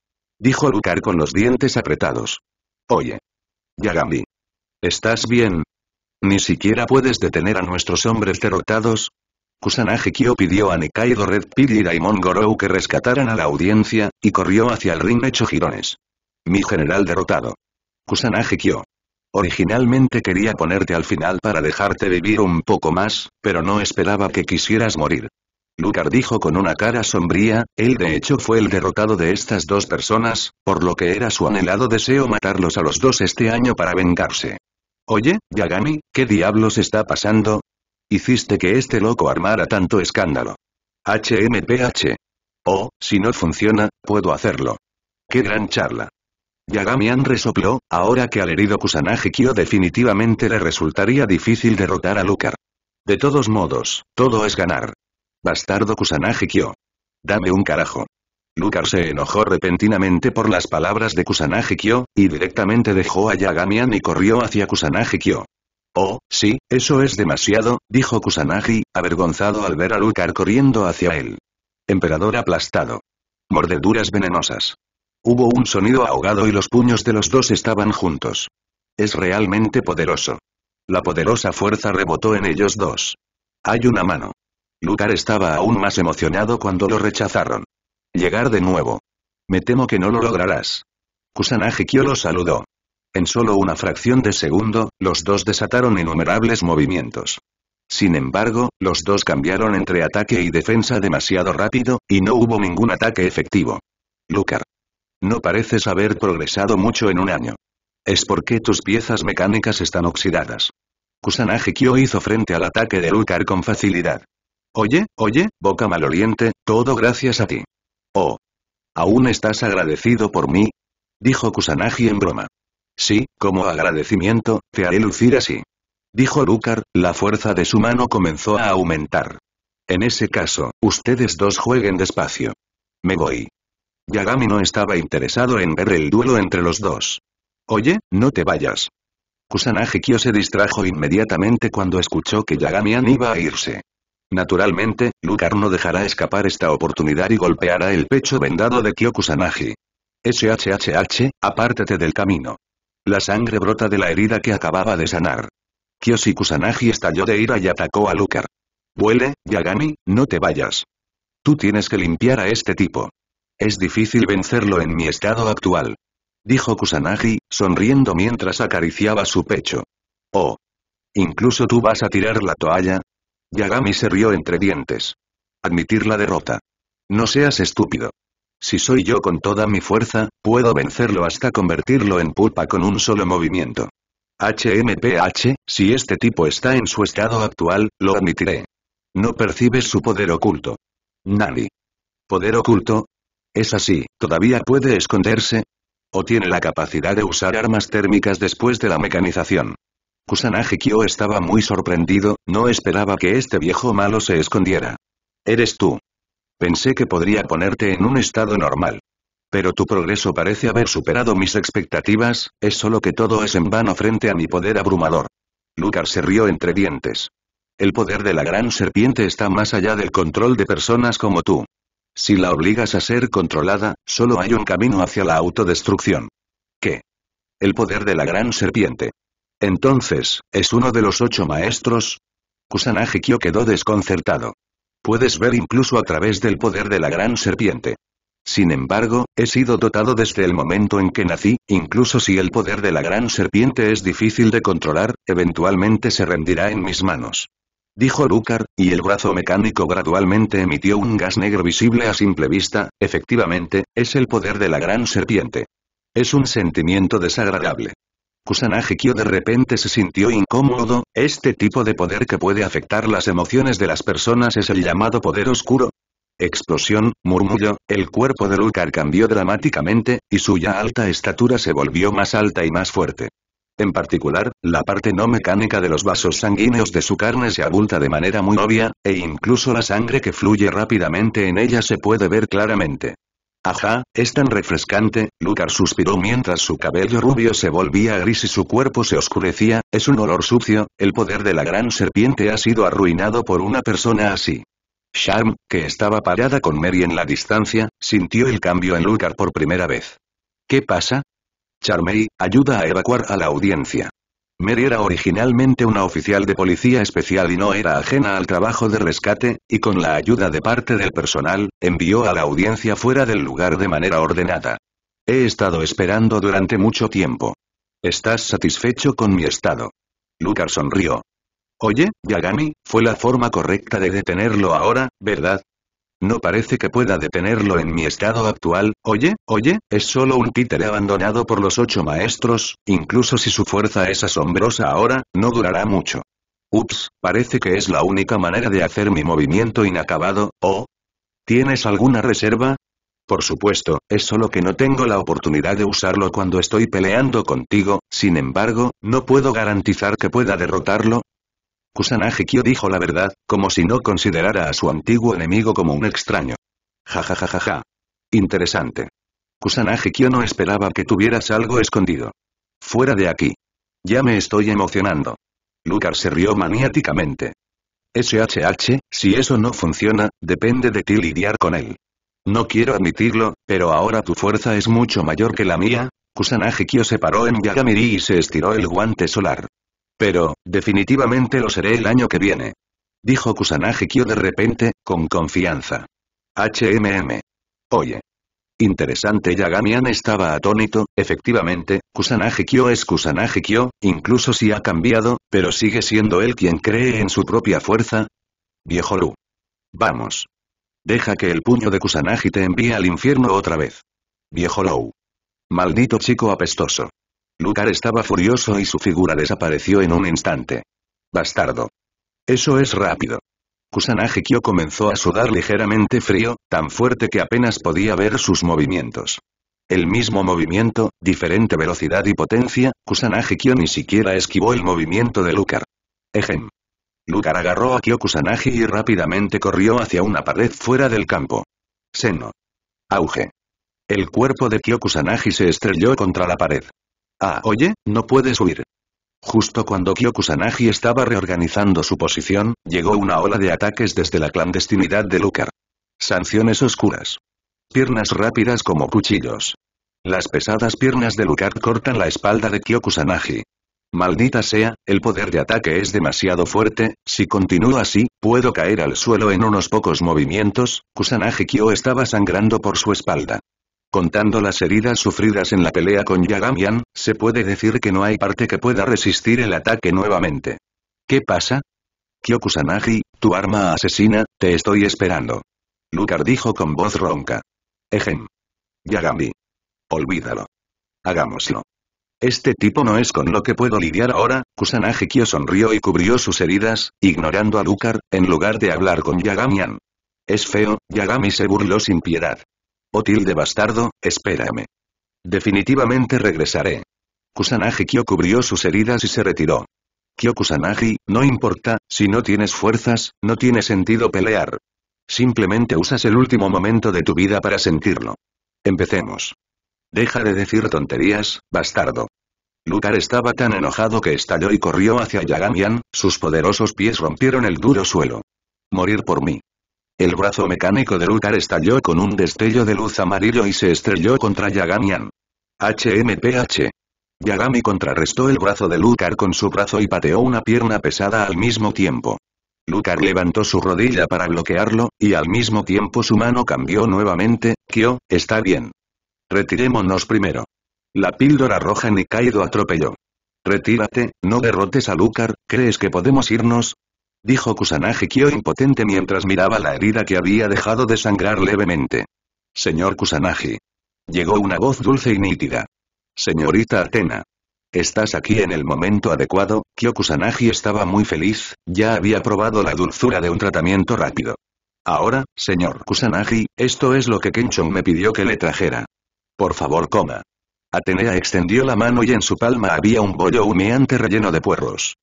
[SPEAKER 1] Dijo Lucar con los dientes apretados. Oye. Yagami. ¿Estás bien? ¿Ni siquiera puedes detener a nuestros hombres derrotados? Kusanagi Kyo pidió a Nikaido Red Pill y Daimon Gorou que rescataran a la audiencia, y corrió hacia el ring hecho jirones. Mi general derrotado. Kusanagi Kyo. Originalmente quería ponerte al final para dejarte vivir un poco más, pero no esperaba que quisieras morir. Lucar dijo con una cara sombría, él de hecho fue el derrotado de estas dos personas, por lo que era su anhelado deseo matarlos a los dos este año para vengarse. Oye, Yagami, ¿qué diablos está pasando? Hiciste que este loco armara tanto escándalo. HMPH. Oh, si no funciona, puedo hacerlo. Qué gran charla. Yagamian resopló, ahora que al herido Kusanagi Kyo definitivamente le resultaría difícil derrotar a Lucar. De todos modos, todo es ganar. Bastardo Kusanagi Kyo. Dame un carajo. Lucar se enojó repentinamente por las palabras de Kusanagi Kyo, y directamente dejó a Yagamian y corrió hacia Kusanagi Kyo. Oh, sí, eso es demasiado, dijo Kusanagi, avergonzado al ver a Lucar corriendo hacia él. Emperador aplastado. Mordeduras venenosas. Hubo un sonido ahogado y los puños de los dos estaban juntos. Es realmente poderoso. La poderosa fuerza rebotó en ellos dos. Hay una mano. Lucar estaba aún más emocionado cuando lo rechazaron. Llegar de nuevo. Me temo que no lo lograrás. Kusanagi Kyo lo saludó. En solo una fracción de segundo, los dos desataron innumerables movimientos. Sin embargo, los dos cambiaron entre ataque y defensa demasiado rápido, y no hubo ningún ataque efectivo. Lucar. No pareces haber progresado mucho en un año. Es porque tus piezas mecánicas están oxidadas. Kusanagi Kyo hizo frente al ataque de Lucar con facilidad. Oye, oye, boca maloliente, todo gracias a ti. Oh. ¿Aún estás agradecido por mí? Dijo Kusanagi en broma. Sí, como agradecimiento, te haré lucir así. Dijo Lucar, la fuerza de su mano comenzó a aumentar. En ese caso, ustedes dos jueguen despacio. Me voy. Yagami no estaba interesado en ver el duelo entre los dos. Oye, no te vayas. Kusanagi Kyo se distrajo inmediatamente cuando escuchó que Yagami-an iba a irse. Naturalmente, Lucar no dejará escapar esta oportunidad y golpeará el pecho vendado de Kyo Kusanagi. SHHH, apártate del camino. La sangre brota de la herida que acababa de sanar. Kyoshi Kusanagi estalló de ira y atacó a Lucar. Huele, Yagami, no te vayas. Tú tienes que limpiar a este tipo. Es difícil vencerlo en mi estado actual. Dijo Kusanagi, sonriendo mientras acariciaba su pecho. Oh. Incluso tú vas a tirar la toalla. Yagami se rió entre dientes. Admitir la derrota. No seas estúpido. Si soy yo con toda mi fuerza, puedo vencerlo hasta convertirlo en pulpa con un solo movimiento. HMPH, si este tipo está en su estado actual, lo admitiré. No percibes su poder oculto. Nani. Poder oculto, ¿Es así? ¿Todavía puede esconderse? ¿O tiene la capacidad de usar armas térmicas después de la mecanización? Kusanagi Kyo estaba muy sorprendido, no esperaba que este viejo malo se escondiera. Eres tú. Pensé que podría ponerte en un estado normal. Pero tu progreso parece haber superado mis expectativas, es solo que todo es en vano frente a mi poder abrumador. Lucar se rió entre dientes. El poder de la gran serpiente está más allá del control de personas como tú. Si la obligas a ser controlada, solo hay un camino hacia la autodestrucción. ¿Qué? El poder de la gran serpiente. Entonces, ¿es uno de los ocho maestros? Kusanagi Kyo quedó desconcertado. Puedes ver incluso a través del poder de la gran serpiente. Sin embargo, he sido dotado desde el momento en que nací, incluso si el poder de la gran serpiente es difícil de controlar, eventualmente se rendirá en mis manos dijo Lucar, y el brazo mecánico gradualmente emitió un gas negro visible a simple vista, efectivamente, es el poder de la gran serpiente. Es un sentimiento desagradable. Kusanagi de repente se sintió incómodo, este tipo de poder que puede afectar las emociones de las personas es el llamado poder oscuro. Explosión, murmullo, el cuerpo de Lucar cambió dramáticamente, y su ya alta estatura se volvió más alta y más fuerte. En particular, la parte no mecánica de los vasos sanguíneos de su carne se abulta de manera muy obvia, e incluso la sangre que fluye rápidamente en ella se puede ver claramente. Ajá, es tan refrescante, Lucar suspiró mientras su cabello rubio se volvía gris y su cuerpo se oscurecía, es un olor sucio, el poder de la gran serpiente ha sido arruinado por una persona así. Charm, que estaba parada con Mary en la distancia, sintió el cambio en Lucar por primera vez. ¿Qué pasa? Charmey, ayuda a evacuar a la audiencia. Mary era originalmente una oficial de policía especial y no era ajena al trabajo de rescate, y con la ayuda de parte del personal, envió a la audiencia fuera del lugar de manera ordenada. He estado esperando durante mucho tiempo. ¿Estás satisfecho con mi estado? Lucas sonrió. Oye, Yagami, fue la forma correcta de detenerlo ahora, ¿verdad? No parece que pueda detenerlo en mi estado actual, oye, oye, es solo un títere abandonado por los ocho maestros, incluso si su fuerza es asombrosa ahora, no durará mucho. Ups, parece que es la única manera de hacer mi movimiento inacabado, ¿o? Oh. ¿Tienes alguna reserva? Por supuesto, es solo que no tengo la oportunidad de usarlo cuando estoy peleando contigo, sin embargo, no puedo garantizar que pueda derrotarlo, Kyo dijo la verdad, como si no considerara a su antiguo enemigo como un extraño. Ja ja ja ja ja. Interesante. no esperaba que tuvieras algo escondido. Fuera de aquí. Ya me estoy emocionando. Lucar se rió maniáticamente. SHH, si eso no funciona, depende de ti lidiar con él. No quiero admitirlo, pero ahora tu fuerza es mucho mayor que la mía. Kyo se paró en Yagamiri y se estiró el guante solar. Pero, definitivamente lo seré el año que viene. Dijo Kusanagi Kyo de repente, con confianza. HMM. Oye. Interesante Yagamian estaba atónito, efectivamente, Kusanagi Kyo es Kusanagi Kyo, incluso si ha cambiado, pero sigue siendo él quien cree en su propia fuerza. Viejo Lu. Vamos. Deja que el puño de Kusanagi te envíe al infierno otra vez. Viejo Lou. Maldito chico apestoso. Lucar estaba furioso y su figura desapareció en un instante. Bastardo. Eso es rápido. Kusanagi Kyo comenzó a sudar ligeramente frío, tan fuerte que apenas podía ver sus movimientos. El mismo movimiento, diferente velocidad y potencia, Kusanagi Kyo ni siquiera esquivó el movimiento de Lucar. Ejem. Lucar agarró a Kyo Kusanagi y rápidamente corrió hacia una pared fuera del campo. Seno. Auge. El cuerpo de Kyo Kusanagi se estrelló contra la pared. Ah, oye, no puedes huir. Justo cuando Kyokusanagi estaba reorganizando su posición, llegó una ola de ataques desde la clandestinidad de Lucar. Sanciones oscuras. Piernas rápidas como cuchillos. Las pesadas piernas de Lucar cortan la espalda de Kyokusanagi. Maldita sea, el poder de ataque es demasiado fuerte, si continúo así, puedo caer al suelo en unos pocos movimientos, Kusanagi Kyo estaba sangrando por su espalda. Contando las heridas sufridas en la pelea con Yagamian, se puede decir que no hay parte que pueda resistir el ataque nuevamente. ¿Qué pasa? Kusanagi, tu arma asesina, te estoy esperando. Lucar dijo con voz ronca. Ejem. Yagami. Olvídalo. Hagámoslo. Este tipo no es con lo que puedo lidiar ahora, Kusanagi Kyo sonrió y cubrió sus heridas, ignorando a Lucar, en lugar de hablar con Yagamian. Es feo, Yagami se burló sin piedad. Oh, tilde bastardo, espérame. Definitivamente regresaré. Kusanagi Kyo cubrió sus heridas y se retiró. Kyo Kusanagi, no importa, si no tienes fuerzas, no tiene sentido pelear. Simplemente usas el último momento de tu vida para sentirlo. Empecemos. Deja de decir tonterías, bastardo. Lucar estaba tan enojado que estalló y corrió hacia Yagamian, sus poderosos pies rompieron el duro suelo. Morir por mí. El brazo mecánico de Lucar estalló con un destello de luz amarillo y se estrelló contra Yagamian. HMPH. Yagami contrarrestó el brazo de Lucar con su brazo y pateó una pierna pesada al mismo tiempo. Lucar levantó su rodilla para bloquearlo, y al mismo tiempo su mano cambió nuevamente, Kyo, está bien. Retirémonos primero. La píldora roja Nikaido atropelló. Retírate, no derrotes a Lucar, ¿crees que podemos irnos? Dijo Kusanagi Kyo impotente mientras miraba la herida que había dejado de sangrar levemente. Señor Kusanagi. Llegó una voz dulce y nítida. Señorita Atena. Estás aquí en el momento adecuado, Kyo Kusanagi estaba muy feliz, ya había probado la dulzura de un tratamiento rápido. Ahora, señor Kusanagi, esto es lo que Kenchon me pidió que le trajera. Por favor coma. Atenea extendió la mano y en su palma había un bollo humeante relleno de puerros.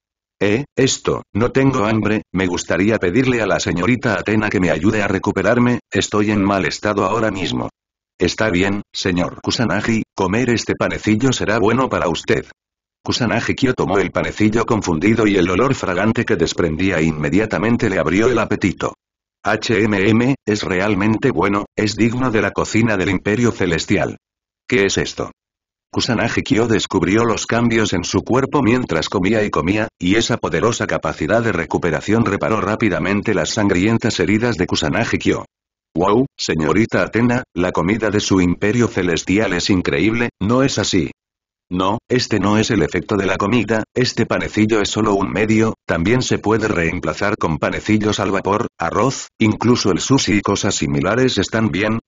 [SPEAKER 1] Eh, esto, no tengo hambre, me gustaría pedirle a la señorita Atena que me ayude a recuperarme, estoy en mal estado ahora mismo. Está bien, señor Kusanagi, comer este panecillo será bueno para usted. Kusanagi Kyo tomó el panecillo confundido y el olor fragante que desprendía inmediatamente le abrió el apetito. HMM, es realmente bueno, es digno de la cocina del Imperio Celestial. ¿Qué es esto? Kusanagi Kyo descubrió los cambios en su cuerpo mientras comía y comía, y esa poderosa capacidad de recuperación reparó rápidamente las sangrientas heridas de Kusanagi Kyo. Wow, señorita Atena, la comida de su imperio celestial es increíble, ¿no es así? No, este no es el efecto de la comida, este panecillo es solo un medio, también se puede reemplazar con panecillos al vapor, arroz, incluso el sushi y cosas similares están bien,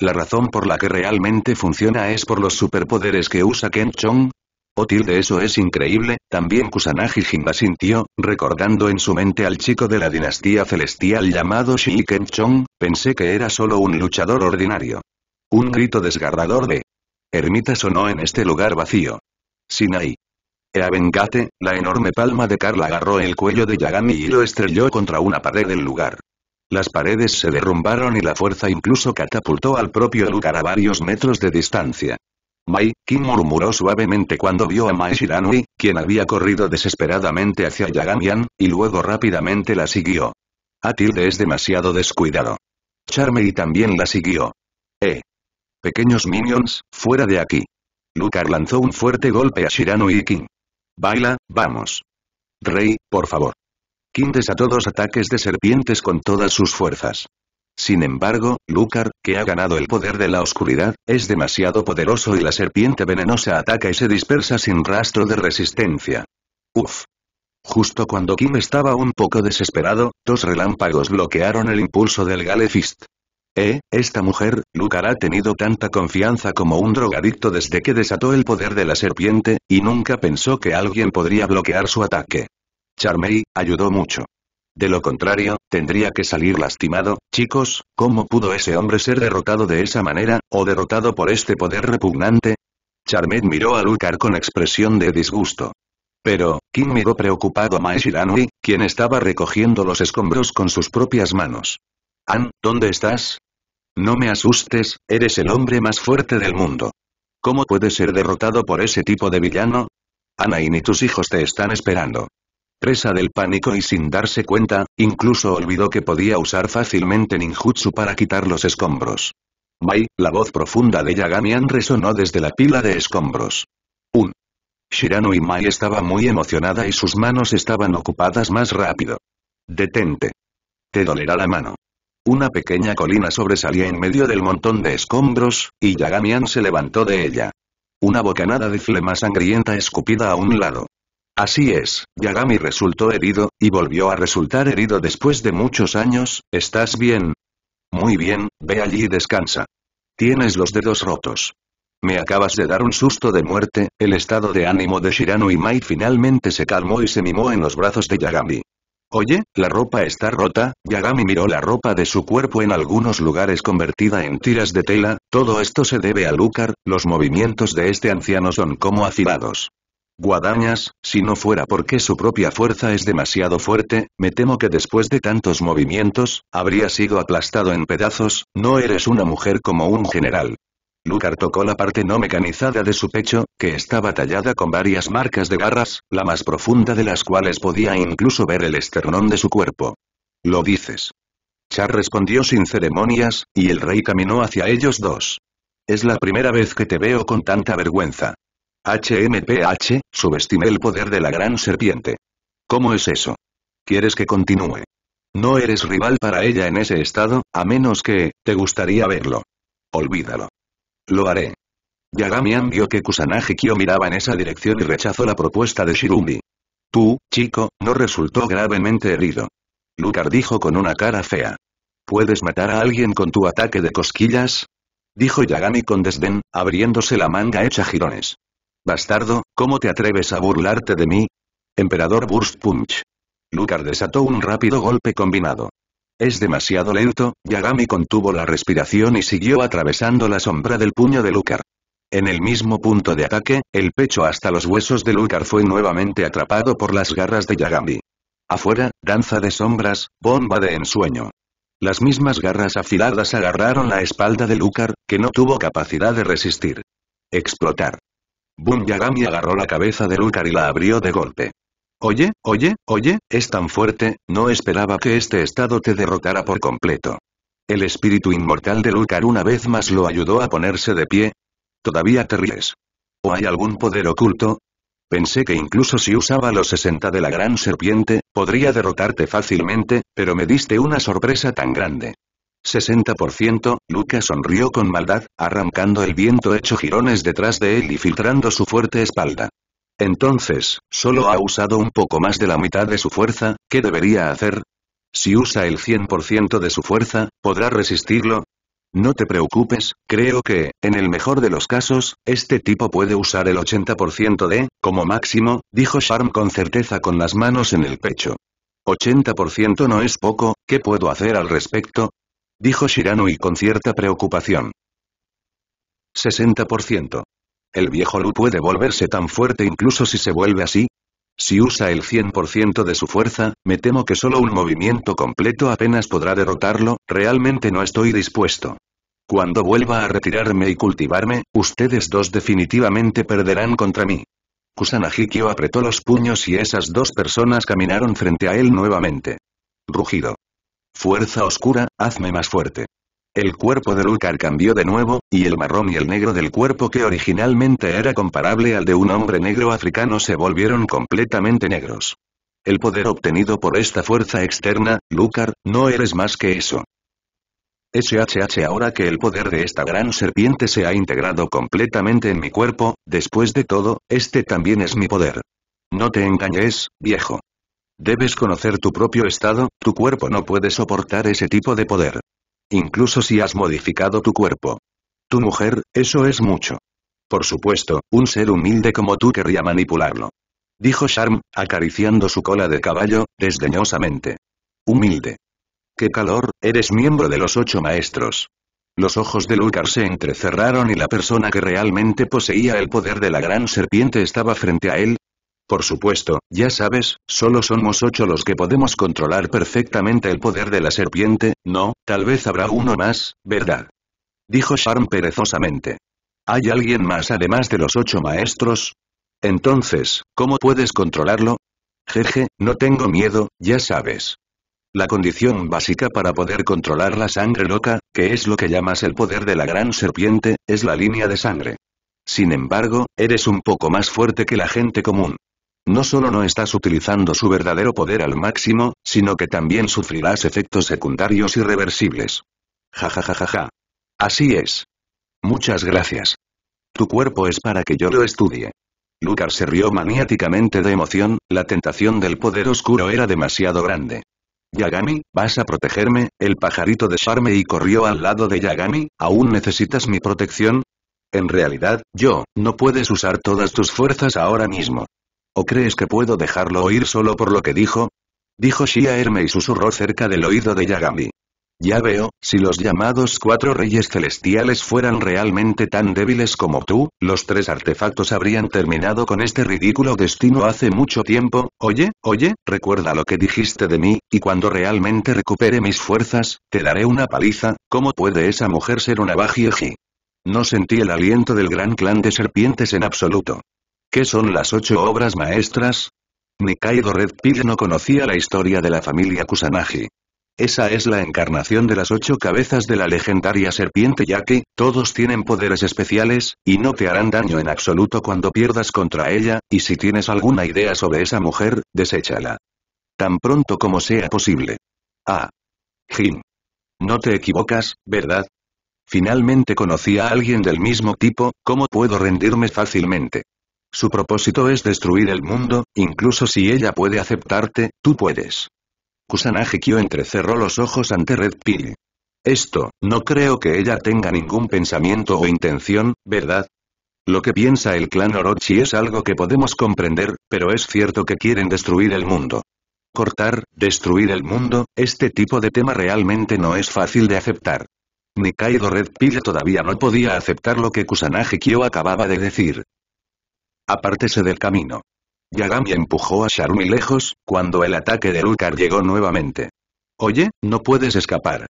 [SPEAKER 1] la razón por la que realmente funciona es por los superpoderes que usa Ken Chong. de oh, tilde eso es increíble, también Kusanagi Jinba sintió, recordando en su mente al chico de la dinastía celestial llamado Shi Ken Chong, pensé que era solo un luchador ordinario. Un grito desgarrador de ermita sonó en este lugar vacío. Sinai. vengate, la enorme palma de Carla agarró el cuello de Yagami y lo estrelló contra una pared del lugar. Las paredes se derrumbaron y la fuerza incluso catapultó al propio Lucar a varios metros de distancia. Mai, Kim murmuró suavemente cuando vio a Mai Shiranui, quien había corrido desesperadamente hacia Yagamian, y luego rápidamente la siguió. Atilde es demasiado descuidado. y también la siguió. Eh. Pequeños minions, fuera de aquí. Lucar lanzó un fuerte golpe a Shiranui y Kim. Baila, vamos. Rey, por favor. Kim desató dos ataques de serpientes con todas sus fuerzas. Sin embargo, Lucar, que ha ganado el poder de la oscuridad, es demasiado poderoso y la serpiente venenosa ataca y se dispersa sin rastro de resistencia. Uf. Justo cuando Kim estaba un poco desesperado, dos relámpagos bloquearon el impulso del Galefist. Eh, esta mujer, Lucar ha tenido tanta confianza como un drogadicto desde que desató el poder de la serpiente, y nunca pensó que alguien podría bloquear su ataque. Charmey, ayudó mucho. De lo contrario, tendría que salir lastimado, chicos, ¿cómo pudo ese hombre ser derrotado de esa manera, o derrotado por este poder repugnante? Charmed miró a Lucar con expresión de disgusto. Pero, Kim miró preocupado a Maeshiranui, quien estaba recogiendo los escombros con sus propias manos. An, ¿dónde estás? No me asustes, eres el hombre más fuerte del mundo. ¿Cómo puedes ser derrotado por ese tipo de villano? Ana y tus hijos te están esperando. Presa del pánico y sin darse cuenta, incluso olvidó que podía usar fácilmente ninjutsu para quitar los escombros. Mai, la voz profunda de Yagamian resonó desde la pila de escombros. Un. Shirano y Mai estaba muy emocionada y sus manos estaban ocupadas más rápido. Detente. Te dolerá la mano. Una pequeña colina sobresalía en medio del montón de escombros, y Yagamian se levantó de ella. Una bocanada de flema sangrienta escupida a un lado. Así es, Yagami resultó herido, y volvió a resultar herido después de muchos años, ¿estás bien? Muy bien, ve allí y descansa. Tienes los dedos rotos. Me acabas de dar un susto de muerte, el estado de ánimo de Shirano y Mai finalmente se calmó y se mimó en los brazos de Yagami. Oye, la ropa está rota, Yagami miró la ropa de su cuerpo en algunos lugares convertida en tiras de tela, todo esto se debe a Lucar, los movimientos de este anciano son como afilados. Guadañas, si no fuera porque su propia fuerza es demasiado fuerte, me temo que después de tantos movimientos, habría sido aplastado en pedazos, no eres una mujer como un general. Lucar tocó la parte no mecanizada de su pecho, que estaba tallada con varias marcas de garras, la más profunda de las cuales podía incluso ver el esternón de su cuerpo. Lo dices. Char respondió sin ceremonias, y el rey caminó hacia ellos dos. Es la primera vez que te veo con tanta vergüenza. HMPH, subestimé el poder de la gran serpiente. ¿Cómo es eso? ¿Quieres que continúe? No eres rival para ella en ese estado, a menos que, te gustaría verlo. Olvídalo. Lo haré. Yagami vio que Kusanagi Kyo miraba en esa dirección y rechazó la propuesta de Shirumi. Tú, chico, no resultó gravemente herido. Lucar dijo con una cara fea. ¿Puedes matar a alguien con tu ataque de cosquillas? Dijo Yagami con desdén, abriéndose la manga hecha jirones. Bastardo, ¿cómo te atreves a burlarte de mí? Emperador Burst Punch. Lucar desató un rápido golpe combinado. Es demasiado lento, Yagami contuvo la respiración y siguió atravesando la sombra del puño de Lucar. En el mismo punto de ataque, el pecho hasta los huesos de Lucar fue nuevamente atrapado por las garras de Yagami. Afuera, danza de sombras, bomba de ensueño. Las mismas garras afiladas agarraron la espalda de Lucar, que no tuvo capacidad de resistir. Explotar. Yagami agarró la cabeza de Lucar y la abrió de golpe. Oye, oye, oye, es tan fuerte, no esperaba que este estado te derrotara por completo. El espíritu inmortal de Lucar una vez más lo ayudó a ponerse de pie. Todavía te ríes. ¿O hay algún poder oculto? Pensé que incluso si usaba los 60 de la gran serpiente, podría derrotarte fácilmente, pero me diste una sorpresa tan grande. 60%, Luca sonrió con maldad, arrancando el viento hecho jirones detrás de él y filtrando su fuerte espalda. Entonces, solo ha usado un poco más de la mitad de su fuerza, ¿qué debería hacer? Si usa el 100% de su fuerza, ¿podrá resistirlo? No te preocupes, creo que, en el mejor de los casos, este tipo puede usar el 80% de, como máximo, dijo Charm con certeza con las manos en el pecho. 80% no es poco, ¿qué puedo hacer al respecto? Dijo y con cierta preocupación. 60%. ¿El viejo Lu puede volverse tan fuerte incluso si se vuelve así? Si usa el 100% de su fuerza, me temo que solo un movimiento completo apenas podrá derrotarlo, realmente no estoy dispuesto. Cuando vuelva a retirarme y cultivarme, ustedes dos definitivamente perderán contra mí. Kyo apretó los puños y esas dos personas caminaron frente a él nuevamente. Rugido. Fuerza oscura, hazme más fuerte. El cuerpo de Lucar cambió de nuevo, y el marrón y el negro del cuerpo que originalmente era comparable al de un hombre negro africano se volvieron completamente negros. El poder obtenido por esta fuerza externa, Lucar, no eres más que eso. SHH ahora que el poder de esta gran serpiente se ha integrado completamente en mi cuerpo, después de todo, este también es mi poder. No te engañes, viejo. Debes conocer tu propio estado, tu cuerpo no puede soportar ese tipo de poder. Incluso si has modificado tu cuerpo. Tu mujer, eso es mucho. Por supuesto, un ser humilde como tú querría manipularlo. Dijo Sharm, acariciando su cola de caballo, desdeñosamente. Humilde. ¡Qué calor, eres miembro de los ocho maestros! Los ojos de Lugar se entrecerraron y la persona que realmente poseía el poder de la gran serpiente estaba frente a él, por supuesto, ya sabes, solo somos ocho los que podemos controlar perfectamente el poder de la serpiente, no, tal vez habrá uno más, ¿verdad? Dijo Sharm perezosamente. ¿Hay alguien más además de los ocho maestros? Entonces, ¿cómo puedes controlarlo? Jeje, no tengo miedo, ya sabes. La condición básica para poder controlar la sangre loca, que es lo que llamas el poder de la gran serpiente, es la línea de sangre. Sin embargo, eres un poco más fuerte que la gente común. No solo no estás utilizando su verdadero poder al máximo, sino que también sufrirás efectos secundarios irreversibles. Ja ja Así es. Muchas gracias. Tu cuerpo es para que yo lo estudie. Lucar se rió maniáticamente de emoción, la tentación del poder oscuro era demasiado grande. Yagami, vas a protegerme, el pajarito desarme y corrió al lado de Yagami, ¿aún necesitas mi protección? En realidad, yo, no puedes usar todas tus fuerzas ahora mismo. ¿O crees que puedo dejarlo oír solo por lo que dijo? Dijo Shia Herme y susurró cerca del oído de Yagami. Ya veo, si los llamados cuatro reyes celestiales fueran realmente tan débiles como tú, los tres artefactos habrían terminado con este ridículo destino hace mucho tiempo, oye, oye, recuerda lo que dijiste de mí, y cuando realmente recupere mis fuerzas, te daré una paliza, ¿cómo puede esa mujer ser una bajieji? No sentí el aliento del gran clan de serpientes en absoluto. ¿Qué son las ocho obras maestras? Nikaido Red Pill no conocía la historia de la familia Kusanagi. Esa es la encarnación de las ocho cabezas de la legendaria serpiente ya que, todos tienen poderes especiales, y no te harán daño en absoluto cuando pierdas contra ella, y si tienes alguna idea sobre esa mujer, deséchala. Tan pronto como sea posible. Ah. Jin. No te equivocas, ¿verdad? Finalmente conocí a alguien del mismo tipo, ¿cómo puedo rendirme fácilmente? Su propósito es destruir el mundo, incluso si ella puede aceptarte, tú puedes. Kusanagi Kyo entrecerró los ojos ante Red Pill. Esto, no creo que ella tenga ningún pensamiento o intención, ¿verdad? Lo que piensa el clan Orochi es algo que podemos comprender, pero es cierto que quieren destruir el mundo. Cortar, destruir el mundo, este tipo de tema realmente no es fácil de aceptar. Nikaido Red Pill todavía no podía aceptar lo que Kusanagi Kyo acababa de decir. Apártese del camino. Yagami empujó a Sharumi lejos, cuando el ataque de Lucar llegó nuevamente. Oye, no puedes escapar.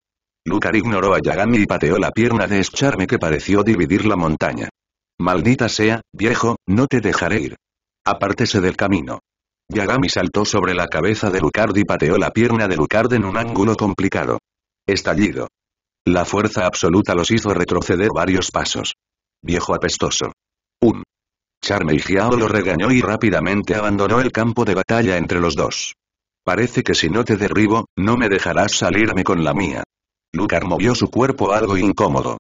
[SPEAKER 1] Lucar ignoró a Yagami y pateó la pierna de Sharme que pareció dividir la montaña. Maldita sea, viejo, no te dejaré ir. Apártese del camino. Yagami saltó sobre la cabeza de Lucard y pateó la pierna de Lucard en un ángulo complicado. Estallido. La fuerza absoluta los hizo retroceder varios pasos. Viejo apestoso. Charme lo regañó y rápidamente abandonó el campo de batalla entre los dos. Parece que si no te derribo, no me dejarás salirme con la mía. Lucar movió su cuerpo algo incómodo.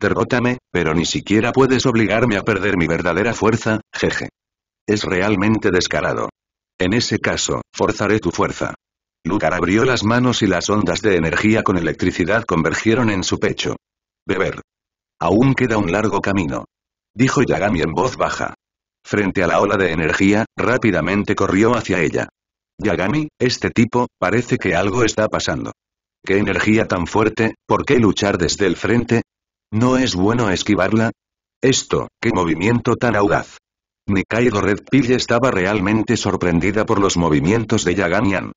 [SPEAKER 1] Derrótame, pero ni siquiera puedes obligarme a perder mi verdadera fuerza, jeje. Es realmente descarado. En ese caso, forzaré tu fuerza. Lucar abrió las manos y las ondas de energía con electricidad convergieron en su pecho. Beber. Aún queda un largo camino. Dijo Yagami en voz baja. Frente a la ola de energía, rápidamente corrió hacia ella. Yagami, este tipo, parece que algo está pasando. ¿Qué energía tan fuerte? ¿Por qué luchar desde el frente? ¿No es bueno esquivarla? Esto, qué movimiento tan audaz. Nikaido Red Pill estaba realmente sorprendida por los movimientos de Yagamian.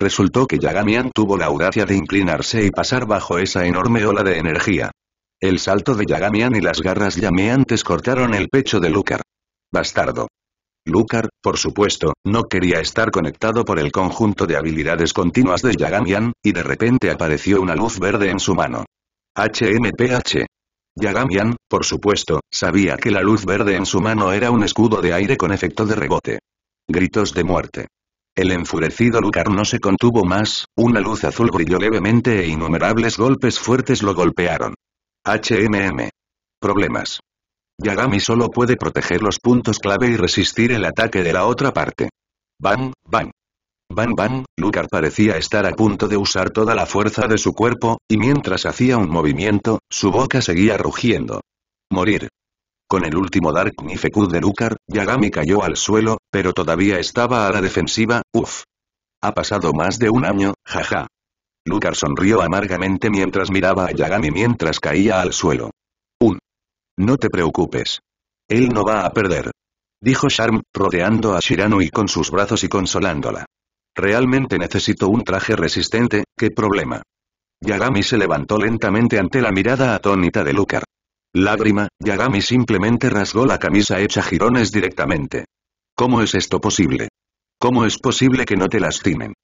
[SPEAKER 1] Resultó que Yagamian tuvo la audacia de inclinarse y pasar bajo esa enorme ola de energía. El salto de Yagamian y las garras llameantes cortaron el pecho de Lucar bastardo. Lucar, por supuesto, no quería estar conectado por el conjunto de habilidades continuas de Yagamian, y de repente apareció una luz verde en su mano. HMPH. Yagamian, por supuesto, sabía que la luz verde en su mano era un escudo de aire con efecto de rebote. Gritos de muerte. El enfurecido Lucar no se contuvo más, una luz azul brilló levemente e innumerables golpes fuertes lo golpearon. HMM. Problemas. Yagami solo puede proteger los puntos clave y resistir el ataque de la otra parte. Bam, bam. Bam bam, Lucar parecía estar a punto de usar toda la fuerza de su cuerpo, y mientras hacía un movimiento, su boca seguía rugiendo. Morir. Con el último Dark Nifekud de Lucar, Yagami cayó al suelo, pero todavía estaba a la defensiva, uff. Ha pasado más de un año, jaja. Lucar sonrió amargamente mientras miraba a Yagami mientras caía al suelo. No te preocupes. Él no va a perder. Dijo Sharm, rodeando a Shiranui con sus brazos y consolándola. Realmente necesito un traje resistente, ¿qué problema? Yagami se levantó lentamente ante la mirada atónita de Lucar. Lágrima, Yagami simplemente rasgó la camisa hecha jirones directamente. ¿Cómo es esto posible? ¿Cómo es posible que no te lastimen?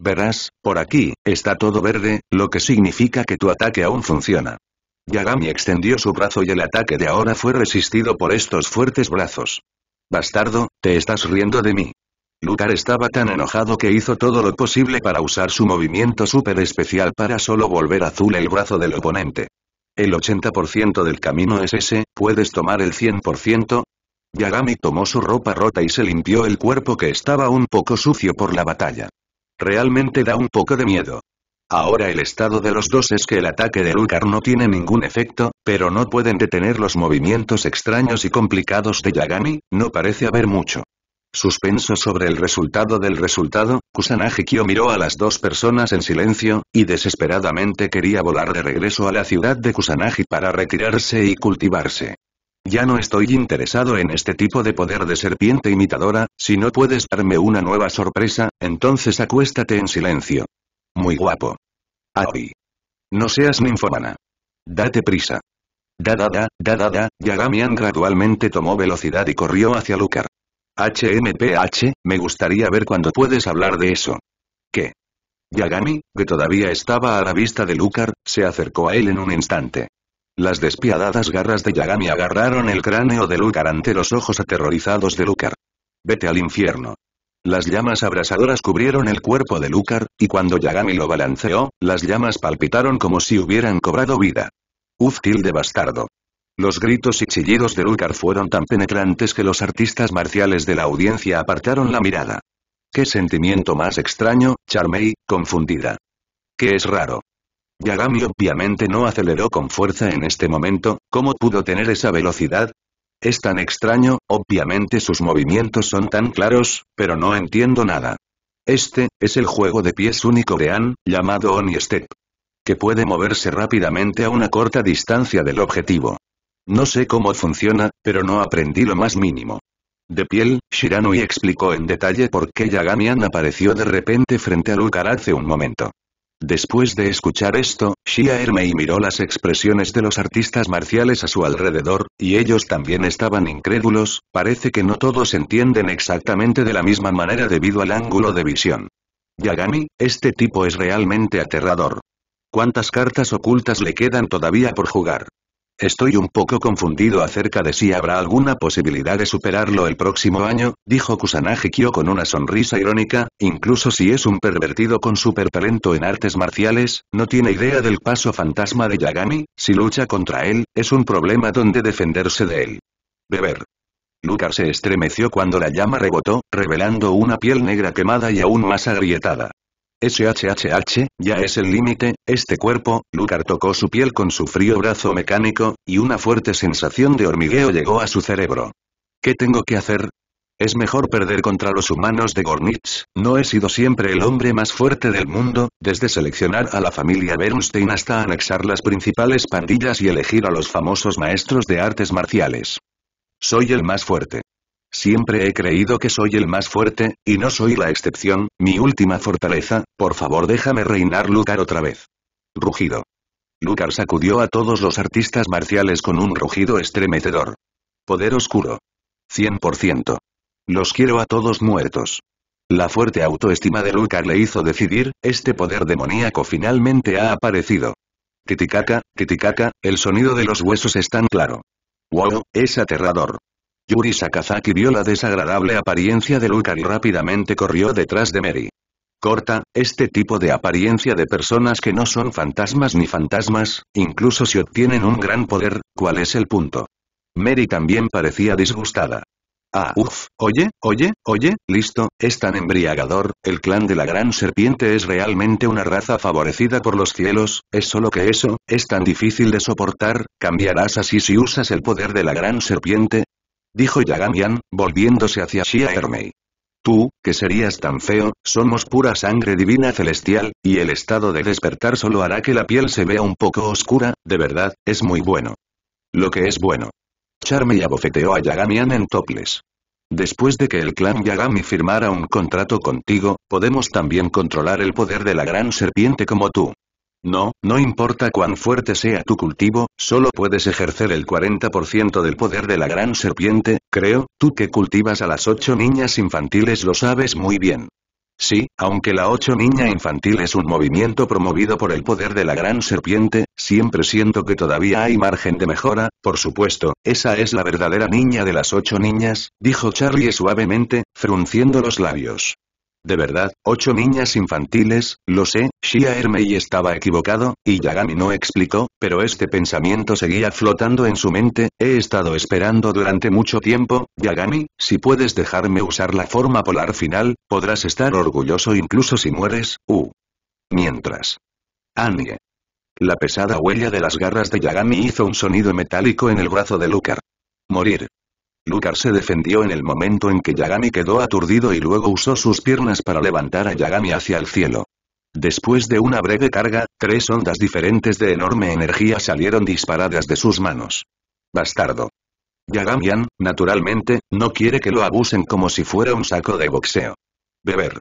[SPEAKER 1] Verás, por aquí, está todo verde, lo que significa que tu ataque aún funciona. Yagami extendió su brazo y el ataque de ahora fue resistido por estos fuertes brazos. Bastardo, te estás riendo de mí. Lutar estaba tan enojado que hizo todo lo posible para usar su movimiento súper especial para solo volver azul el brazo del oponente. El 80% del camino es ese, ¿puedes tomar el 100%? Yagami tomó su ropa rota y se limpió el cuerpo que estaba un poco sucio por la batalla. Realmente da un poco de miedo. Ahora el estado de los dos es que el ataque de Lucar no tiene ningún efecto, pero no pueden detener los movimientos extraños y complicados de Yagami, no parece haber mucho. Suspenso sobre el resultado del resultado, Kusanagi Kyo miró a las dos personas en silencio, y desesperadamente quería volar de regreso a la ciudad de Kusanagi para retirarse y cultivarse. Ya no estoy interesado en este tipo de poder de serpiente imitadora, si no puedes darme una nueva sorpresa, entonces acuéstate en silencio. Muy guapo. Abby. No seas ninfomana. Date prisa. Da da da, da da da, Yagamian gradualmente tomó velocidad y corrió hacia Lucar. HMPH, me gustaría ver cuando puedes hablar de eso. ¿Qué? Yagami, que todavía estaba a la vista de Lucar, se acercó a él en un instante. Las despiadadas garras de Yagami agarraron el cráneo de Lucar ante los ojos aterrorizados de Lucar. Vete al infierno. Las llamas abrasadoras cubrieron el cuerpo de Lucar, y cuando Yagami lo balanceó, las llamas palpitaron como si hubieran cobrado vida. Uf de bastardo. Los gritos y chillidos de Lucar fueron tan penetrantes que los artistas marciales de la audiencia apartaron la mirada. ¡Qué sentimiento más extraño, Charmei, confundida! ¡Qué es raro! Yagami obviamente no aceleró con fuerza en este momento, ¿cómo pudo tener esa velocidad? Es tan extraño, obviamente sus movimientos son tan claros, pero no entiendo nada. Este, es el juego de pies único de Anne, llamado Oni Step. Que puede moverse rápidamente a una corta distancia del objetivo. No sé cómo funciona, pero no aprendí lo más mínimo. De piel, Shiranui explicó en detalle por qué Yagamian apareció de repente frente a Lucar hace un momento. Después de escuchar esto, Shia Hermey miró las expresiones de los artistas marciales a su alrededor, y ellos también estaban incrédulos, parece que no todos entienden exactamente de la misma manera debido al ángulo de visión. Yagami, este tipo es realmente aterrador. ¿Cuántas cartas ocultas le quedan todavía por jugar? Estoy un poco confundido acerca de si habrá alguna posibilidad de superarlo el próximo año, dijo Kusanagi Kyo con una sonrisa irónica, incluso si es un pervertido con super talento en artes marciales, no tiene idea del paso fantasma de Yagami, si lucha contra él, es un problema donde defenderse de él. Beber. Lucar se estremeció cuando la llama rebotó, revelando una piel negra quemada y aún más agrietada. SHHH, ya es el límite, este cuerpo, Lucar tocó su piel con su frío brazo mecánico, y una fuerte sensación de hormigueo llegó a su cerebro. ¿Qué tengo que hacer? Es mejor perder contra los humanos de Gornitz, no he sido siempre el hombre más fuerte del mundo, desde seleccionar a la familia Bernstein hasta anexar las principales pandillas y elegir a los famosos maestros de artes marciales. Soy el más fuerte. Siempre he creído que soy el más fuerte, y no soy la excepción, mi última fortaleza, por favor déjame reinar Lucar otra vez. Rugido. Lucar sacudió a todos los artistas marciales con un rugido estremecedor. Poder oscuro. 100%. Los quiero a todos muertos. La fuerte autoestima de Lucar le hizo decidir, este poder demoníaco finalmente ha aparecido. Titicaca, titicaca, el sonido de los huesos es tan claro. Wow, es aterrador. Yuri Sakazaki vio la desagradable apariencia de Lucar y rápidamente corrió detrás de Mary. Corta, este tipo de apariencia de personas que no son fantasmas ni fantasmas, incluso si obtienen un gran poder, ¿cuál es el punto? Mary también parecía disgustada. Ah, uff, oye, oye, oye, listo, es tan embriagador, el clan de la gran serpiente es realmente una raza favorecida por los cielos, es solo que eso, es tan difícil de soportar, cambiarás así si usas el poder de la gran serpiente, dijo Yagamian, volviéndose hacia Shia Hermei. Tú, que serías tan feo, somos pura sangre divina celestial, y el estado de despertar solo hará que la piel se vea un poco oscura, de verdad, es muy bueno. Lo que es bueno. Charme abofeteó a Yagamian en toples. Después de que el clan Yagami firmara un contrato contigo, podemos también controlar el poder de la gran serpiente como tú. No, no importa cuán fuerte sea tu cultivo, solo puedes ejercer el 40% del poder de la gran serpiente, creo, tú que cultivas a las ocho niñas infantiles lo sabes muy bien. Sí, aunque la ocho niña infantil es un movimiento promovido por el poder de la gran serpiente, siempre siento que todavía hay margen de mejora, por supuesto, esa es la verdadera niña de las ocho niñas, dijo Charlie suavemente, frunciendo los labios. De verdad, ocho niñas infantiles, lo sé, Shia Hermei estaba equivocado, y Yagami no explicó, pero este pensamiento seguía flotando en su mente, he estado esperando durante mucho tiempo, Yagami, si puedes dejarme usar la forma polar final, podrás estar orgulloso incluso si mueres, U. Mientras. Annie. La pesada huella de las garras de Yagami hizo un sonido metálico en el brazo de Lucar. Morir. Lucar se defendió en el momento en que Yagami quedó aturdido y luego usó sus piernas para levantar a Yagami hacia el cielo. Después de una breve carga, tres ondas diferentes de enorme energía salieron disparadas de sus manos. Bastardo. Yagamian, naturalmente, no quiere que lo abusen como si fuera un saco de boxeo. Beber.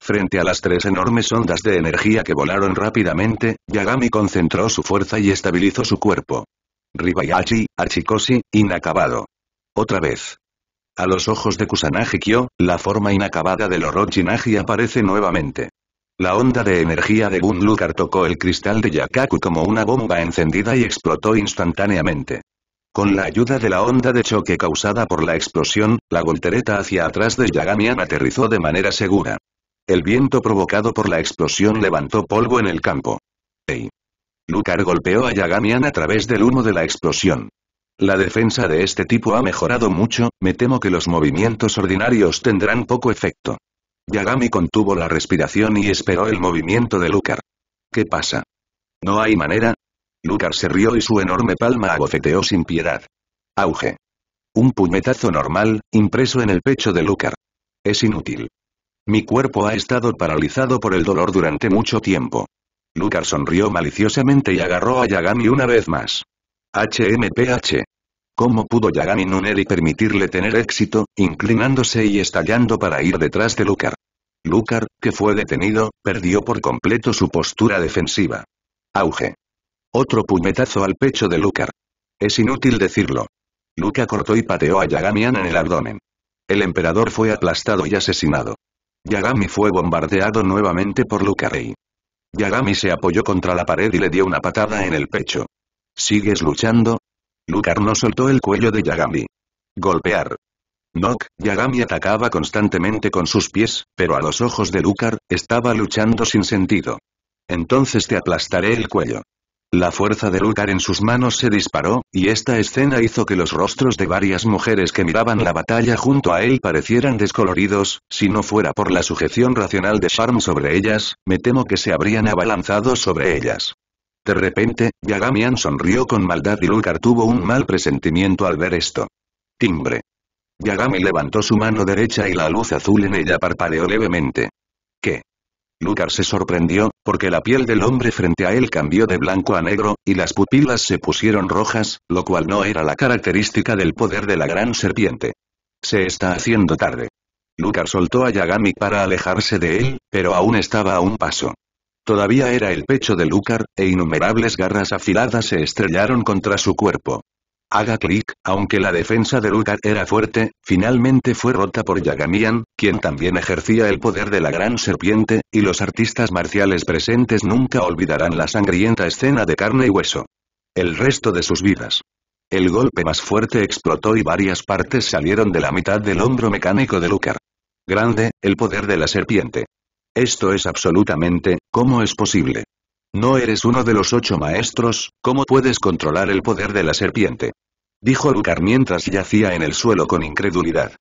[SPEAKER 1] Frente a las tres enormes ondas de energía que volaron rápidamente, Yagami concentró su fuerza y estabilizó su cuerpo. Ribayashi, Achikoshi, inacabado. Otra vez. A los ojos de Kusanagi Kyo, la forma inacabada del Orochinagi aparece nuevamente. La onda de energía de Lukar tocó el cristal de Yakaku como una bomba encendida y explotó instantáneamente. Con la ayuda de la onda de choque causada por la explosión, la voltereta hacia atrás de Yagamian aterrizó de manera segura. El viento provocado por la explosión levantó polvo en el campo. ¡Ey! Lucar golpeó a Yagamian a través del humo de la explosión. La defensa de este tipo ha mejorado mucho, me temo que los movimientos ordinarios tendrán poco efecto. Yagami contuvo la respiración y esperó el movimiento de Lucar. ¿Qué pasa? ¿No hay manera? Lucar se rió y su enorme palma abofeteó sin piedad. Auge. Un puñetazo normal, impreso en el pecho de Lucar. Es inútil. Mi cuerpo ha estado paralizado por el dolor durante mucho tiempo. Lucar sonrió maliciosamente y agarró a Yagami una vez más. HMPH. ¿Cómo pudo Yagami Nuneri permitirle tener éxito, inclinándose y estallando para ir detrás de Lucar? Lucar, que fue detenido, perdió por completo su postura defensiva. Auge. Otro puñetazo al pecho de Lucar. Es inútil decirlo. Luca cortó y pateó a Yagamian en el abdomen. El emperador fue aplastado y asesinado. Yagami fue bombardeado nuevamente por Rey. Yagami se apoyó contra la pared y le dio una patada en el pecho. ¿Sigues luchando? Lucar no soltó el cuello de Yagami. Golpear. Nock, Yagami atacaba constantemente con sus pies, pero a los ojos de Lucar, estaba luchando sin sentido. Entonces te aplastaré el cuello. La fuerza de Lucar en sus manos se disparó, y esta escena hizo que los rostros de varias mujeres que miraban la batalla junto a él parecieran descoloridos, si no fuera por la sujeción racional de Sharm sobre ellas, me temo que se habrían abalanzado sobre ellas. De repente, Yagamian sonrió con maldad y Lucar tuvo un mal presentimiento al ver esto. Timbre. Yagami levantó su mano derecha y la luz azul en ella parpadeó levemente. ¿Qué? Lucar se sorprendió, porque la piel del hombre frente a él cambió de blanco a negro, y las pupilas se pusieron rojas, lo cual no era la característica del poder de la gran serpiente. Se está haciendo tarde. Lucar soltó a Yagami para alejarse de él, pero aún estaba a un paso. Todavía era el pecho de Lucar, e innumerables garras afiladas se estrellaron contra su cuerpo. Haga clic, aunque la defensa de Lucar era fuerte, finalmente fue rota por Yagamian, quien también ejercía el poder de la gran serpiente, y los artistas marciales presentes nunca olvidarán la sangrienta escena de carne y hueso. El resto de sus vidas. El golpe más fuerte explotó y varias partes salieron de la mitad del hombro mecánico de Lucar. Grande, el poder de la serpiente. Esto es absolutamente, ¿cómo es posible? No eres uno de los ocho maestros, ¿cómo puedes controlar el poder de la serpiente? Dijo Lucar mientras yacía en el suelo con incredulidad.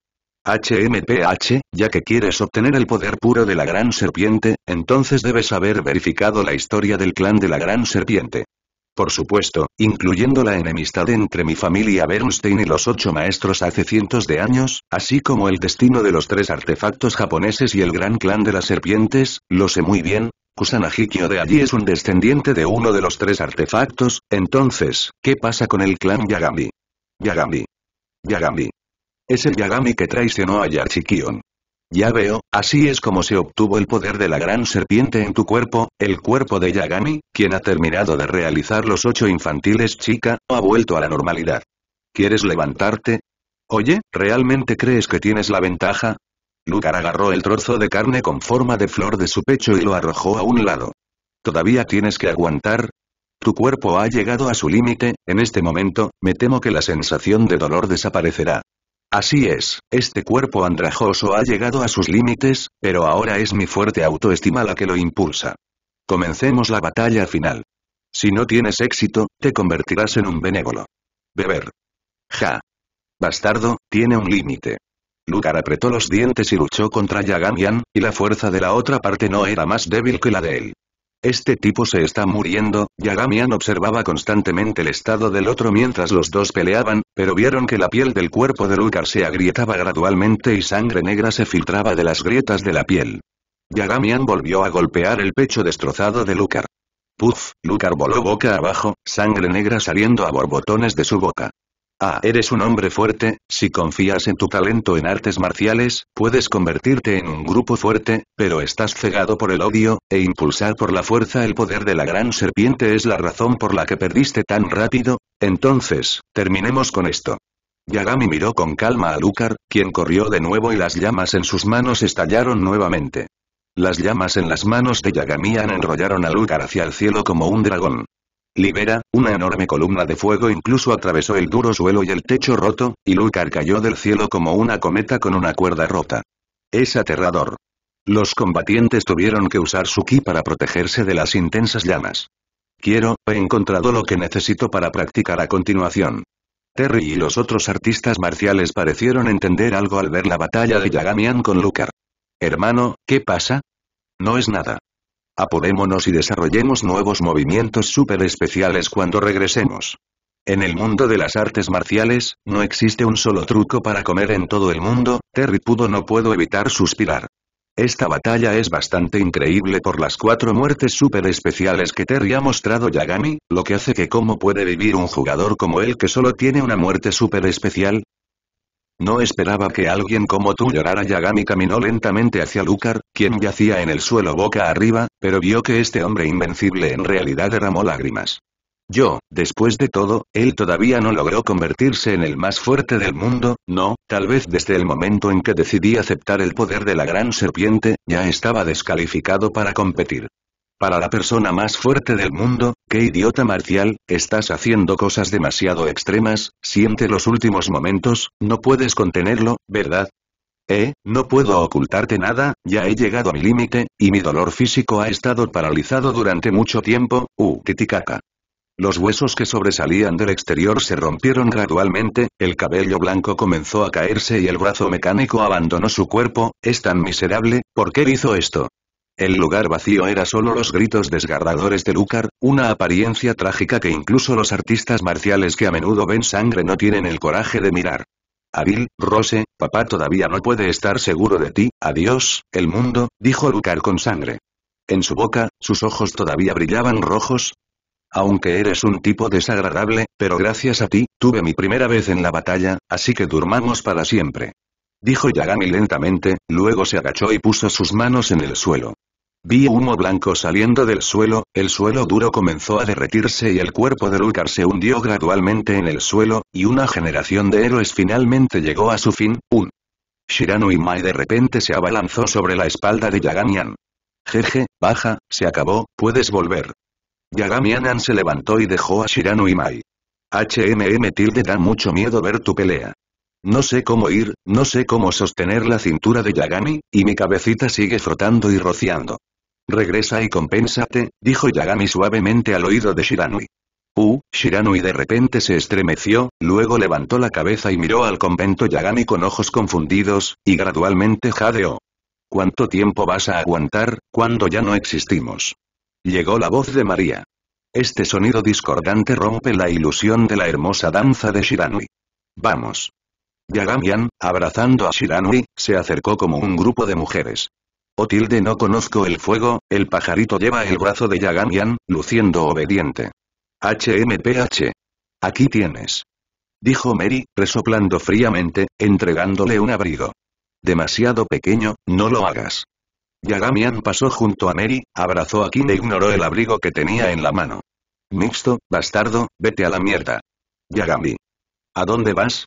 [SPEAKER 1] HMPH, ya que quieres obtener el poder puro de la gran serpiente, entonces debes haber verificado la historia del clan de la gran serpiente. Por supuesto, incluyendo la enemistad entre mi familia Bernstein y los ocho maestros hace cientos de años, así como el destino de los tres artefactos japoneses y el gran clan de las serpientes, lo sé muy bien, Kyo de allí es un descendiente de uno de los tres artefactos, entonces, ¿qué pasa con el clan Yagami? Yagami. Yagami. Es el Yagami que traicionó a Yachikion. Ya veo, así es como se obtuvo el poder de la gran serpiente en tu cuerpo, el cuerpo de Yagami, quien ha terminado de realizar los ocho infantiles chica, ha vuelto a la normalidad. ¿Quieres levantarte? Oye, ¿realmente crees que tienes la ventaja? Lucar agarró el trozo de carne con forma de flor de su pecho y lo arrojó a un lado. ¿Todavía tienes que aguantar? Tu cuerpo ha llegado a su límite, en este momento, me temo que la sensación de dolor desaparecerá. Así es, este cuerpo andrajoso ha llegado a sus límites, pero ahora es mi fuerte autoestima la que lo impulsa. Comencemos la batalla final. Si no tienes éxito, te convertirás en un benévolo. Beber. Ja. Bastardo, tiene un límite. Lugar apretó los dientes y luchó contra Yagamian, y la fuerza de la otra parte no era más débil que la de él. Este tipo se está muriendo, Yagamian observaba constantemente el estado del otro mientras los dos peleaban, pero vieron que la piel del cuerpo de Lucar se agrietaba gradualmente y sangre negra se filtraba de las grietas de la piel. Yagamian volvió a golpear el pecho destrozado de Lucar. Puf, Lucar voló boca abajo, sangre negra saliendo a borbotones de su boca. Ah, eres un hombre fuerte, si confías en tu talento en artes marciales, puedes convertirte en un grupo fuerte, pero estás cegado por el odio, e impulsar por la fuerza el poder de la gran serpiente es la razón por la que perdiste tan rápido, entonces, terminemos con esto. Yagami miró con calma a Lucar, quien corrió de nuevo y las llamas en sus manos estallaron nuevamente. Las llamas en las manos de Yagami enrollaron a Lucar hacia el cielo como un dragón. Libera, una enorme columna de fuego incluso atravesó el duro suelo y el techo roto, y Lucar cayó del cielo como una cometa con una cuerda rota. Es aterrador. Los combatientes tuvieron que usar su ki para protegerse de las intensas llamas. Quiero, he encontrado lo que necesito para practicar a continuación. Terry y los otros artistas marciales parecieron entender algo al ver la batalla de Yagamian con Lucar. Hermano, ¿qué pasa? No es nada apodémonos y desarrollemos nuevos movimientos súper especiales cuando regresemos. En el mundo de las artes marciales, no existe un solo truco para comer en todo el mundo, Terry pudo no puedo evitar suspirar. Esta batalla es bastante increíble por las cuatro muertes súper especiales que Terry ha mostrado Yagami, lo que hace que cómo puede vivir un jugador como él que solo tiene una muerte súper especial, no esperaba que alguien como tú llorara Yagami caminó lentamente hacia Lucar, quien yacía en el suelo boca arriba, pero vio que este hombre invencible en realidad derramó lágrimas. Yo, después de todo, él todavía no logró convertirse en el más fuerte del mundo, no, tal vez desde el momento en que decidí aceptar el poder de la gran serpiente, ya estaba descalificado para competir. Para la persona más fuerte del mundo, qué idiota marcial, estás haciendo cosas demasiado extremas, siente los últimos momentos, no puedes contenerlo, ¿verdad? Eh, no puedo ocultarte nada, ya he llegado a mi límite, y mi dolor físico ha estado paralizado durante mucho tiempo, uh, titicaca. Los huesos que sobresalían del exterior se rompieron gradualmente, el cabello blanco comenzó a caerse y el brazo mecánico abandonó su cuerpo, es tan miserable, ¿por qué hizo esto? El lugar vacío era solo los gritos desgarradores de Lucar, una apariencia trágica que incluso los artistas marciales que a menudo ven sangre no tienen el coraje de mirar. Avil, Rose, papá todavía no puede estar seguro de ti, adiós, el mundo, dijo Lucar con sangre. En su boca, sus ojos todavía brillaban rojos. Aunque eres un tipo desagradable, pero gracias a ti, tuve mi primera vez en la batalla, así que durmamos para siempre. Dijo Yagami lentamente, luego se agachó y puso sus manos en el suelo. Vi humo blanco saliendo del suelo, el suelo duro comenzó a derretirse y el cuerpo de Lucar se hundió gradualmente en el suelo, y una generación de héroes finalmente llegó a su fin, un. Shirano Mai de repente se abalanzó sobre la espalda de Yaganian. Jeje, baja, se acabó, puedes volver. Yagamianan se levantó y dejó a Shirano Mai. HMM tilde da mucho miedo ver tu pelea. No sé cómo ir, no sé cómo sostener la cintura de Yagami, y mi cabecita sigue frotando y rociando. Regresa y compénsate, dijo Yagami suavemente al oído de Shiranui. Uh, Shiranui de repente se estremeció, luego levantó la cabeza y miró al convento Yagami con ojos confundidos, y gradualmente jadeó. ¿Cuánto tiempo vas a aguantar, cuando ya no existimos? Llegó la voz de María. Este sonido discordante rompe la ilusión de la hermosa danza de Shiranui. Vamos. Yagamian, abrazando a Shiranui, se acercó como un grupo de mujeres. O tilde no conozco el fuego, el pajarito lleva el brazo de Yagamian, luciendo obediente. HMPH. Aquí tienes. Dijo Mary, resoplando fríamente, entregándole un abrigo. Demasiado pequeño, no lo hagas. Yagamian pasó junto a Mary, abrazó a Kim e ignoró el abrigo que tenía en la mano. Mixto, bastardo, vete a la mierda. Yagami. ¿A dónde vas?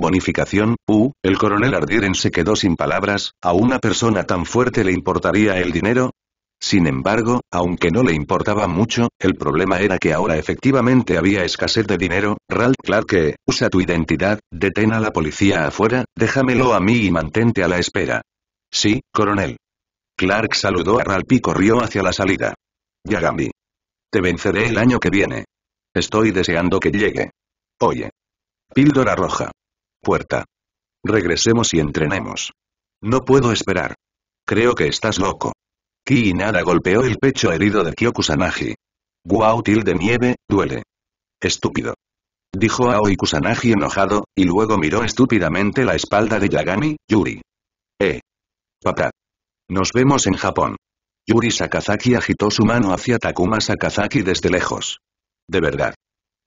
[SPEAKER 1] Bonificación, u. el coronel Ardiren se quedó sin palabras, ¿a una persona tan fuerte le importaría el dinero? Sin embargo, aunque no le importaba mucho, el problema era que ahora efectivamente había escasez de dinero, Ralph Clark, eh, usa tu identidad, detén a la policía afuera, déjamelo a mí y mantente a la espera. Sí, coronel. Clark saludó a Ralph y corrió hacia la salida. Yagami. Te venceré el año que viene. Estoy deseando que llegue. Oye. Píldora roja puerta. Regresemos y entrenemos. No puedo esperar. Creo que estás loco. Ki golpeó el pecho herido de Kyokusanagi. Guau de nieve, duele. Estúpido. Dijo Aoi Kusanagi enojado, y luego miró estúpidamente la espalda de Yagami, Yuri. Eh. Papá. Nos vemos en Japón. Yuri Sakazaki agitó su mano hacia Takuma Sakazaki desde lejos. De verdad.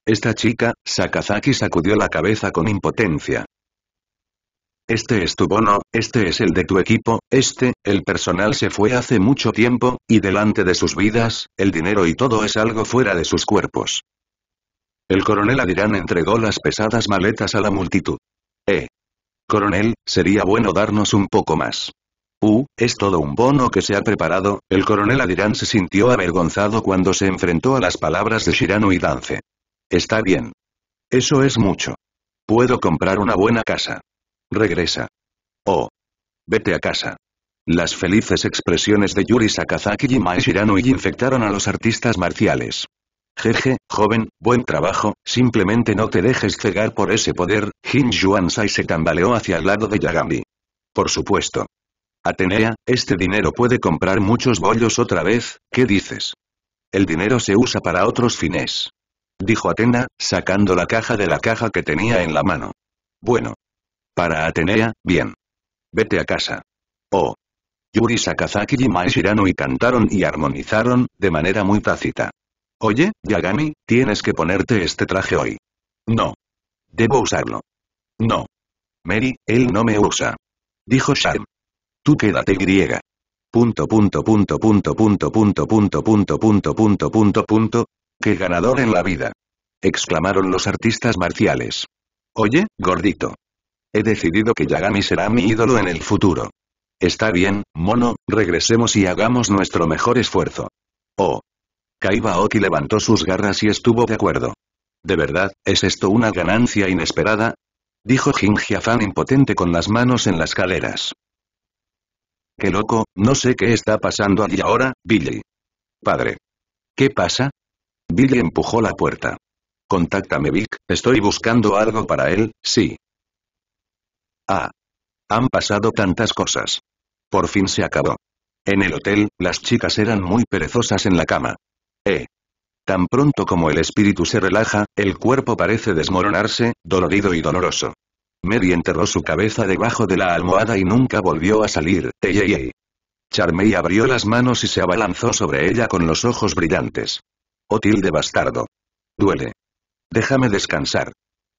[SPEAKER 1] Esta chica, Sakazaki sacudió la cabeza con impotencia. Este es tu bono, este es el de tu equipo, este, el personal se fue hace mucho tiempo, y delante de sus vidas, el dinero y todo es algo fuera de sus cuerpos. El coronel Adirán entregó las pesadas maletas a la multitud. Eh. Coronel, sería bueno darnos un poco más. Uh, es todo un bono que se ha preparado, el coronel Adirán se sintió avergonzado cuando se enfrentó a las palabras de Shirano y Dance. Está bien. Eso es mucho. Puedo comprar una buena casa. Regresa. Oh. Vete a casa. Las felices expresiones de Yuri Sakazaki y Mai Shiranui infectaron a los artistas marciales. Jeje, joven, buen trabajo, simplemente no te dejes cegar por ese poder, Jin Sai se tambaleó hacia el lado de Yagami. Por supuesto. Atenea, este dinero puede comprar muchos bollos otra vez, ¿qué dices? El dinero se usa para otros fines dijo Atena, sacando la caja de la caja que tenía en la mano. Bueno. Para Atenea, bien. Vete a casa. Oh. Yuri Sakazaki y y cantaron y armonizaron, de manera muy tácita. Oye, Yagami, tienes que ponerte este traje hoy. No. Debo usarlo. No. Mary, él no me usa. Dijo Sham. Tú quédate griega punto punto punto punto punto punto punto punto punto punto punto punto ¡Qué ganador en la vida! exclamaron los artistas marciales. Oye, gordito. He decidido que Yagami será mi ídolo en el futuro. Está bien, mono, regresemos y hagamos nuestro mejor esfuerzo. Oh. Kaiba Oki levantó sus garras y estuvo de acuerdo. ¿De verdad, es esto una ganancia inesperada? Dijo Jinji Fan impotente con las manos en las caderas. Qué loco, no sé qué está pasando allí ahora, Billy. Padre. ¿Qué pasa? Billy empujó la puerta. Contáctame Vic, estoy buscando algo para él, sí. Ah. Han pasado tantas cosas. Por fin se acabó. En el hotel, las chicas eran muy perezosas en la cama. Eh. Tan pronto como el espíritu se relaja, el cuerpo parece desmoronarse, dolorido y doloroso. Mary enterró su cabeza debajo de la almohada y nunca volvió a salir. Ey, ey, ey. Charmey abrió las manos y se abalanzó sobre ella con los ojos brillantes o oh, tilde bastardo. Duele. Déjame descansar.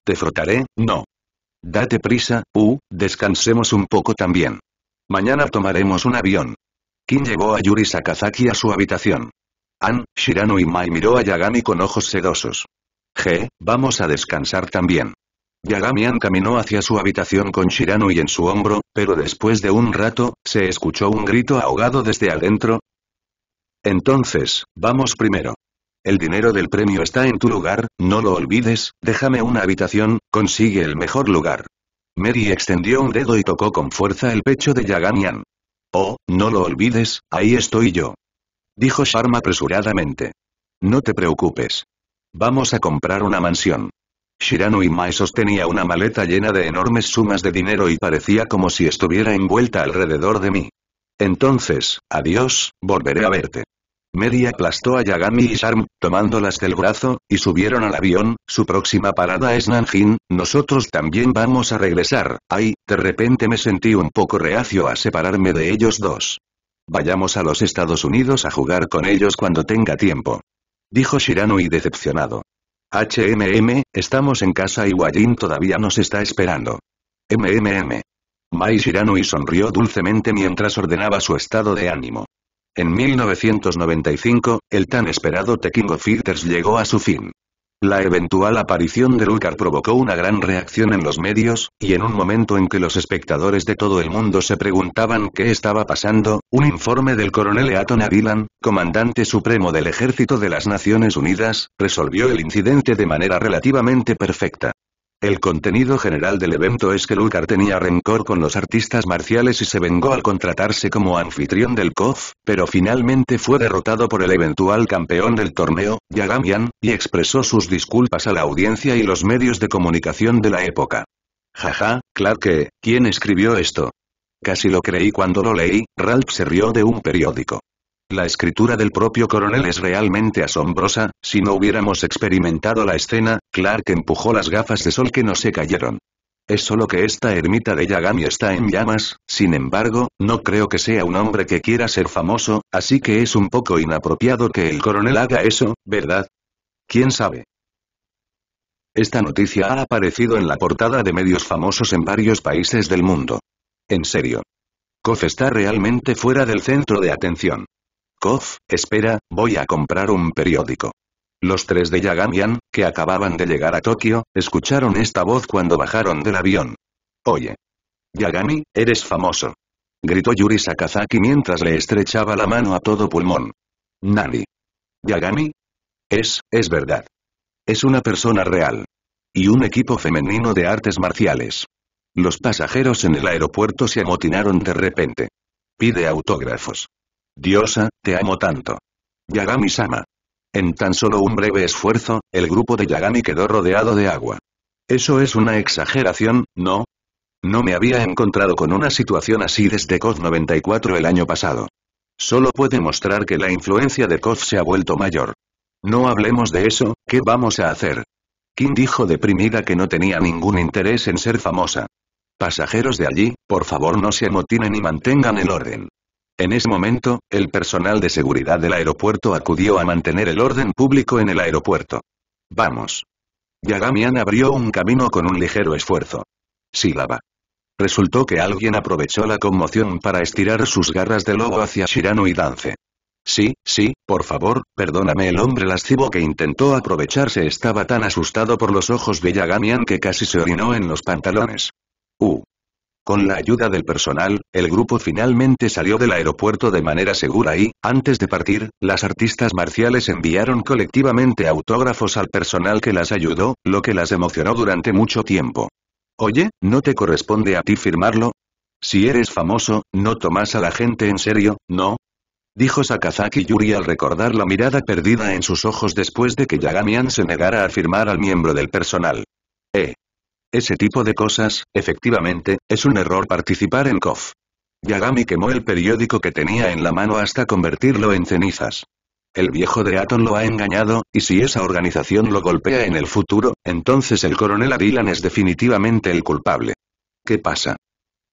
[SPEAKER 1] Te frotaré, no. Date prisa, U, uh, descansemos un poco también. Mañana tomaremos un avión. Kim llevó a Yuri Sakazaki a su habitación. An, Shirano y Mai miró a Yagami con ojos sedosos. G, vamos a descansar también. Yagami An caminó hacia su habitación con Shirano y en su hombro, pero después de un rato, se escuchó un grito ahogado desde adentro. Entonces, vamos primero. El dinero del premio está en tu lugar, no lo olvides, déjame una habitación, consigue el mejor lugar. Mary extendió un dedo y tocó con fuerza el pecho de Yaganian. Oh, no lo olvides, ahí estoy yo. Dijo Sharma apresuradamente. No te preocupes. Vamos a comprar una mansión. Shirano Mai sostenía una maleta llena de enormes sumas de dinero y parecía como si estuviera envuelta alrededor de mí. Entonces, adiós, volveré a verte. Mary aplastó a Yagami y Sharm, tomándolas del brazo, y subieron al avión, su próxima parada es Nanjing, nosotros también vamos a regresar, ay, de repente me sentí un poco reacio a separarme de ellos dos. Vayamos a los Estados Unidos a jugar con ellos cuando tenga tiempo. Dijo y decepcionado. HMM, estamos en casa y Wajin todavía nos está esperando. MMM. Mai y sonrió dulcemente mientras ordenaba su estado de ánimo. En 1995, el tan esperado The Filters llegó a su fin. La eventual aparición de Ulkar provocó una gran reacción en los medios, y en un momento en que los espectadores de todo el mundo se preguntaban qué estaba pasando, un informe del coronel Eaton Adilan, comandante supremo del Ejército de las Naciones Unidas, resolvió el incidente de manera relativamente perfecta. El contenido general del evento es que Lucar tenía rencor con los artistas marciales y se vengó al contratarse como anfitrión del KOF, pero finalmente fue derrotado por el eventual campeón del torneo, Yagamian, y expresó sus disculpas a la audiencia y los medios de comunicación de la época. Jaja, claro que, ¿quién escribió esto? Casi lo creí cuando lo leí, Ralph se rió de un periódico. La escritura del propio coronel es realmente asombrosa, si no hubiéramos experimentado la escena, Clark empujó las gafas de sol que no se cayeron. Es solo que esta ermita de Yagami está en llamas, sin embargo, no creo que sea un hombre que quiera ser famoso, así que es un poco inapropiado que el coronel haga eso, ¿verdad? ¿Quién sabe? Esta noticia ha aparecido en la portada de medios famosos en varios países del mundo. En serio. Kof está realmente fuera del centro de atención. Kof, espera, voy a comprar un periódico. Los tres de Yagamian, que acababan de llegar a Tokio, escucharon esta voz cuando bajaron del avión. Oye. Yagami, eres famoso. Gritó Yuri Sakazaki mientras le estrechaba la mano a todo pulmón. Nani. Yagami. Es, es verdad. Es una persona real. Y un equipo femenino de artes marciales. Los pasajeros en el aeropuerto se amotinaron de repente. Pide autógrafos. Diosa, te amo tanto. Yagami-sama. En tan solo un breve esfuerzo, el grupo de Yagami quedó rodeado de agua. Eso es una exageración, ¿no? No me había encontrado con una situación así desde COD 94 el año pasado. Solo puede mostrar que la influencia de COD se ha vuelto mayor. No hablemos de eso, ¿qué vamos a hacer? Kim dijo deprimida que no tenía ningún interés en ser famosa. Pasajeros de allí, por favor no se amotinen y mantengan el orden. En ese momento, el personal de seguridad del aeropuerto acudió a mantener el orden público en el aeropuerto. Vamos. Yagamian abrió un camino con un ligero esfuerzo. Sílaba. Resultó que alguien aprovechó la conmoción para estirar sus garras de lobo hacia Shirano y Dance. Sí, sí, por favor, perdóname el hombre lascivo que intentó aprovecharse estaba tan asustado por los ojos de Yagamian que casi se orinó en los pantalones. Uh, con la ayuda del personal, el grupo finalmente salió del aeropuerto de manera segura y, antes de partir, las artistas marciales enviaron colectivamente autógrafos al personal que las ayudó, lo que las emocionó durante mucho tiempo. Oye, ¿no te corresponde a ti firmarlo? Si eres famoso, ¿no tomas a la gente en serio, no? Dijo Sakazaki Yuri al recordar la mirada perdida en sus ojos después de que Yagamian se negara a firmar al miembro del personal. Eh. Ese tipo de cosas, efectivamente, es un error participar en KOF. Yagami quemó el periódico que tenía en la mano hasta convertirlo en cenizas. El viejo de Aton lo ha engañado, y si esa organización lo golpea en el futuro, entonces el coronel Adilan es definitivamente el culpable. ¿Qué pasa?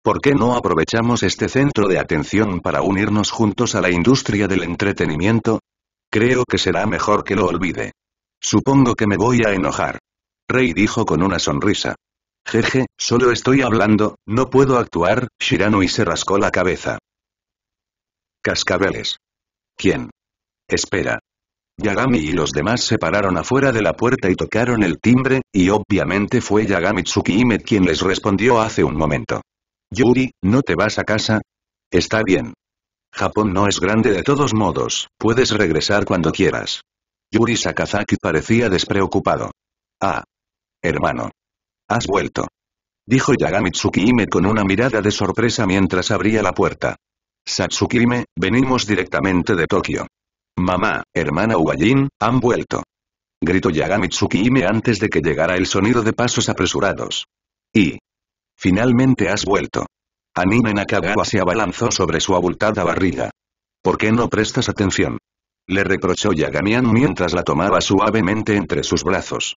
[SPEAKER 1] ¿Por qué no aprovechamos este centro de atención para unirnos juntos a la industria del entretenimiento? Creo que será mejor que lo olvide. Supongo que me voy a enojar. Rey dijo con una sonrisa. Jeje, solo estoy hablando, no puedo actuar, Shirano y se rascó la cabeza. Cascabeles. ¿Quién? Espera. Yagami y los demás se pararon afuera de la puerta y tocaron el timbre, y obviamente fue Yagami Tsukihime quien les respondió hace un momento. Yuri, ¿no te vas a casa? Está bien. Japón no es grande de todos modos, puedes regresar cuando quieras. Yuri Sakazaki parecía despreocupado. Ah. Hermano. Has vuelto. Dijo Yagami con una mirada de sorpresa mientras abría la puerta. Satsukime, venimos directamente de Tokio. Mamá, hermana Uwajin, han vuelto. Gritó Yagami antes de que llegara el sonido de pasos apresurados. Y... Finalmente has vuelto. Anime Nakagawa se abalanzó sobre su abultada barriga. ¿Por qué no prestas atención? Le reprochó Yagamian mientras la tomaba suavemente entre sus brazos.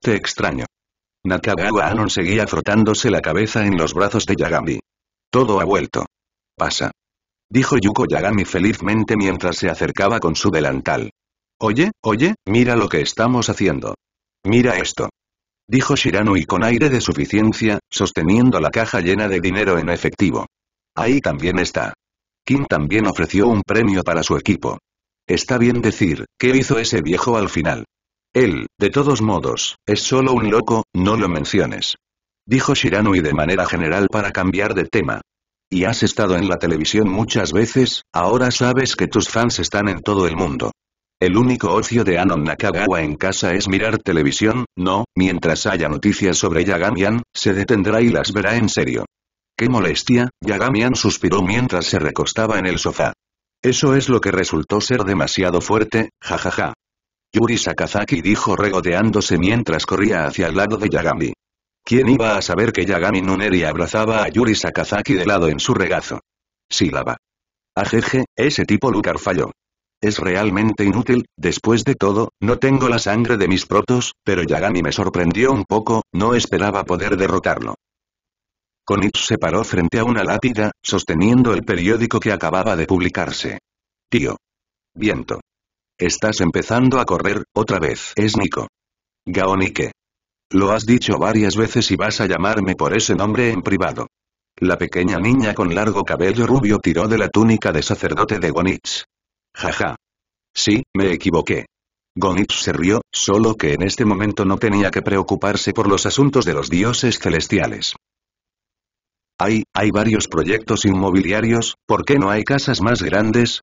[SPEAKER 1] Te extraño. Nakagawa Anon seguía frotándose la cabeza en los brazos de Yagami. Todo ha vuelto. Pasa. Dijo Yuko Yagami felizmente mientras se acercaba con su delantal. Oye, oye, mira lo que estamos haciendo. Mira esto. Dijo y con aire de suficiencia, sosteniendo la caja llena de dinero en efectivo. Ahí también está. Kim también ofreció un premio para su equipo. Está bien decir, ¿qué hizo ese viejo al final? Él, de todos modos, es solo un loco, no lo menciones. Dijo y de manera general para cambiar de tema. Y has estado en la televisión muchas veces, ahora sabes que tus fans están en todo el mundo. El único ocio de Anon Nakagawa en casa es mirar televisión, no, mientras haya noticias sobre Yagamian, se detendrá y las verá en serio. ¡Qué molestia! Yagamian suspiró mientras se recostaba en el sofá. Eso es lo que resultó ser demasiado fuerte, jajaja. Yuri Sakazaki dijo regodeándose mientras corría hacia el lado de Yagami. ¿Quién iba a saber que Yagami Nuneri abrazaba a Yuri Sakazaki de lado en su regazo? Sílaba. Ajeje, ese tipo Lucar falló. Es realmente inútil, después de todo, no tengo la sangre de mis protos, pero Yagami me sorprendió un poco, no esperaba poder derrotarlo. Konitsu se paró frente a una lápida, sosteniendo el periódico que acababa de publicarse. Tío. Viento. Estás empezando a correr, otra vez, es Nico. Gaonique. Lo has dicho varias veces y vas a llamarme por ese nombre en privado. La pequeña niña con largo cabello rubio tiró de la túnica de sacerdote de Gonitz. Jaja. Sí, me equivoqué. Gonitz se rió, solo que en este momento no tenía que preocuparse por los asuntos de los dioses celestiales. Hay, hay varios proyectos inmobiliarios, ¿por qué no hay casas más grandes?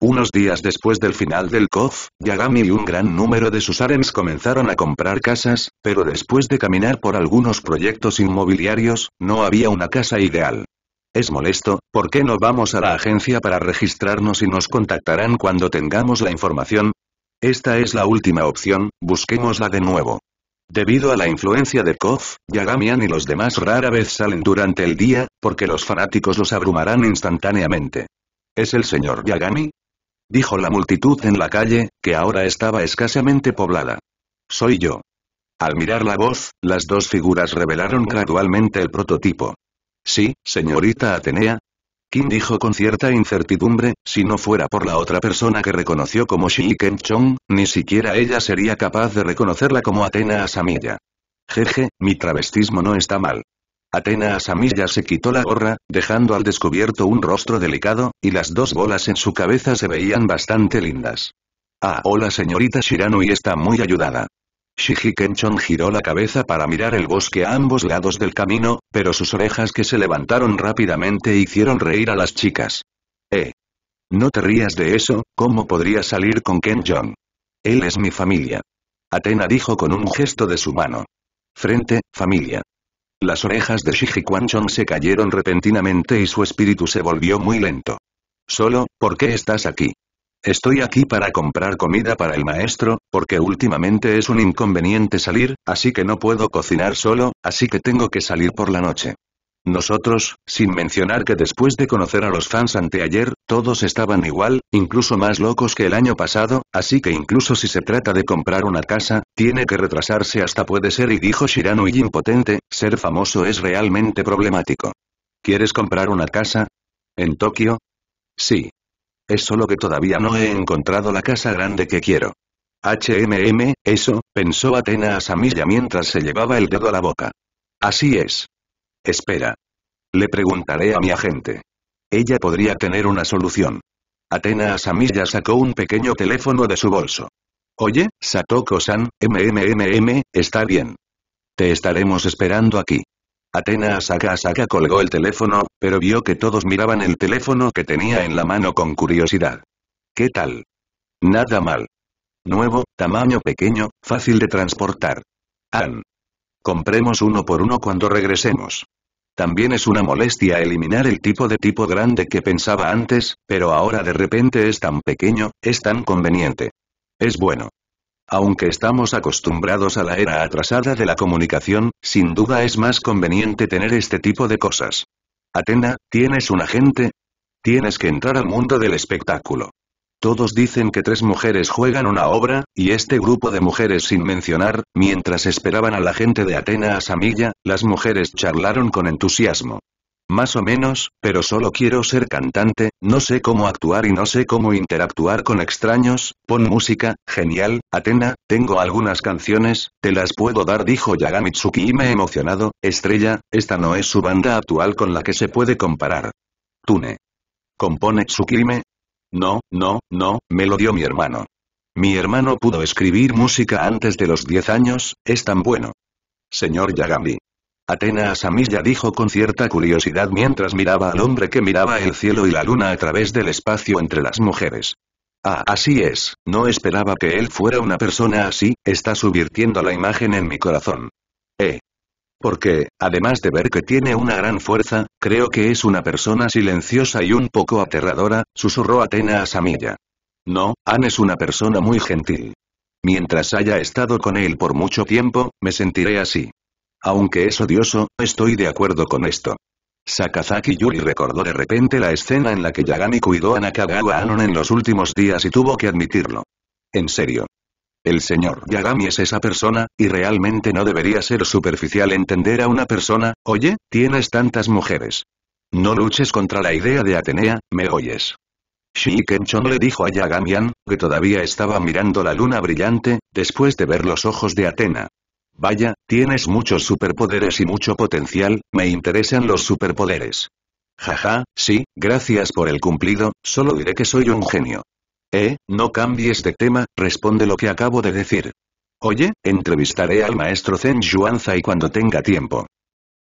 [SPEAKER 1] Unos días después del final del KOF, Yagami y un gran número de sus harems comenzaron a comprar casas, pero después de caminar por algunos proyectos inmobiliarios, no había una casa ideal. Es molesto, ¿por qué no vamos a la agencia para registrarnos y nos contactarán cuando tengamos la información? Esta es la última opción, busquémosla de nuevo. Debido a la influencia de Kof, Yagamian y los demás rara vez salen durante el día, porque los fanáticos los abrumarán instantáneamente. ¿Es el señor Yagami? dijo la multitud en la calle, que ahora estaba escasamente poblada. Soy yo. Al mirar la voz, las dos figuras revelaron gradualmente el prototipo. Sí, señorita Atenea. Kim dijo con cierta incertidumbre, si no fuera por la otra persona que reconoció como Shi Ken Chong, ni siquiera ella sería capaz de reconocerla como Atena Asamilla. Jeje, mi travestismo no está mal. Atena Asamilla se quitó la gorra, dejando al descubierto un rostro delicado, y las dos bolas en su cabeza se veían bastante lindas. Ah, hola señorita y está muy ayudada. Shiji Kenchon giró la cabeza para mirar el bosque a ambos lados del camino, pero sus orejas que se levantaron rápidamente hicieron reír a las chicas. Eh. No te rías de eso, ¿cómo podría salir con Kenchon? Él es mi familia. Atena dijo con un gesto de su mano. Frente, familia. Las orejas de Shiji Chong se cayeron repentinamente y su espíritu se volvió muy lento. Solo, ¿por qué estás aquí? Estoy aquí para comprar comida para el maestro, porque últimamente es un inconveniente salir, así que no puedo cocinar solo, así que tengo que salir por la noche. Nosotros, sin mencionar que después de conocer a los fans anteayer, todos estaban igual, incluso más locos que el año pasado, así que incluso si se trata de comprar una casa, tiene que retrasarse hasta puede ser y dijo Shiranui impotente, ser famoso es realmente problemático. ¿Quieres comprar una casa? ¿En Tokio? Sí. Es solo que todavía no he encontrado la casa grande que quiero. HMM, eso, pensó Atena a Samilla mientras se llevaba el dedo a la boca. Así es. Espera. Le preguntaré a mi agente. Ella podría tener una solución. Atena ya sacó un pequeño teléfono de su bolso. Oye, Satoko-san, MMMM, está bien. Te estaremos esperando aquí. Atena Asaka Asaka colgó el teléfono, pero vio que todos miraban el teléfono que tenía en la mano con curiosidad. ¿Qué tal? Nada mal. Nuevo, tamaño pequeño, fácil de transportar. An. Compremos uno por uno cuando regresemos. También es una molestia eliminar el tipo de tipo grande que pensaba antes, pero ahora de repente es tan pequeño, es tan conveniente. Es bueno. Aunque estamos acostumbrados a la era atrasada de la comunicación, sin duda es más conveniente tener este tipo de cosas. Atena, ¿tienes un agente? Tienes que entrar al mundo del espectáculo. Todos dicen que tres mujeres juegan una obra, y este grupo de mujeres sin mencionar, mientras esperaban a la gente de Atena a Samilla, las mujeres charlaron con entusiasmo. Más o menos, pero solo quiero ser cantante, no sé cómo actuar y no sé cómo interactuar con extraños, pon música, genial, Atena, tengo algunas canciones, te las puedo dar dijo Yagami me emocionado, estrella, esta no es su banda actual con la que se puede comparar. Tune. Compone Tsukime, no, no, no, me lo dio mi hermano. Mi hermano pudo escribir música antes de los 10 años, es tan bueno. Señor Yagami. Atena Asamilla dijo con cierta curiosidad mientras miraba al hombre que miraba el cielo y la luna a través del espacio entre las mujeres. Ah, así es, no esperaba que él fuera una persona así, está subvirtiendo la imagen en mi corazón. Eh, porque, además de ver que tiene una gran fuerza, creo que es una persona silenciosa y un poco aterradora, susurró Atena a Samilla. No, Anne es una persona muy gentil. Mientras haya estado con él por mucho tiempo, me sentiré así. Aunque es odioso, estoy de acuerdo con esto. Sakazaki Yuri recordó de repente la escena en la que Yagami cuidó a Nakagawa Anon en los últimos días y tuvo que admitirlo. En serio, el señor Yagami es esa persona, y realmente no debería ser superficial entender a una persona, oye, tienes tantas mujeres. No luches contra la idea de Atenea, ¿me oyes? Shikenchon le dijo a Yagamian, que todavía estaba mirando la luna brillante, después de ver los ojos de Atena. Vaya, tienes muchos superpoderes y mucho potencial, me interesan los superpoderes. Jaja, sí, gracias por el cumplido, solo diré que soy un genio. Eh, no cambies de tema, responde lo que acabo de decir. Oye, entrevistaré al maestro Zen Yuanza y cuando tenga tiempo.